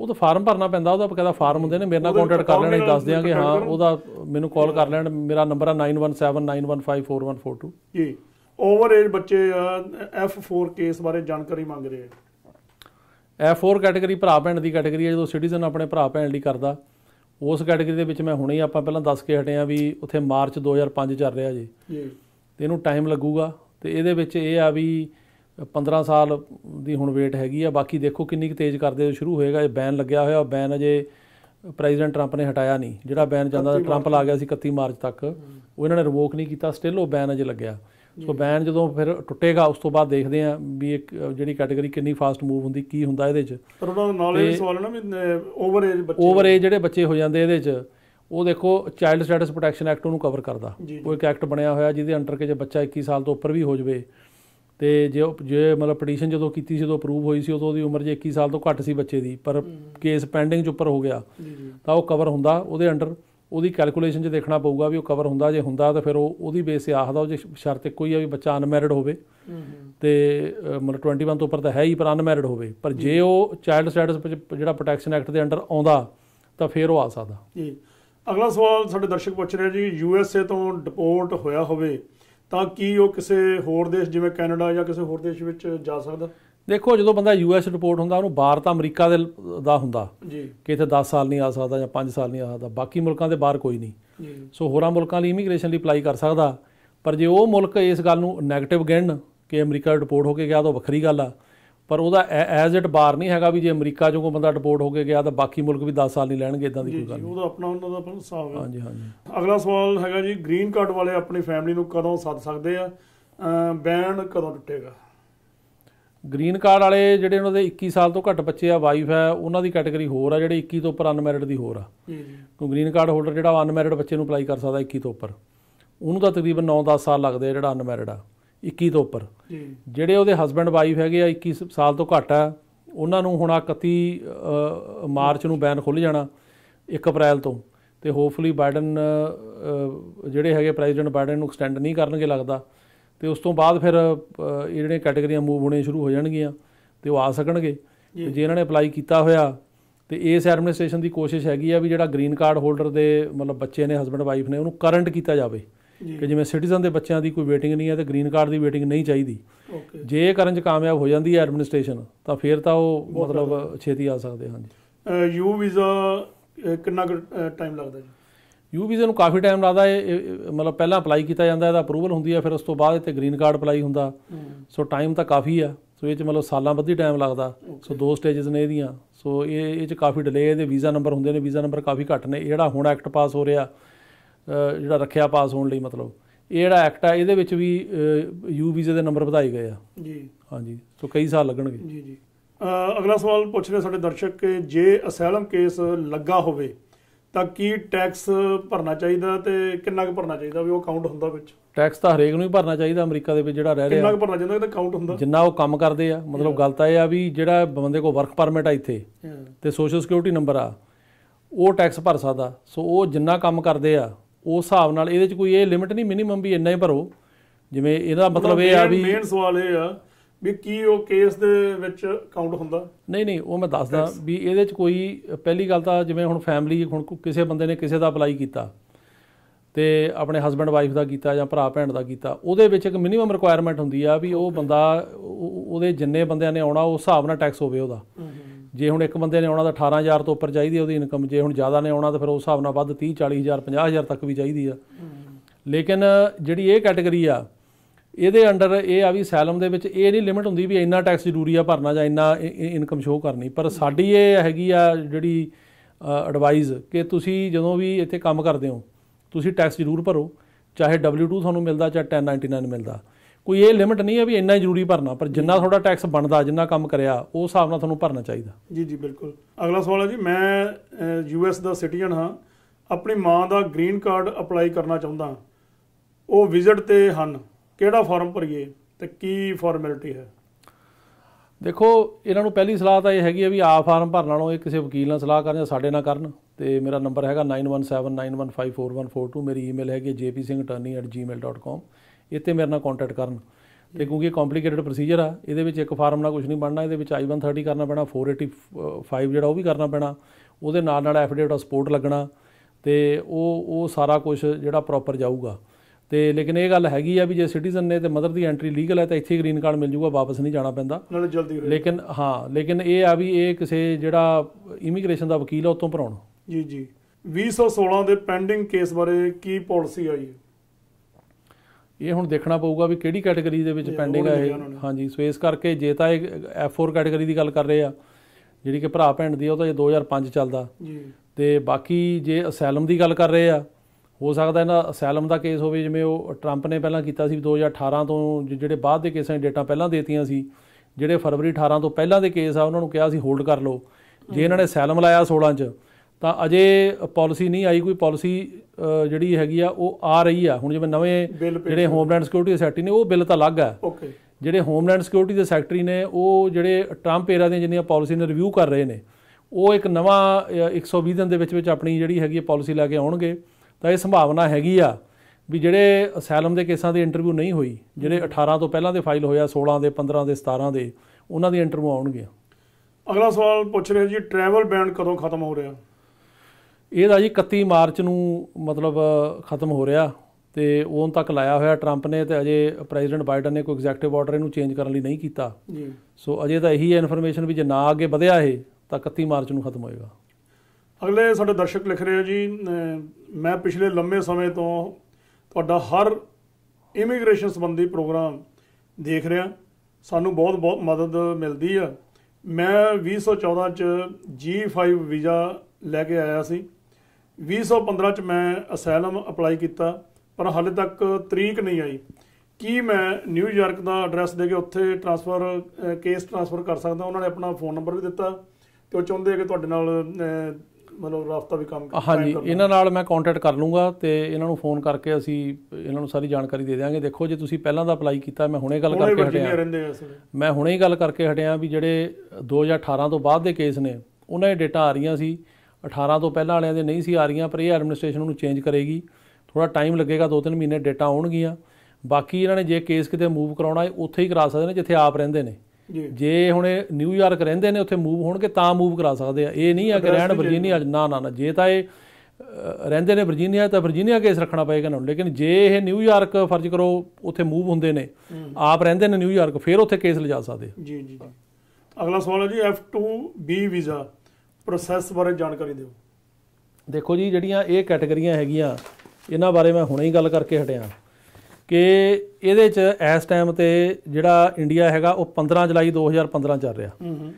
ਉਹ ਤਾਂ ਫਾਰਮ ਭਰਨਾ ਪੈਂਦਾ ਉਹਦਾ ਕਹਿੰਦਾ ਫਾਰਮ ਹੁੰਦੇ ਨੇ ਮੇਰੇ ਨਾਲ ਕੰਟੈਕਟ ਕਰ ਲੈਣਾ ਦੱਸ ਦਿਆਂਗੇ ਹਾਂ ਉਹਦਾ ਮੈਨੂੰ ਕਾਲ ਕਰ ਲੈਣ ਮੇਰਾ ਨੰਬਰ ਆ 9179154142 ਜੀ ਓਵਰ ਏਜ ਬੱਚੇ 4 ਕੇਸ ਬਾਰੇ ਜਾਣਕਾਰੀ ਮੰਗ ਰਹੇ ਆ F4 ਕੈਟਾਗਰੀ ਭਰਾ ਭੈਣ ਦੀ ਕੈਟਾਗਰੀ ਹੈ ਜਦੋਂ ਸਿਟੀਜ਼ਨ ਆਪਣੇ ਭਰਾ ਭੈਣ ਲਈ ਕਰਦਾ ਉਸ ਕੈਟਾਗਰੀ ਦੇ ਵਿੱਚ ਮੈਂ ਹੁਣੇ ਹੀ ਆਪਾਂ ਪਹਿਲਾਂ ਦੱਸ ਕੇ ਹਟੇ ਆ ਵੀ ਉੱਥੇ ਮਾਰਚ 2005 ਚੱਲ ਰਿਹਾ ਜੀ ਜੀ ਤੇ ਇਹਨੂੰ ਟਾਈਮ ਲੱਗੂਗਾ ਤੇ ਇਹਦੇ ਵਿੱਚ ਇਹ ਆ ਵੀ 15 ਸਾਲ ਦੀ ਹੁਣ ਵੇਟ ਹੈਗੀ ਆ ਬਾਕੀ ਦੇਖੋ ਕਿੰਨੀ ਕੁ ਤੇਜ਼ ਕਰਦੇ ਸ਼ੁਰੂ ਹੋਏਗਾ ਇਹ ਬੈਨ ਲੱਗਿਆ ਹੋਇਆ ਬੈਨ ਅਜੇ ਪ੍ਰੈਜ਼ੀਡੈਂਟ ਟਰੰਪ ਨੇ ਹਟਾਇਆ ਨਹੀਂ ਜਿਹੜਾ ਬੈਨ ਜਾਂਦਾ ਟਰੰਪ ਲਾ ਗਿਆ ਸੀ 31 ਮਾਰਚ ਤੱਕ ਉਹ ਇਹਨਾਂ ਨੇ ਰਿਵੋਕ ਨਹੀਂ ਕੀਤਾ ਸਟਿਲ ਉਹ ਬੈਨ ਅਜੇ ਲੱਗਿਆ ਸੋ ਬੈਨ ਜਦੋਂ ਫਿਰ ਟੁੱਟੇਗਾ ਉਸ ਤੋਂ ਬਾਅਦ ਦੇਖਦੇ ਆ ਵੀ ਇੱਕ ਜਿਹੜੀ ਕੈਟਾਗਰੀ ਕਿੰਨੀ ਫਾਸਟ ਮੂਵ ਹੁੰਦੀ ਕੀ ਹੁੰਦਾ ਇਹਦੇ 'ਚ ਪਰ ਉਹਨਾਂ ਨੌਲੇਜ ਸਵਾਲ ਨਾ ਵੀ ਓਵਰ ਏਜ ਬੱਚੇ ਓਵਰ ਏਜ ਜਿਹੜੇ ਬੱਚੇ ਹੋ ਜਾਂਦੇ ਇਹਦੇ 'ਚ ਉਹ ਦੇਖੋ ਚਾਈਲਡ ਸਟੇਟਸ ਪ੍ਰੋਟੈਕਸ਼ਨ ਐਕਟ ਉਹਨੂੰ ਕਵਰ ਕਰਦਾ ਉਹ ਇੱਕ ਐਕਟ ਬਣਿਆ ਹੋਇਆ ਜਿਹਦੇ ਅੰਡਰ ਕੇ ਜੇ ਬੱਚਾ 21 ਸਾਲ ਤੋਂ ਉੱਪਰ ਵੀ ਹੋ ਜਵੇ ਤੇ ਜੇ ਜੇ ਮਤਲਬ ਪਟੀਸ਼ਨ ਜਦੋਂ ਕੀਤੀ ਸੀ ਜਦੋਂ ਅਪਰੂਵ ਹੋਈ ਸੀ ਉਦੋਂ ਉਹਦੀ ਉਮਰ ਜੇ 21 ਸਾਲ ਤੋਂ ਘੱਟ ਸੀ ਬੱਚੇ ਦੀ ਪਰ ਕੇਸ ਪੈਂਡਿੰਗ ਚ ਉੱਪਰ ਹੋ ਗਿਆ ਤਾਂ ਉਹ ਕਵਰ ਹੁੰਦਾ ਉਹਦੇ ਅੰਡਰ ਉਹਦੀ ਕੈਲਕੂਲੇਸ਼ਨ 'ਚ ਦੇਖਣਾ ਪਊਗਾ ਵੀ ਉਹ ਕਵਰ ਹੁੰਦਾ ਜੇ ਹੁੰਦਾ ਤਾਂ ਫਿਰ ਉਹ ਉਹਦੀ ਬੇਸ ਤੇ ਆਖਦਾ ਉਹ ਜੇ ਸ਼ਰਤ ਇੱਕੋ ਹੀ ਆ ਵੀ ਬੱਚਾ ਅਨਮੈਰਿਡ ਹੋਵੇ ਤੇ ਮਤਲਬ 21 ਤੋਂ ਉੱਪਰ ਤਾਂ ਹੈ ਹੀ ਪਰ ਅਨਮੈਰਿਡ ਹੋਵੇ ਪਰ ਜੇ ਉਹ ਚਾਈਲਡ ਸਟੇਟਸ ਜਿਹੜਾ ਪ੍ਰੋਟੈਕਸ਼ਨ ਐਕਟ ਦੇ ਅੰਡਰ ਆਉਂਦਾ ਤਾਂ ਫਿਰ ਉਹ ਆ ਸਕਦਾ ਜੀ ਅਗਲਾ ਸਵਾਲ ਸਾਡੇ ਦਰਸ਼ਕ ਪੁੱਛ ਰਿਹਾ ਜੀ ਯੂ ਐਸ ਏ ਤੋਂ ਡਿਪੋਰਟ ਹੋਇਆ ਹੋਵੇ ਤਾਂ ਕੀ ਉਹ ਕਿਸੇ ਹੋਰ ਦੇਸ਼ ਜਿਵੇਂ ਕੈਨੇਡਾ ਜਾਂ ਕਿਸੇ ਹੋਰ ਦੇਸ਼ ਵਿੱਚ ਜਾ ਸਕਦਾ ਦੇਖੋ ਜਦੋਂ ਬੰਦਾ ਯੂਐਸ ਰਿਪੋਰਟ ਹੁੰਦਾ ਉਹਨੂੰ ਬਾਹਰ ਤਾਂ ਅਮਰੀਕਾ ਦੇ ਦਾ ਹੁੰਦਾ ਜੀ ਕਿ ਇੱਥੇ 10 ਸਾਲ ਨਹੀਂ ਆ ਸਕਦਾ ਜਾਂ 5 ਸਾਲ ਨਹੀਂ ਆ ਸਕਦਾ ਬਾਕੀ ਮੁਲਕਾਂ ਦੇ ਬਾਹਰ ਕੋਈ ਨਹੀਂ ਜੀ ਸੋ ਹੋਰਾਂ ਮੁਲਕਾਂ ਲਈ ਇਮੀਗ੍ਰੇਸ਼ਨ ਲਈ ਅਪਲਾਈ ਕਰ ਸਕਦਾ ਪਰ ਜੇ ਉਹ ਮੁਲਕ ਇਸ ਗੱਲ ਨੂੰ ਨੈਗੇਟਿਵ ਗਿਣਨ ਕਿ ਅਮਰੀਕਾ ਰਿਪੋਰਟ ਹੋ ਕੇ ਗਿਆ ਤਾਂ ਵੱਖਰੀ ਗੱਲ ਆ ਪਰ ਉਹਦਾ ਐਜ਼ ਇਟ ਬਾਰ ਨਹੀਂ ਹੈਗਾ ਵੀ ਜੇ ਅਮਰੀਕਾ ਚੋਂ ਕੋਈ ਬੰਦਾ ਡਿਪੋਰਟ ਹੋ ਕੇ ਗਿਆ ਤਾਂ ਬਾਕੀ ਮੁਲਕ ਵੀ 10 ਸਾਲ ਨਹੀਂ ਲੈਣਗੇ ਇਦਾਂ ਦੀ ਕੋਈ ਗੱਲ ਨਹੀਂ ਉਹਦਾ ਆਪਣਾ ਉਹਨਾਂ ਦਾ ਆਪਣਾ ਹਿਸਾਬ ਹੈ ਹਾਂਜੀ ਹਾਂਜੀ ਅਗਲਾ ਸਵਾਲ ਹੈਗਾ ਜੀ ਗ੍ਰੀਨ ਕਾਰਡ ਵਾਲੇ ਆਪਣੀ ਫੈਮਿਲੀ ਨੂੰ ਕਦੋਂ ਸੱਦ ਸਕਦੇ ਆ ਬੈਨ ਕਦੋਂ ਟੁੱਟੇਗਾ ਗ੍ਰੀਨ ਕਾਰਡ ਵਾਲੇ ਜਿਹੜੇ ਉਹਨਾਂ ਦੇ 21 ਸਾਲ ਤੋਂ ਘੱਟ ਬੱਚੇ ਆ ਵਾਈਫ ਹੈ ਉਹਨਾਂ ਦੀ ਕੈਟਾਗਰੀ ਹੋਰ ਆ ਜਿਹੜੇ 21 ਤੋਂ ਉੱਪਰ ਅਨਮੈਰਿਡ ਦੀ ਹੋਰ ਆ ਜੀ ਜੀ ਕੋ ਗ੍ਰੀਨ ਕਾਰਡ ਹੋਲਡਰ ਜਿਹੜਾ ਅਨਮੈਰਿਡ ਬੱਚੇ ਨੂੰ ਅਪਲਾਈ ਕਰ ਸਕਦਾ 21 ਤੋਂ ਉੱਪਰ ਉਹਨੂੰ ਤਾਂ ਤਕਰੀਬਨ 9-10 ਸਾਲ ਲੱਗਦੇ ਜਿਹੜਾ ਅਨਮੈਰਿਡ ਆ 21 ਤੋਂ ਉੱਪਰ ਜਿਹੜੇ ਉਹਦੇ ਹਸਬੰਡ ਵਾਈਫ ਹੈਗੇ ਆ 21 ਸਾਲ ਤੋਂ ਘੱਟ ਆ ਉਹਨਾਂ ਨੂੰ ਹੁਣ 31 ਮਾਰਚ ਨੂੰ ਬੈਨ ਖੁੱਲ ਜਾਣਾ 1 ਅਪ੍ਰੈਲ ਤੋਂ ਤੇ ਹੋਪਫੁਲੀ ਬਾਈਡਨ ਜਿਹੜੇ ਹੈਗੇ ਪ੍ਰੈਜ਼ੀਡੈਂਟ ਬਾਈਡਨ ਨੂੰ ਐਕਸਟੈਂਡ ਨਹੀਂ ਕਰਨਗੇ ਲੱਗਦਾ ਤੇ ਉਸ ਤੋਂ ਬਾਅਦ ਫਿਰ ਇਹ ਜਿਹੜੇ ਕੈਟਾਗਰੀਆਂ ਮੂਵ ਹੋਣੇ ਸ਼ੁਰੂ ਹੋ ਜਾਣਗੀਆਂ ਤੇ ਉਹ ਆ ਸਕਣਗੇ ਤੇ ਜੇ ਇਹਨਾਂ ਨੇ ਅਪਲਾਈ ਕੀਤਾ ਹੋਇਆ ਤੇ ਇਸ ਐਡਮਿਨਿਸਟ੍ਰੇਸ਼ਨ ਦੀ ਕੋਸ਼ਿਸ਼ ਹੈਗੀ ਆ ਵੀ ਜਿਹੜਾ ਗ੍ਰੀਨ ਕਾਰਡ ਹੋਲਡਰ ਦੇ ਮਤਲਬ ਬੱਚੇ ਨੇ ਹਸਬੰਡ ਵਾਈਫ ਨੇ ਉਹਨੂੰ ਕਰੰਟ ਕੀਤਾ ਜਾਵੇ ਕਿ ਜਿਵੇਂ ਸਿਟੀਜ਼ਨ ਦੇ ਬੱਚਿਆਂ ਦੀ ਕੋਈ ਵੇਟਿੰਗ ਨਹੀਂ ਹੈ ਤੇ ਗ੍ਰੀਨ ਕਾਰਡ ਦੀ ਵੇਟਿੰਗ ਨਹੀਂ ਚਾਹੀਦੀ ਜੇ ਇਹ ਕਰਨ ਚ ਕਾਮਯਾਬ ਹੋ ਜਾਂਦੀ ਹੈ ਐਡਮਿਨਿਸਟ੍ਰੇਸ਼ਨ ਤਾਂ ਫਿਰ ਤਾਂ ਉਹ ਮਤਲਬ ਛੇਤੀ ਆ ਸਕਦੇ ਹਾਂ ਜੀ ਯੂ ਵੀਜ਼ਾ ਕਿੰਨਾ ਟਾਈਮ ਲੱਗਦਾ ਜੀ ਯੂ ਵੀਜ਼ਾ ਨੂੰ ਕਾਫੀ ਟਾਈਮ ਲੱਗਦਾ ਹੈ ਮਤਲਬ ਪਹਿਲਾਂ ਅਪਲਾਈ ਕੀਤਾ ਜਾਂਦਾ ਹੈ ਇਹਦਾ ਅਪਰੂਵਲ ਹੁੰਦੀ ਹੈ ਫਿਰ ਉਸ ਤੋਂ ਬਾਅਦ ਤੇ ਗ੍ਰੀਨ ਕਾਰਡ ਅਪਲਾਈ ਹੁੰਦਾ ਸੋ ਟਾਈਮ ਤਾਂ ਕਾਫੀ ਆ ਸੋ ਇਹ ਚ ਮਤਲਬ ਸਾਲਾਂ ਬੱਧੀ ਟਾਈਮ ਲੱਗਦਾ ਸੋ ਦੋ ਸਟੇजेस ਨੇ ਇਹਦੀਆਂ ਸੋ ਇਹ ਇਹ ਚ ਕਾਫੀ ਡਿਲੇ ਇਹਦੇ ਵੀਜ਼ਾ ਨੰਬਰ ਹੁੰਦੇ ਨੇ ਵੀਜ਼ਾ ਨੰਬਰ ਕਾਫੀ ਘੱਟ ਨੇ ਜਿਹੜਾ ਹੁਣ ਐਕਟ ਪਾਸ ਹੋ ਰਿਹਾ ਜਿਹੜਾ ਰੱਖਿਆ ਪਾਸ ਹੋਣ ਲਈ ਮਤਲਬ ਇਹ ਜਿਹੜਾ ਐਕਟ ਆ ਇਹਦੇ ਵਿੱਚ ਵੀ ਯੂ ਵੀਜ਼ੇ ਦੇ ਨੰਬਰ ਵਧਾਏ ਗਏ ਆ ਜੀ ਹਾਂਜੀ ਸੋ ਕਈ ਸਾਲ ਲੱਗਣਗੇ ਜੀ ਜੀ ਅਗਲਾ ਸਵਾਲ ਪੁੱਛ ਰਿਹਾ ਸਾਡੇ ਦਰਸ਼ਕ ਕਿ ਜੇ ਅਸੈਲਮ ਕੇਸ ਲੱਗਾ ਹੋਵੇ ਤਾਂ ਕੀ ਟੈਕਸ ਭਰਨਾ ਚਾਹੀਦਾ ਤੇ ਕਿੰਨਾ ਕੁ ਭਰਨਾ ਚਾਹੀਦਾ ਵੀ ਉਹ ਕਾਊਂਟ ਹੁੰਦਾ ਵਿੱਚ ਟੈਕਸ ਤਾਂ ਹਰੇਕ ਨੂੰ ਹੀ ਭਰਨਾ ਚਾਹੀਦਾ ਅਮਰੀਕਾ ਦੇ ਵਿੱਚ ਜਿਹੜਾ ਰਹਿ ਰਿਹਾ ਕਿੰਨਾ ਕੁ ਭਰਨਾ ਚਾਹੀਦਾ ਇਹਦਾ ਤਾਂ ਕਾਊਂਟ ਹੁੰਦਾ ਜਿੰਨਾ ਉਹ ਕੰਮ ਕਰਦੇ ਆ ਮਤਲਬ ਗੱਲ ਤਾਂ ਇਹ ਆ ਵੀ ਜਿਹੜਾ ਬੰਦੇ ਕੋਲ ਵਰਕ ਪਰਮਿਟ ਆ ਇੱਥੇ ਤੇ ਸੋਸ਼ਲ ਸਿਕਿਉਰਿਟੀ ਨੰਬਰ ਆ ਉਹ ਟੈਕਸ ਭਰ ਸਕਦਾ ਸੋ ਉਹ ਜਿੰਨਾ ਕੰਮ ਕਰਦੇ ਆ ਉਸ ਹਿਸਾਬ ਨਾਲ ਇਹਦੇ 'ਚ ਕੋਈ ਇਹ ਲਿਮਿਟ ਨਹੀਂ ਮਿਨੀਮਮ ਵੀ ਇੰਨਾ ਹੀ ਭਰੋ ਜਿਵੇਂ ਇਹਦਾ ਮਤਲਬ ਇਹ ਆ ਵੀ ਮੇਨ ਸਵਾਲ ਇਹ ਆ ਵੀ ਕੀ ਉਹ ਕੇਸ ਦੇ ਵਿੱਚ ਕਾਊਂਟ ਹੁੰਦਾ ਨਹੀਂ ਨਹੀਂ ਉਹ ਮੈਂ ਦੱਸਦਾ ਵੀ ਇਹਦੇ 'ਚ ਕੋਈ ਪਹਿਲੀ ਗੱਲ ਤਾਂ ਜਿਵੇਂ ਹੁਣ ਫੈਮਿਲੀ ਹੁਣ ਕਿਸੇ ਬੰਦੇ ਨੇ ਕਿਸੇ ਦਾ ਅਪਲਾਈ ਕੀਤਾ ਤੇ ਆਪਣੇ ਹਸਬੰਡ ਵਾਈਫ ਦਾ ਕੀਤਾ ਜਾਂ ਭਰਾ ਭੈਣ ਦਾ ਕੀਤਾ ਉਹਦੇ ਵਿੱਚ ਇੱਕ ਮਿਨੀਮਮ ਰਿਕੁਆਇਰਮੈਂਟ ਹੁੰਦੀ ਆ ਵੀ ਉਹ ਬੰਦਾ ਉਹਦੇ ਜਿੰਨੇ ਬੰਦਿਆਂ ਨੇ ਆਉਣਾ ਉਸ ਹਿਸਾਬ ਨਾਲ ਟੈਕਸ ਹੋਵੇ ਉਹਦਾ ਜੇ ਹੁਣ ਇੱਕ ਬੰਦੇ ਨੇ ਆਉਣਾ ਤਾਂ 18000 ਤੋਂ ਉੱਪਰ ਚਾਹੀਦੀ ਉਹਦੀ ਇਨਕਮ ਜੇ ਹੁਣ ਜ਼ਿਆਦਾ ਨੇ ਆਉਣਾ ਤਾਂ ਫਿਰ ਉਸ ਹਿਸਾਬ ਨਾਲ ਵੱਧ 30 40000 50000 ਤੱਕ ਵੀ ਚਾਹੀਦੀ ਆ ਲੇਕਿਨ ਜਿਹੜੀ ਇਹ ਕੈਟਾਗਰੀ ਆ ਇਹਦੇ ਅੰਡਰ ਇਹ ਆ ਵੀ ਸੈਲਮ ਦੇ ਵਿੱਚ ਇਹ ਨਹੀਂ ਲਿਮਿਟ ਹੁੰਦੀ ਵੀ ਇੰਨਾ ਟੈਕਸ ਜ਼ਰੂਰੀ ਆ ਭਰਨਾ ਜਾਂ ਇੰਨਾ ਇਨਕਮ ਸ਼ੋਅ ਕਰਨੀ ਪਰ ਸਾਡੀ ਇਹ ਹੈਗੀ ਆ ਜਿਹੜੀ ਐਡਵਾਈਸ ਕਿ ਤੁਸੀਂ ਜਦੋਂ ਵੀ ਇੱਥੇ ਕੰਮ ਕਰਦੇ ਹੋ ਤੁਸੀਂ ਟੈਕਸ ਜ਼ਰੂਰ ਭਰੋ ਚਾਹੇ W2 ਤੁਹਾਨੂੰ ਮਿਲਦਾ ਚਾਹੇ 1099 ਮਿਲਦਾ ਕੋਈ ਇਹ ਲਿਮਟ ਨਹੀਂ ਹੈ ਵੀ ਇੰਨਾ ਜ਼ਰੂਰੀ ਭਰਨਾ ਪਰ ਜਿੰਨਾ ਤੁਹਾਡਾ ਟੈਕਸ ਬਣਦਾ ਜਿੰਨਾ ਕੰਮ ਕਰਿਆ ਉਹ ਹਿਸਾਬ ਨਾਲ ਤੁਹਾਨੂੰ ਭਰਨਾ ਚਾਹੀਦਾ ਜੀ ਜੀ ਬਿਲਕੁਲ ਅਗਲਾ ਸਵਾਲ ਹੈ ਜੀ ਮੈਂ ਯੂ ਐਸ ਦਾ ਸਿਟੀਜ਼ਨ ਹਾਂ ਆਪਣੀ ਮਾਂ ਦਾ ਗ੍ਰੀਨ ਕਾਰਡ ਅਪਲਾਈ ਕਰਨਾ ਚਾਹੁੰਦਾ ਉਹ ਵਿਜ਼ਿਟ ਤੇ ਹਨ ਕਿਹੜਾ ਫਾਰਮ ਭਰੀਏ ਤੇ ਕੀ ਫਾਰਮੈਲਿਟੀ ਹੈ ਦੇਖੋ ਇਹਨਾਂ ਨੂੰ ਪਹਿਲੀ ਸਲਾਹ ਤਾਂ ਇਹ ਹੈਗੀ ਹੈ ਵੀ ਆ ਫਾਰਮ ਭਰਨ ਨਾਲੋਂ ਇਹ ਕਿਸੇ ਵਕੀਲ ਨਾਲ ਸਲਾਹ ਕਰਨ ਜਾਂ ਸਾਡੇ ਨਾਲ ਕਰਨ ਤੇ ਮੇਰਾ ਨੰਬਰ ਹੈਗਾ 9179154142 ਮੇਰੀ ਈਮੇਲ ਹੈਗੀ jpsinghattorney@gmail.com ਇੱਥੇ ਮੇਰੇ ਨਾਲ ਕੰਟੈਕਟ ਕਰਨ ਤੇ ਕਿਉਂਕਿ ਇਹ ਕੰਪਲਿਕੇਟਡ ਪ੍ਰੋਸੀਜਰ ਆ ਇਹਦੇ ਵਿੱਚ ਇੱਕ ਫਾਰਮ ਨਾਲ ਕੁਝ ਨਹੀਂ ਬਣਨਾ ਇਹਦੇ ਵਿੱਚ I130 ਕਰਨਾ ਪੈਣਾ 485 ਜਿਹੜਾ ਉਹ ਵੀ ਕਰਨਾ ਪੈਣਾ ਉਹਦੇ ਨਾਲ ਨਾਲ ਐਫੀਡੇਵਿਟ ਆਫ ਸਪੋਰਟ ਲੱਗਣਾ ਤੇ ਉਹ ਉਹ ਸਾਰਾ ਕੁਝ ਜਿਹੜਾ ਪ੍ਰੋਪਰ ਜਾਊਗਾ ਤੇ ਲੇਕਿਨ ਇਹ ਗੱਲ ਹੈਗੀ ਆ ਵੀ ਜੇ ਸਿਟੀਜ਼ਨ ਨੇ ਤੇ ਮਦਰ ਦੀ ਐਂਟਰੀ ਲੀਗਲ ਹੈ ਤਾਂ ਇੱਥੇ ਗ੍ਰੀਨ ਕਾਰਡ ਮਿਲ ਜੂਗਾ ਵਾਪਸ ਨਹੀਂ ਜਾਣਾ ਪੈਂਦਾ ਨਾਲੇ ਜਲਦੀ ਲੇਕਿਨ ਹਾਂ ਲੇਕਿਨ ਇਹ ਆ ਵੀ ਇਹ ਕਿਸੇ ਜਿਹੜਾ ਇਮੀਗ੍ਰੇਸ਼ਨ ਦਾ ਵਕੀਲ ਆ ਉਤੋਂ ਭਰਾਉਣਾ ਜੀ ਜੀ 2016 ਦੇ ਪੈਂਡਿੰਗ ਕੇਸ ਬਾਰੇ ਕੀ ਪਾਲਿਸੀ ਆਈ ਹੈ ਇਹ ਹੁਣ ਦੇਖਣਾ ਪਊਗਾ ਵੀ ਕਿਹੜੀ ਕੈਟਾਗਰੀ ਦੇ ਵਿੱਚ ਪੈਂਡਿੰਗ ਆ ਇਹ ਹਾਂਜੀ ਸੋ ਇਸ ਕਰਕੇ ਜੇ ਤਾਂ ਇਹ F4 ਕੈਟਾਗਰੀ ਦੀ ਗੱਲ ਕਰ ਰਹੇ ਆ ਜਿਹੜੀ ਕਿ ਭਰਾ ਭੈਣ ਦੀ ਉਹ ਤਾਂ ਇਹ 2005 ਚੱਲਦਾ ਜੀ ਤੇ ਬਾਕੀ ਜੇ ਅਸੈਲਮ ਦੀ ਗੱਲ ਕਰ ਰਹੇ ਆ ਹੋ ਸਕਦਾ ਇਹਨਾਂ ਅਸੈਲਮ ਦਾ ਕੇਸ ਹੋਵੇ ਜਿਵੇਂ ਉਹ ਟਰੰਪ ਨੇ ਪਹਿਲਾਂ ਕੀਤਾ ਸੀ 2018 ਤੋਂ ਜਿਹੜੇ ਬਾਅਦ ਦੇ ਕੇਸਾਂ ਦੀ ਡੇਟਾ ਪਹਿਲਾਂ ਦੇਤੀਆਂ ਸੀ ਜਿਹੜੇ ਫਰਵਰੀ 18 ਤੋਂ ਪਹਿਲਾਂ ਦੇ ਕੇਸ ਆ ਉਹਨਾਂ ਨੂੰ ਕਿਹਾ ਸੀ ਹੋਲਡ ਕਰ ਲਓ ਜੇ ਇਹਨਾਂ ਨੇ ਅਸੈਲਮ ਲਾਇਆ 16 ਚ ਤਾਂ ਅਜੇ ਪਾਲਿਸੀ ਨਹੀਂ ਆਈ ਕੋਈ ਪਾਲਿਸੀ ਜਿਹੜੀ ਹੈਗੀ ਆ ਉਹ ਆ ਰਹੀ ਆ ਹੁਣ ਜਿਵੇਂ ਨਵੇਂ ਜਿਹੜੇ ਹੋਮਲੈਂਡ ਸਿਕਿਉਰਿਟੀ ਸੈਕਟਰੀ ਨੇ ਉਹ ਬਿੱਲ ਤਾਂ ਅਲੱਗ ਆ ਓਕੇ ਜਿਹੜੇ ਹੋਮਲੈਂਡ ਸਿਕਿਉਰਿਟੀ ਦੇ ਸੈਕਟਰੀ ਨੇ ਉਹ ਜਿਹੜੇ ਟਰੰਪ ਏਰਾ ਦੀਆਂ ਜਿੰਨੀਆਂ ਪਾਲਿਸੀ ਨੇ ਰਿਵਿਊ ਕਰ ਰਹੇ ਨੇ ਉਹ ਇੱਕ ਨਵਾਂ 120 ਦਿਨ ਦੇ ਵਿੱਚ ਵਿੱਚ ਆਪਣੀ ਜਿਹੜੀ ਹੈਗੀ ਪਾਲਿਸੀ ਲੈ ਕੇ ਆਉਣਗੇ ਤਾਂ ਇਹ ਸੰਭਾਵਨਾ ਹੈਗੀ ਆ ਵੀ ਜਿਹੜੇ ਅਸਾਈਲਮ ਦੇ ਕੇਸਾਂ ਦੀ ਇੰਟਰਵਿਊ ਨਹੀਂ ਹੋਈ ਜਿਹੜੇ 18 ਤੋਂ ਪਹਿਲਾਂ ਦੇ ਫਾਈਲ ਹੋਇਆ 16 ਦੇ 15 ਦੇ 17 ਦੇ ਉਹਨਾਂ ਦੀ ਇੰਟਰਵਿਊ ਆਉਣਗੇ ਅਗਲਾ ਸਵਾਲ ਪੁੱਛ ਰਿਹਾ ਜੀ ਟਰੈਵਲ ਬੈਨ ਕਦੋਂ ਖਤਮ ਹੋ ਰਿਹਾ ਇਹਦਾ ਜੀ 31 ਮਾਰਚ ਨੂੰ ਮਤਲਬ ਖਤਮ ਹੋ ਰਿਹਾ ਤੇ ਉਹਨ ਤੱਕ ਲਾਇਆ ਹੋਇਆ ਟਰੰਪ ਨੇ ਤੇ ਅਜੇ ਪ੍ਰੈਜ਼ੀਡੈਂਟ ਬਾਈਡਨ ਨੇ ਕੋਈ ਐਗਜ਼ੈਕਟਿਵ ਆਰਡਰ ਇਹਨੂੰ ਚੇਂਜ ਕਰਨ ਲਈ ਨਹੀਂ ਕੀਤਾ ਜੀ ਸੋ ਅਜੇ ਤਾਂ ਇਹੀ ਹੈ ਇਨਫੋਰਮੇਸ਼ਨ ਵੀ ਜੇ ਨਾ ਅੱਗੇ ਵਧਿਆ ਇਹ ਤਾਂ 31 ਮਾਰਚ ਨੂੰ ਖਤਮ ਹੋਏਗਾ ਅਗਲੇ ਸਾਡੇ ਦਰਸ਼ਕ ਲਿਖ ਰਹੇ ਆ ਜੀ ਮੈਂ ਪਿਛਲੇ ਲੰਮੇ ਸਮੇਂ ਤੋਂ ਤੁਹਾਡਾ ਹਰ ਇਮੀਗ੍ਰੇਸ਼ਨ ਸੰਬੰਧੀ ਪ੍ਰੋਗਰਾਮ ਦੇਖ ਰਿਹਾ ਸਾਨੂੰ ਬਹੁਤ ਬਹੁਤ ਮਦਦ ਮਿਲਦੀ ਆ ਮੈਂ 2014 ਚ G5 ਵੀਜ਼ਾ ਲੈ ਕੇ ਆਇਆ ਸੀ 2015 ਚ ਮੈਂ ਅਸਾਈਲਮ ਅਪਲਾਈ ਕੀਤਾ ਪਰ ਹਾਲੇ ਤੱਕ ਤਰੀਕ ਨਹੀਂ ਆਈ ਕੀ ਮੈਂ ਨਿਊਯਾਰਕ ਦਾ ਐਡਰੈਸ ਦੇ ਕੇ ਉੱਥੇ ਟ੍ਰਾਂਸਫਰ ਕੇਸ ਟ੍ਰਾਂਸਫਰ ਕਰ ਸਕਦਾ ਉਹਨਾਂ ਨੇ ਆਪਣਾ ਫੋਨ ਨੰਬਰ ਵੀ ਦਿੱਤਾ ਤੇ ਉਹ ਚਾਹੁੰਦੇ ਆ ਕਿ ਤੁਹਾਡੇ ਨਾਲ ਮਤਲਬ ਰਾਫਤਾ ਵੀ ਕੰਮ ਕਰਨਾ ਹਾਂਜੀ ਇਹਨਾਂ ਨਾਲ ਮੈਂ ਕੰਟੈਕਟ ਕਰ ਲੂੰਗਾ ਤੇ ਇਹਨਾਂ ਨੂੰ ਫੋਨ ਕਰਕੇ ਅਸੀਂ ਇਹਨਾਂ ਨੂੰ ਸਾਰੀ ਜਾਣਕਾਰੀ ਦੇ ਦੇਵਾਂਗੇ ਦੇਖੋ ਜੇ ਤੁਸੀਂ ਪਹਿਲਾਂ ਦਾ ਅਪਲਾਈ ਕੀਤਾ ਮੈਂ ਹੁਣੇ ਗੱਲ ਕਰਕੇ ਹਟਿਆ ਮੈਂ ਹੁਣੇ ਹੀ ਗੱਲ ਕਰਕੇ ਹਟਿਆ ਵੀ ਜਿਹੜੇ 2018 ਤੋਂ ਬਾਅਦ ਦੇ ਕੇਸ ਨੇ ਉਹਨਾਂ ਦੇ ਡਾਟਾ ਆ ਰਹੀਆਂ ਸੀ 18 ਤੋਂ ਪਹਿਲਾਂ ਵਾਲਿਆਂ ਦੇ ਨਹੀਂ ਸੀ ਆ ਰਹੀਆਂ ਪਰ ਇਹ ਐਡਮਿਨਿਸਟ੍ਰੇਸ਼ਨ ਉਹਨੂੰ ਚੇਂਜ ਕਰੇਗੀ ਥੋੜਾ ਟਾਈਮ ਲੱਗੇਗਾ 2-3 ਮਹੀਨੇ ਡੇਟਾ ਆਉਣਗੀਆਂ ਬਾਕੀ ਇਹਨਾਂ ਨੇ ਜੇ ਕੇਸ ਕਿਤੇ ਮੂਵ ਕਰਾਉਣਾ ਹੈ ਉੱਥੇ ਹੀ ਕਰਾ ਸਕਦੇ ਨੇ ਜਿੱਥੇ ਆਪ ਰਹਿੰਦੇ ਨੇ ਜੇ ਹੁਣ ਨਿਊਯਾਰਕ ਰਹਿੰਦੇ ਨੇ ਉੱਥੇ ਮੂਵ ਹੋਣਗੇ ਤਾਂ ਮੂਵ ਕਰਾ ਸਕਦੇ ਆ ਇਹ ਨਹੀਂ ਆ ਕਿ ਰਹਿਣ ਵਰਜੀਨੀਆ ਨਾ ਨਾ ਨਾ ਜੇ ਤਾਂ ਇਹ ਰਹਿੰਦੇ ਨੇ ਵਰਜੀਨੀਆ ਤਾਂ ਵਰਜੀਨੀਆ ਕੇਸ ਰੱਖਣਾ ਪਏਗਾ ਨਾ ਲੇਕਿਨ ਜੇ ਇਹ ਨਿਊਯਾਰਕ ਫਰਜ਼ ਕਰੋ ਉੱਥੇ ਮੂਵ ਹੁੰਦੇ ਨੇ ਆਪ ਰਹਿੰਦੇ ਨੇ ਨਿਊਯਾਰਕ ਫਿਰ ਉੱਥੇ ਕੇਸ ਲਿਜਾ ਸਕਦੇ ਜੀ ਜੀ ਜੀ ਅਗਲਾ ਸਵਾਲ ਹੈ ਜੀ F2B ਵੀਜ਼ਾ ਪ੍ਰੋਸੈਸ ਬਾਰੇ ਜਾਣਕਾਰੀ ਦਿਓ ਦੇਖੋ ਜੀ ਜਿਹੜੀਆਂ ਇਹ ਕੈਟਾਗਰੀਆਂ ਹੈਗੀਆਂ ਇਹਨਾਂ ਬਾਰੇ ਮੈਂ ਹੁਣੇ ਹੀ ਗੱਲ ਕਰਕੇ ਹਟਿਆ ਕਿ ਇਹਦੇ 'ਚ ਇਸ ਟਾਈਮ ਤੇ ਜਿਹੜਾ ਇੰਡੀਆ ਹੈਗਾ ਉਹ 15 ਜੁਲਾਈ 2015 ਚੱਲ ਰਿਹਾ ਹੂੰ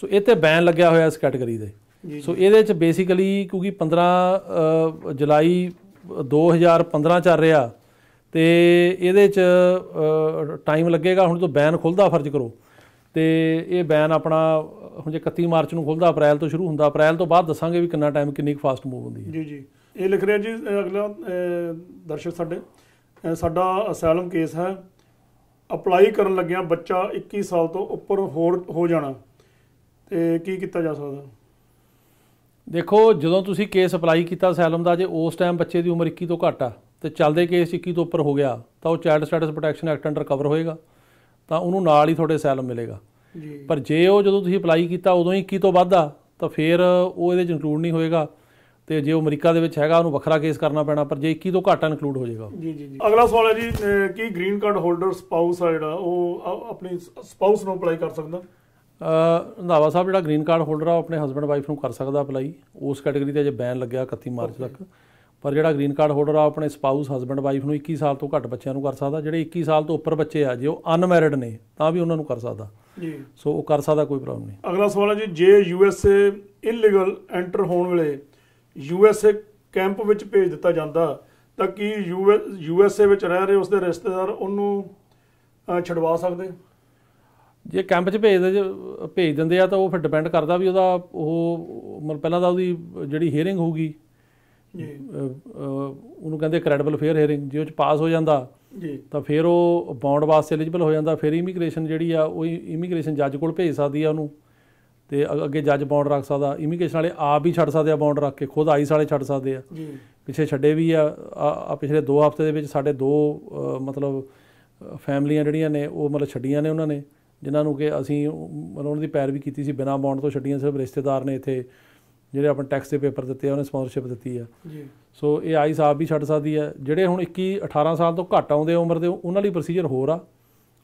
ਸੋ ਇਹ ਤੇ ਬੈਨ ਲੱਗਿਆ ਹੋਇਆ ਇਸ ਕੈਟਾਗਰੀ ਦੇ ਸੋ ਇਹਦੇ 'ਚ ਬੇਸਿਕਲੀ ਕਿਉਂਕਿ 15 ਜੁਲਾਈ 2015 ਚੱਲ ਰਿਹਾ ਤੇ ਇਹਦੇ 'ਚ ਟਾਈਮ ਲੱਗੇਗਾ ਹੁਣ ਤੋਂ ਬੈਨ ਖੁੱਲਦਾ ਫਰਜ਼ ਕਰੋ ਤੇ ਇਹ ਬੈਨ ਆਪਣਾ ਹੁਣ ਜੇ 31 ਮਾਰਚ ਨੂੰ ਖੁੱਲਦਾ ਅਪ੍ਰੈਲ ਤੋਂ ਸ਼ੁਰੂ ਹੁੰਦਾ ਅਪ੍ਰੈਲ ਤੋਂ ਬਾਅਦ ਦੱਸਾਂਗੇ ਵੀ ਕਿੰਨਾ ਟਾਈਮ ਕਿੰਨੀ ਫਾਸਟ ਮੂਵ ਹੁੰਦੀ ਹੈ ਜੀ ਜੀ ਇਹ ਲਿਖ ਰਿਹਾ ਜੀ ਅਗਲਾ ਦਰਸ਼ਕ ਸਾਡੇ ਸਾਡਾ ਅਸਾਈਲਮ ਕੇਸ ਹੈ ਅਪਲਾਈ ਕਰਨ ਲੱਗਿਆ ਬੱਚਾ 21 ਸਾਲ ਤੋਂ ਉੱਪਰ ਹੋਰ ਹੋ ਜਾਣਾ ਤੇ ਕੀ ਕੀਤਾ ਜਾ ਸਕਦਾ ਦੇਖੋ ਜਦੋਂ ਤੁਸੀਂ ਕੇਸ ਅਪਲਾਈ ਕੀਤਾ ਅਸਾਈਲਮ ਦਾ ਜੇ ਉਸ ਟਾਈਮ ਬੱਚੇ ਦੀ ਉਮਰ 21 ਤੋਂ ਘੱਟ ਆ ਤੇ ਚੱਲਦੇ ਕੇਸ 21 ਤੋਂ ਉੱਪਰ ਹੋ ਗਿਆ ਤਾਂ ਉਹ child status protection act under cover ਹੋਏਗਾ ਤਾਂ ਉਹਨੂੰ ਨਾਲ ਹੀ ਤੁਹਾਡੇ ਅਸਾਈਲਮ ਮਿਲੇਗਾ ਜੀ ਪਰ ਜੇ ਉਹ ਜਦੋਂ ਤੁਸੀਂ ਅਪਲਾਈ ਕੀਤਾ ਉਦੋਂ ਹੀ 21 ਤੋਂ ਵੱਧਾ ਤਾਂ ਫਿਰ ਉਹ ਇਹਦੇ ਚ ਇਨਕਲੂਡ ਨਹੀਂ ਹੋਏਗਾ ਤੇ ਜੇ ਉਹ ਅਮਰੀਕਾ ਦੇ ਵਿੱਚ ਹੈਗਾ ਉਹਨੂੰ ਵੱਖਰਾ ਕੇਸ ਕਰਨਾ ਪੈਣਾ ਪਰ ਜੇ 21 ਤੋਂ ਘੱਟ ਇਨਕਲੂਡ ਹੋ ਜਾਏਗਾ ਜੀ ਜੀ ਜੀ ਅਗਲਾ ਸਵਾਲ ਹੈ ਜੀ ਕੀ ਗ੍ਰੀਨ ਕਾਰਡ ਹੋਲਡਰ ਸਪਾਊਸ ਆ ਜਿਹੜਾ ਉਹ ਆਪਣੀ ਸਪਾਊਸ ਨੂੰ ਅਪਲਾਈ ਕਰ ਸਕਦਾ ਅ ਰੰਧਾਵਾ ਸਾਹਿਬ ਜਿਹੜਾ ਗ੍ਰੀਨ ਕਾਰਡ ਹੋਲਡਰ ਆ ਉਹ ਆਪਣੇ ਹਸਬੰਡ ਵਾਈਫ ਨੂੰ ਕਰ ਸਕਦਾ ਅਪਲਾਈ ਉਸ ਕੈਟਾਗਰੀ ਤੇ ਜੇ ਬੈਨ ਲੱਗਿਆ 31 ਮਾਰਚ ਤੱਕ ਪਰ ਜਿਹੜਾ ਗ੍ਰੀਨ ਕਾਰਡ ਹੋਲਡਰ ਆ ਆਪਣੇ ਸਪਾਊਸ ਹਸਬੰਡ ਵਾਈਫ ਨੂੰ 21 ਸਾਲ ਤੋਂ ਘੱਟ ਬੱਚਿਆਂ ਨੂੰ ਕਰ ਸਕਦਾ ਜਿਹੜੇ 21 ਸਾਲ ਤੋਂ ਉੱਪਰ ਬੱਚੇ ਆ ਜੇ ਉਹ ਅਨਮੈਰਿਡ ਨੇ ਤਾਂ ਵੀ ਉਹਨਾਂ ਨੂੰ ਕਰ ਸਕਦਾ ਜੀ ਸੋ ਉਹ ਕਰ ਸਕਦਾ ਕੋਈ ਪ੍ਰੋਬਲਮ ਨਹੀਂ ਅਗਲਾ ਸਵਾਲ ਹੈ ਜੀ ਜੇ U S A illegal enter ਹੋਣ ਵੇਲੇ ਯੂ ਐਸ ਏ ਕੈਂਪ ਵਿੱਚ ਭੇਜ ਦਿੱਤਾ ਜਾਂਦਾ ਤਾਂ ਕੀ ਯੂ ਐਸ ਏ ਵਿੱਚ ਰਹਿ ਰਹੇ ਉਸ ਦੇ ਰਿਸ਼ਤੇਦਾਰ ਉਹਨੂੰ ਛਡਵਾ ਸਕਦੇ ਜੇ ਕੈਂਪ 'ਚ ਭੇਜਦੇ ਭੇਜ ਦਿੰਦੇ ਆ ਤਾਂ ਉਹ ਫਿਰ ਡਿਪੈਂਡ ਕਰਦਾ ਵੀ ਉਹਦਾ ਉਹ ਮਤਲਬ ਪਹਿਲਾਂ ਤਾਂ ਉਹਦੀ ਜਿਹੜੀ ਹੀਅਰਿੰਗ ਹੋਊਗੀ ਜੀ ਉਹਨੂੰ ਕਹਿੰਦੇ ਕ੍ਰੈਡੀਬਲ ਫੇਅਰ ਹੀਅਰਿੰਗ ਜੇ ਉਹ 'ਚ ਪਾਸ ਹੋ ਜਾਂਦਾ ਜੀ ਤਾਂ ਫਿਰ ਉਹ ਬੌਂਡ ਵਾਸਤੇ ਐਲੀਜੀਬਲ ਹੋ ਜਾਂਦਾ ਫਿਰ ਇਮੀਗ੍ਰੇਸ਼ਨ ਜਿਹੜੀ ਆ ਉਹ ਇਮੀਗ੍ਰੇਸ਼ਨ ਜੱਜ ਕੋਲ ਭੇਜ ਸਕਦੀ ਆ ਉਹਨੂੰ ਤੇ ਅੱਗੇ ਜੱਜ ਬੌਂਡ ਰੱਖ ਸਕਦਾ ਇਮੀਗ੍ਰੇਸ਼ਨ ਵਾਲੇ ਆਪ ਵੀ ਛੱਡ ਸਕਦੇ ਆ ਬੌਂਡ ਰੱਖ ਕੇ ਖੁਦ ਆਈਸ ਵਾਲੇ ਛੱਡ ਸਕਦੇ ਆ ਜੀ ਪਿਛੇ ਛੱਡੇ ਵੀ ਆ ਆ ਪਿਛਲੇ 2 ਹਫ਼ਤੇ ਦੇ ਵਿੱਚ ਸਾਡੇ ਦੋ ਮਤਲਬ ਫੈਮਲੀਆਂ ਜਿਹੜੀਆਂ ਨੇ ਉਹ ਮਤਲਬ ਛੱਡੀਆਂ ਨੇ ਉਹਨਾਂ ਨੇ ਜਿਨ੍ਹਾਂ ਨੂੰ ਕਿ ਅਸੀਂ ਮਤਲਬ ਉਹਨਾਂ ਦੀ ਪੈਰ ਵੀ ਕੀਤੀ ਸੀ ਬਿਨਾ ਬੌਂਡ ਤੋਂ ਛੱਡੀਆਂ ਸਿਰਫ ਰਿਸ਼ਤੇਦਾਰ ਨੇ ਇੱਥੇ ਜਿਹੜੇ ਆਪਣ ਟੈਕਸ ਦੇ ਪੇਪਰ ਦਿੱਤੇ ਆ ਉਹਨੇ ਸਪਾਂਸਰਸ਼ਿਪ ਦਿੱਤੀ ਆ ਜੀ ਸੋ ਇਹ ਆਈ ਸਾਹਿਬ ਵੀ ਛੱਡ ਸਕਦੀ ਆ ਜਿਹੜੇ ਹੁਣ 21 18 ਸਾਲ ਤੋਂ ਘੱਟ ਆਉਂਦੇ ਉਮਰ ਦੇ ਉਹਨਾਂ ਲਈ ਪ੍ਰੋਸੀਜਰ ਹੋਰ ਆ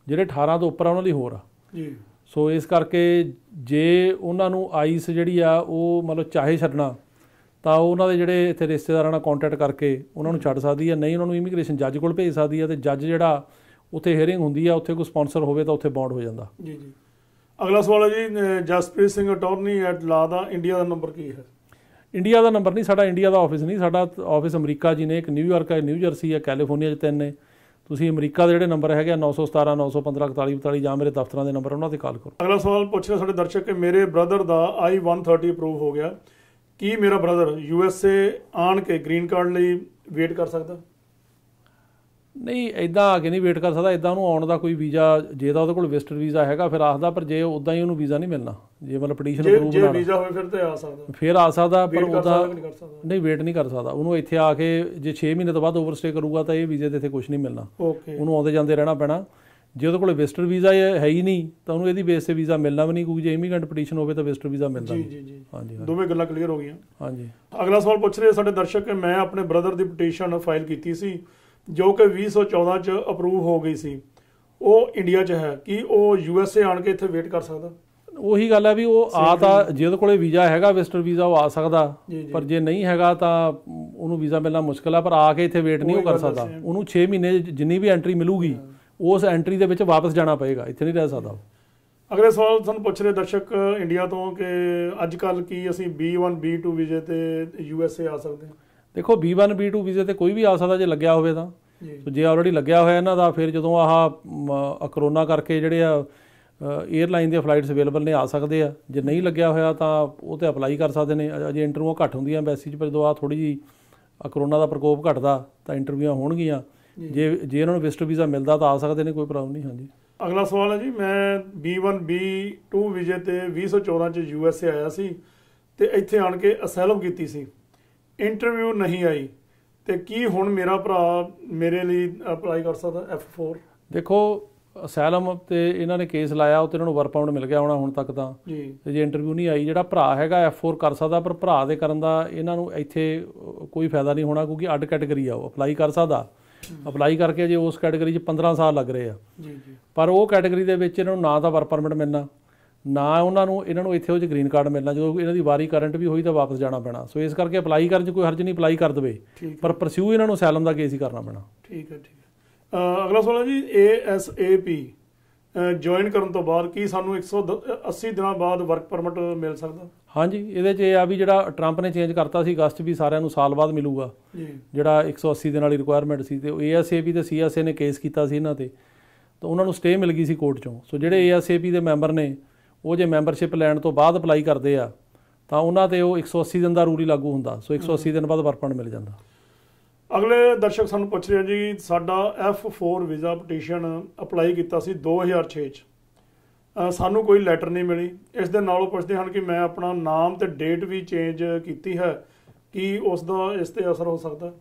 ਜਿਹੜੇ 18 ਤੋਂ ਉੱਪਰ ਆ ਉਹਨਾਂ ਲਈ ਹੋਰ ਆ ਜੀ ਸੋ ਇਸ ਕਰਕੇ ਜੇ ਉਹਨਾਂ ਨੂੰ ਆਈਸ ਜਿਹੜੀ ਆ ਉਹ ਮਤਲਬ ਚਾਹੇ ਛੱਡਣਾ ਤਾਂ ਉਹਨਾਂ ਦੇ ਜਿਹੜੇ ਇੱਥੇ ਰਿਸ਼ਤੇਦਾਰਾਂ ਨਾਲ ਕੰਟੈਕਟ ਕਰਕੇ ਉਹਨਾਂ ਨੂੰ ਛੱਡ ਸਕਦੀ ਆ ਨਹੀਂ ਉਹਨਾਂ ਨੂੰ ਇਮੀਗ੍ਰੇਸ਼ਨ ਜੱਜ ਕੋਲ ਭੇਜ ਸਕਦੀ ਆ ਤੇ ਜੱਜ ਜਿਹੜਾ ਉੱਥੇ ਹੀਅਰਿੰਗ ਹੁੰਦੀ ਆ ਉੱਥੇ ਕੋਈ ਸਪਾਂਸਰ ਹੋਵੇ ਤਾਂ ਉੱਥੇ ਬੌਂਡ ਹੋ ਜਾਂਦਾ ਜੀ ਜੀ ਅਗਲਾ ਸਵਾਲ ਹੈ ਜੀ ਜਸਪ੍ਰੀਤ ਸਿੰਘ ਅਟਾਰਨੀ ਐਟ ਲਾ ਦਾ ਇੰਡੀਆ ਦਾ ਨੰਬਰ ਕੀ ਹੈ ਇੰਡੀਆ ਦਾ ਨੰਬਰ ਨਹੀਂ ਸਾਡਾ ਇੰਡੀਆ ਦਾ ਆਫਿਸ ਨਹੀਂ ਸਾਡਾ ਆਫਿਸ ਅਮਰੀਕਾ ਜੀ ਨੇ ਇੱਕ ਨਿਊਯਾਰਕ ਹੈ ਨਿਊ ਜਰਸੀ ਹੈ ਕੈਲੀਫੋਰਨੀਆ ਚ ਤਿੰਨ ਨੇ ਤੁਸੀਂ ਅਮਰੀਕਾ ਦੇ ਜਿਹੜੇ ਨੰਬਰ ਹੈਗੇ 917 915 41 ਜਾਂ ਮੇਰੇ ਦਫ਼ਤਰਾਂ ਦੇ ਨੰਬਰ ਉਹਨਾਂ ਤੇ ਕਾਲ ਕਰੋ ਅਗਲਾ ਸਵਾਲ ਪੁੱਛ ਰਿਹਾ ਸਾਡੇ ਦਰਸ਼ਕ ਕਿ ਮੇਰੇ ਬ੍ਰਦਰ ਦਾ I130 ਅਪਰੂਵ ਹੋ ਗਿਆ ਕੀ ਮੇਰਾ ਬ੍ਰਦਰ ਯੂ ਐਸ ਏ ਆਣ ਕੇ ਗ੍ਰੀਨ ਕਾਰਡ ਲਈ ਵੇਟ ਕਰ ਸਕਦਾ ਨਹੀਂ ਐਦਾਂ ਆ ਕੇ ਨਹੀਂ ਵੇਟ ਕਰ ਸਕਦਾ ਐਦਾਂ ਉਹਨੂੰ ਆਉਣ ਦਾ ਕੋਈ ਵੀਜ਼ਾ ਜੇ ਤਾਂ ਉਹਦੇ ਕੋਲ ਵਿਜ਼ਟਰ ਵੀਜ਼ਾ ਹੈਗਾ ਫਿਰ ਆਖਦਾ ਪਰ ਜੇ ਉਦਾਂ ਹੀ ਉਹਨੂੰ ਵੀਜ਼ਾ ਨਹੀਂ ਮਿਲਣਾ ਜੇ ਮਤਲਬ ਪਟੀਸ਼ਨ ਅਪਰੂਵ ਜੇ ਵੀਜ਼ਾ ਹੋਵੇ ਫਿਰ ਤੇ ਆ ਸਕਦਾ ਫਿਰ ਆ ਸਕਦਾ ਪਰ ਉਹਦਾ ਨਹੀਂ ਵੇਟ ਨਹੀਂ ਕਰ ਸਕਦਾ ਉਹਨੂੰ ਇੱਥੇ ਆ ਕੇ ਜੇ 6 ਮਹੀਨੇ ਤੋਂ ਬਾਅਦ ਓਵਰਸਟੇ ਕਰੂਗਾ ਤਾਂ ਇਹ ਵੀਜ਼ੇ ਤੇ ਇੱਥੇ ਕੁਝ ਨਹੀਂ ਮਿਲਣਾ ਉਹਨੂੰ ਆਉਂਦੇ ਜਾਂਦੇ ਰਹਿਣਾ ਪੈਣਾ ਜੇ ਉਹਦੇ ਕੋਲ ਵਿਜ਼ਟਰ ਵੀਜ਼ਾ ਹੈ ਹੀ ਨਹੀਂ ਤਾਂ ਉਹਨੂੰ ਇਹਦੀ ਬੇਸ ਤੇ ਵੀਜ਼ਾ ਮਿਲਣਾ ਵੀ ਨਹੀਂ ਕਿਉਂਕਿ ਜੇ ਇਮੀਗ੍ਰੈਂਟ ਪਟੀਸ਼ਨ ਹੋਵੇ ਤਾਂ ਵਿਜ਼ਟਰ ਵੀਜ਼ਾ ਮਿਲਦਾ ਜੀ ਜੀ ਜੀ ਹਾਂਜੀ ਦੋਵੇਂ ਗੱਲਾਂ ਕਲੀਅਰ ਹੋ ਗਈਆਂ ਹਾਂਜੀ ਅਗਲਾ ਸਵਾਲ ਪੁੱਛ ਰਹੇ ਸਾਡੇ ਦਰਸ਼ਕ ਮੈਂ ਆਪਣੇ ਬ੍ਰਦਰ ਦੀ ਪਟੀਸ਼ਨ ਫਾਈਲ ਕੀਤੀ ਸੀ ਜੋ ਕਿ 2014 ਚ ਅਪਰੂਵ ਹੋ ਗਈ ਸੀ ਉਹ ਇੰਡੀਆ 'ਚ ਹੈ ਕਿ ਉਹ ਯੂ ਐਸ ਏ ਆਣ ਕੇ ਇੱਥੇ ਵੇਟ ਕਰ ਸਕਦਾ ਉਹੀ ਗੱਲ ਹੈ ਵੀ ਉਹ ਆ ਤਾਂ ਜਿਹਦੇ ਕੋਲੇ ਵੀਜ਼ਾ ਹੈਗਾ ਵਿਸਟਰ ਵੀਜ਼ਾ ਉਹ ਆ ਸਕਦਾ ਪਰ ਜੇ ਨਹੀਂ ਹੈਗਾ ਤਾਂ ਉਹਨੂੰ ਵੀਜ਼ਾ ਮਿਲਣਾ ਮੁਸ਼ਕਲ ਆ ਪਰ ਆ ਕੇ ਇੱਥੇ ਵੇਟ ਨਹੀਂ ਉਹ ਕਰ ਸਕਦਾ ਉਹਨੂੰ 6 ਮਹੀਨੇ ਜਿੰਨੀ ਵੀ ਐਂਟਰੀ ਮਿਲੂਗੀ ਉਸ ਐਂਟਰੀ ਦੇ ਵਿੱਚ ਵਾਪਸ ਜਾਣਾ ਪਏਗਾ ਇੱਥੇ ਨਹੀਂ ਰਹਿ ਸਕਦਾ ਅਗਲੇ ਸਵਾਲ ਤੁਹਾਨੂੰ ਪੁੱਛ ਰਹੇ ਦਰਸ਼ਕ ਇੰਡੀਆ ਤੋਂ ਕਿ ਅੱਜ ਕੱਲ ਕੀ ਅਸੀਂ B1 B2 ਵੀਜ਼ੇ ਤੇ ਏ ਆ ਸਕਦੇ ਹਾਂ ਦੇਖੋ B1 B2 ਵੀਜ਼ੇ ਤੇ ਕੋਈ ਵੀ ਆ ਸਕਦਾ ਜੇ ਲੱਗਿਆ ਹੋਵੇ ਤਾਂ ਜੇ ਆਲਰੇਡੀ ਲੱਗਿਆ ਹੋਇਆ ਇਹਨਾਂ ਦਾ ਫਿਰ ਜਦੋਂ ਆਹ ਕਰੋਨਾ ਕਰਕੇ ਜਿਹੜੇ ਆ 에ਅਰਲਾਈਨ ਦੀਆਂ ਫਲਾਈਟਸ ਅਵੇਲੇਬਲ ਨੇ ਆ ਸਕਦੇ ਆ ਜੇ ਨਹੀਂ ਲੱਗਿਆ ਹੋਇਆ ਤਾਂ ਉਹ ਤੇ ਅਪਲਾਈ ਕਰ ਸਕਦੇ ਨੇ ਅਜੇ ਇੰਟਰਵਿਊ ਘੱਟ ਹੁੰਦੀਆਂ ਐਮਬੈਸੀ 'ਚ ਪਰ ਜਦੋਂ ਆ ਥੋੜੀ ਜੀ ਕਰੋਨਾ ਦਾ ਪ੍ਰਕੋਪ ਘਟਦਾ ਤਾਂ ਇੰਟਰਵਿਊਆਂ ਹੋਣਗੀਆਂ ਜੇ ਜੇ ਇਹਨਾਂ ਨੂੰ ਵਿਜ਼ਟਰ ਵੀਜ਼ਾ ਮਿਲਦਾ ਤਾਂ ਆ ਸਕਦੇ ਨੇ ਕੋਈ ਪ੍ਰੋਬਲਮ ਨਹੀਂ ਹਾਂਜੀ ਅਗਲਾ ਸਵਾਲ ਹੈ ਜੀ ਮੈਂ B1 B2 ਵੀਜ਼ੇ ਤੇ 2014 ਚ ਯੂ ਏ ਆਇਆ ਸੀ ਤੇ ਇੱਥੇ ਆਣ ਕੇ ਅਸੈਲਮ ਕੀਤੀ ਸੀ ਇੰਟਰਵਿਊ ਨਹੀਂ ਆਈ ਤੇ ਕੀ ਹੁਣ ਮੇਰਾ ਭਰਾ ਮੇਰੇ ਲਈ ਅਪਲਾਈ ਕਰ ਸਕਦਾ F4 ਦੇਖੋ ਅਸੈਲਮ ਤੇ ਇਹਨਾਂ ਨੇ ਕੇਸ ਲਾਇਆ ਉਹ ਤੇ ਇਹਨਾਂ ਨੂੰ ਵਰਕ ਪਰਮਿਟ ਮਿਲ ਗਿਆ ਹੋਣਾ ਹੁਣ ਤੱਕ ਤਾਂ ਤੇ ਜੇ ਇੰਟਰਵਿਊ ਨਹੀਂ ਆਈ ਜਿਹੜਾ ਭਰਾ ਹੈਗਾ F4 ਕਰ ਸਕਦਾ ਪਰ ਭਰਾ ਦੇ ਕਰਨ ਦਾ ਇਹਨਾਂ ਨੂੰ ਇੱਥੇ ਕੋਈ ਫਾਇਦਾ ਨਹੀਂ ਹੋਣਾ ਕਿਉਂਕਿ ਅੱਡ ਕੈਟਾਗਰੀ ਆ ਉਹ ਅਪਲਾਈ ਕਰ ਸਕਦਾ ਅਪਲਾਈ ਕਰਕੇ ਜੇ ਉਸ ਕੈਟਾਗਰੀ 'ਚ 15 ਸਾਲ ਲੱਗ ਰਹੇ ਆ ਜੀ ਜੀ ਪਰ ਉਹ ਕੈਟਾਗਰੀ ਦੇ ਵਿੱਚ ਇਹਨਾਂ ਨੂੰ ਨਾ ਤਾਂ ਵਰਕ ਪਰਮਿਟ ਮਿਲਣਾ ਨਾ ਉਹਨਾਂ ਨੂੰ ਇਹਨਾਂ ਨੂੰ ਇੱਥੇ ਉਹ ਚ ਗ੍ਰੀਨ ਕਾਰਡ ਮਿਲਣਾ ਜਦੋਂ ਇਹਨਾਂ ਦੀ ਵਾਰੀ ਕਰੰਟ ਵੀ ਹੋਈ ਤਾਂ ਵਾਪਸ ਜਾਣਾ ਪੈਣਾ ਸੋ ਇਸ ਕਰਕੇ ਅਪਲਾਈ ਕਰਨ 'ਚ ਕੋਈ ਹਰਜ ਨਹੀਂ ਅਪਲਾਈ ਕਰ ਦਵੇ ਪਰ ਪਰਸਿਊ ਇਹਨਾਂ ਨੂੰ ਸੈਲਮ ਦਾ ਕੇਸ ਹੀ ਕਰਨਾ ਪੈਣਾ ਠੀਕ ਹੈ ਠੀਕ ਹੈ ਅਗਲਾ ਸਵਾਲ ਹੈ ਜੀ ਏਐਸਏਪੀ ਜੁਆਇਨ ਕਰਨ ਤੋਂ ਬਾਅਦ ਕੀ ਸਾਨੂੰ 180 ਦਿਨਾਂ ਬਾਅਦ ਵਰਕ ਪਰਮਿਟ ਮਿਲ ਸਕਦਾ ਹਾਂਜੀ ਇਹਦੇ 'ਚ ਇਹ ਆ ਵੀ ਜਿਹੜਾ ਟਰੰਪ ਨੇ ਚੇਂਜ ਕਰਤਾ ਸੀ ਅਗਸਤ ਵੀ ਸਾਰਿਆਂ ਨੂੰ ਸਾਲ ਬਾਅਦ ਮਿਲੂਗਾ ਜਿਹੜਾ 180 ਦਿਨ ਵਾਲੀ ਰਿਕੁਆਇਰਮੈਂਟ ਸੀ ਤੇ ਏਐਸਏਪੀ ਤੇ ਸੀਐਸਏ ਨੇ ਕੇਸ ਕੀਤਾ ਸੀ ਇਹਨਾਂ ਤੇ ਤਾਂ ਉਹਨਾਂ ਨੂੰ ਸਟੇ ਮਿਲ ਗਈ ਸੀ ਕੋਰਟ 'ਚੋਂ ਸੋ ਜਿਹੜੇ ASAP ਦੇ ਮੈਂਬਰ ਨੇ ਉਹ ਜੇ ਮੈਂਬਰਸ਼ਿਪ ਲੈਣ ਤੋਂ ਬਾਅਦ ਅਪਲਾਈ ਕਰਦੇ ਆ ਤਾਂ ਉਹਨਾਂ ਤੇ ਉਹ 180 ਦਿਨ ਦਾ ਰੂਲੀ ਲਾਗੂ ਹੁੰਦਾ ਸੋ 180 ਦਿਨ ਬਾਅਦ ਵਰਕ ਮਿਲ ਜਾਂਦਾ ਅਗਲੇ ਦਰਸ਼ਕ ਸਾਨੂੰ ਪੁੱਛ ਰਹੇ ਜੀ ਸਾਡਾ F4 ਵੀਜ਼ਾ ਪਟੀਸ਼ਨ ਅਪਲਾਈ ਕੀਤਾ ਸੀ 2006 ਚ ਸਾਨੂੰ ਕੋਈ ਲੈਟਰ ਨਹੀਂ ਮਿਲੀ ਇਸ ਦੇ ਨਾਲ ਉਹ ਪੁੱਛਦੇ ਹਨ ਕਿ ਮੈਂ ਆਪਣਾ ਨਾਮ ਤੇ ਡੇਟ ਵੀ ਚੇਂਜ ਕੀਤੀ ਹੈ ਕੀ ਉਸ ਦਾ ਇਸ ਤੇ ਅਸਰ ਹੋ ਸਕਦਾ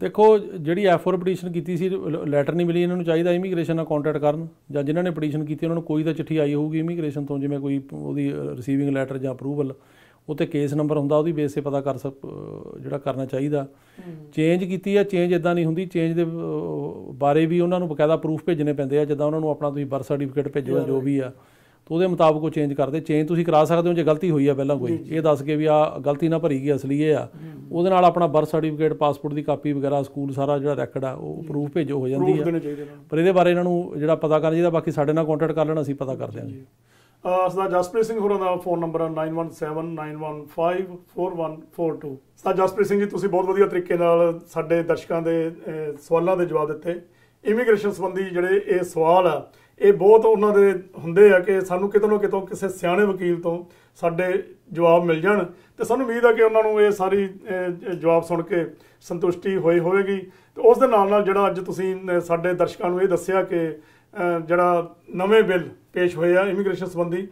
ਦੇਖੋ ਜਿਹੜੀ ਐਫ4 ਪਟੀਸ਼ਨ ਕੀਤੀ ਸੀ ਲੈਟਰ ਨਹੀਂ ਮਿਲੀ ਇਹਨਾਂ ਨੂੰ ਚਾਹੀਦਾ ਇਮੀਗ੍ਰੇਸ਼ਨ ਨਾਲ ਕੰਟੈਕਟ ਕਰਨ ਜਾਂ ਜਿਨ੍ਹਾਂ ਨੇ ਪਟੀਸ਼ਨ ਕੀਤੀ ਉਹਨਾਂ ਨੂੰ ਕੋਈ ਤਾਂ ਚਿੱਠੀ ਆਈ ਹੋਊਗੀ ਇਮੀਗ੍ਰੇਸ਼ਨ ਤੋਂ ਜਿਵੇਂ ਕੋਈ ਉਹਦੀ ਰਿਸੀਵਿੰਗ ਲੈਟਰ ਜਾਂ ਅਪਰੂਵਲ ਉੱਤੇ ਕੇਸ ਨੰਬਰ ਹੁੰਦਾ ਉਹਦੀ ਬੇਸ ਤੇ ਪਤਾ ਕਰ ਸਕ ਜਿਹੜਾ ਕਰਨਾ ਚਾਹੀਦਾ ਚੇਂਜ ਕੀਤੀ ਆ ਚੇਂਜ ਇਦਾਂ ਨਹੀਂ ਹੁੰਦੀ ਚੇਂਜ ਦੇ ਬਾਰੇ ਵੀ ਉਹਨਾਂ ਨੂੰ ਬਕਾਇਦਾ ਪ੍ਰੂਫ ਭੇਜਣੇ ਪੈਂਦੇ ਆ ਜਿੱਦਾਂ ਉਹਨਾਂ ਨੂੰ ਆਪਣਾ ਤੁਸੀਂ ਬਰਥ ਸਰਟੀਫਿਕੇਟ ਭੇਜੋ ਜੋ ਵੀ ਆ ਤਾਂ ਉਹਦੇ ਮੁਤਾਬਕ ਉਹ ਚੇਂਜ ਕਰਦੇ ਚੇਂਜ ਤੁਸੀਂ ਕਰਾ ਸਕਦੇ ਹੋ ਜੇ ਗਲਤੀ ਹੋਈ ਆ ਪਹਿਲਾਂ ਕੋਈ ਇਹ ਦੱਸ ਕੇ ਵੀ ਆ ਗਲਤੀ ਨਾ ਭਰੀ ਗਈ ਅਸਲੀ ਇਹ ਆ ਉਹਦੇ ਨਾਲ ਆਪਣਾ ਬਰਥ ਸਰਟੀਫਿਕੇਟ ਪਾਸਪੋਰਟ ਦੀ ਕਾਪੀ ਵਗੈਰਾ ਸਕੂਲ ਸਾਰਾ ਜਿਹੜਾ ਰੈਕਡ ਆ ਉਹ ਪ੍ਰੂਫ ਭੇਜੋ ਹੋ ਜਾਂਦੀ ਆ ਪਰ ਇਹਦੇ ਬਾਰੇ ਇਹਨਾਂ ਨੂੰ ਜਿਹੜਾ ਪਤਾ ਕਰਨ ਜਿਹਦਾ ਬਾਕੀ ਸਾਡੇ ਨਾਲ ਕੰਟੈਕਟ ਕਰ ਲੈਣਾ ਅਸੀਂ ਪਤਾ ਕਰ ਦਿਆਂਗੇ ਅਸਦਾ ਜਸਪ੍ਰੀਤ ਸਿੰਘ ਹੋਰਾਂ ਦਾ ਫੋਨ ਨੰਬਰ ਆ 9179154142 ਸਰਦਾਰ ਜਸਪ੍ਰੀਤ ਸਿੰਘ ਜੀ ਤੁਸੀਂ ਬਹੁਤ ਵਧੀਆ ਤਰੀਕੇ ਨਾਲ ਸਾਡੇ ਦਰਸ਼ਕਾਂ ਦੇ ਸਵਾਲਾਂ ਦੇ ਜਵਾਬ ਦਿੱਤੇ ਇਮੀਗ੍ਰੇਸ਼ਨ ਸੰਬੰਧੀ ਜਿਹੜੇ ਇਹ ਸਵਾਲ ਆ ਇਹ ਬਹੁਤ ਉਹਨਾਂ ਦੇ ਹੁੰਦੇ ਆ ਕਿ ਸਾਨੂੰ ਕਿਤੇ ਨਾ ਕਿਤੋਂ ਕਿਸੇ ਸਿਆਣੇ ਵਕੀਲ ਤੋਂ ਸਾਡੇ ਜਵਾਬ ਮਿਲ ਜਾਣ ਤੇ ਸਾਨੂੰ ਉਮੀਦ ਆ ਕਿ ਉਹਨਾਂ ਨੂੰ ਇਹ ਸਾਰੀ ਜਵਾਬ ਸੁਣ ਕੇ ਸੰਤੁਸ਼ਟੀ ਹੋਈ ਹੋਵੇਗੀ ਤੇ ਉਸ ਦੇ ਨਾਲ ਨਾਲ ਜਿਹੜਾ ਅੱਜ ਤੁਸੀਂ ਸਾਡੇ ਦਰਸ਼ਕਾਂ ਨੂੰ ਇਹ ਦੱਸਿਆ ਕਿ ਜਿਹੜਾ ਨਵੇਂ ਬਿੱਲ ਪੇਸ਼ ਹੋਏ ਆ ਇਮੀਗ੍ਰੇਸ਼ਨ ਸੰਬੰਧੀ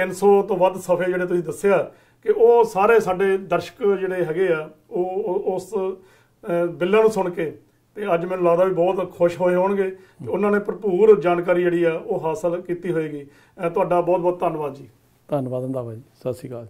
300 ਤੋਂ ਵੱਧ ਸਫੇ ਜਿਹੜੇ ਤੁਸੀਂ ਦੱਸਿਆ ਕਿ ਉਹ ਸਾਰੇ ਸਾਡੇ ਦਰਸ਼ਕ ਜਿਹੜੇ ਹੈਗੇ ਆ ਉਹ ਉਸ ਬਿੱਲਾਂ ਨੂੰ ਸੁਣ ਕੇ ਤੇ ਅੱਜ ਮੈਨੂੰ ਲੱਗਦਾ ਵੀ ਬਹੁਤ ਖੁਸ਼ ਹੋਏ ਹੋਣਗੇ ਤੇ ਉਹਨਾਂ ਨੇ ਭਰਪੂਰ ਜਾਣਕਾਰੀ ਜਿਹੜੀ ਆ ਉਹ ਹਾਸਲ ਕੀਤੀ ਹੋਏਗੀ ਤੁਹਾਡਾ ਬਹੁਤ ਬਹੁਤ ਧੰਨਵਾਦ ਜੀ ਧੰਨਵਾਦ ਹੁੰਦਾ ਬਾਈ ਸਤਿ ਸ਼੍ਰੀ ਅਕਾਲ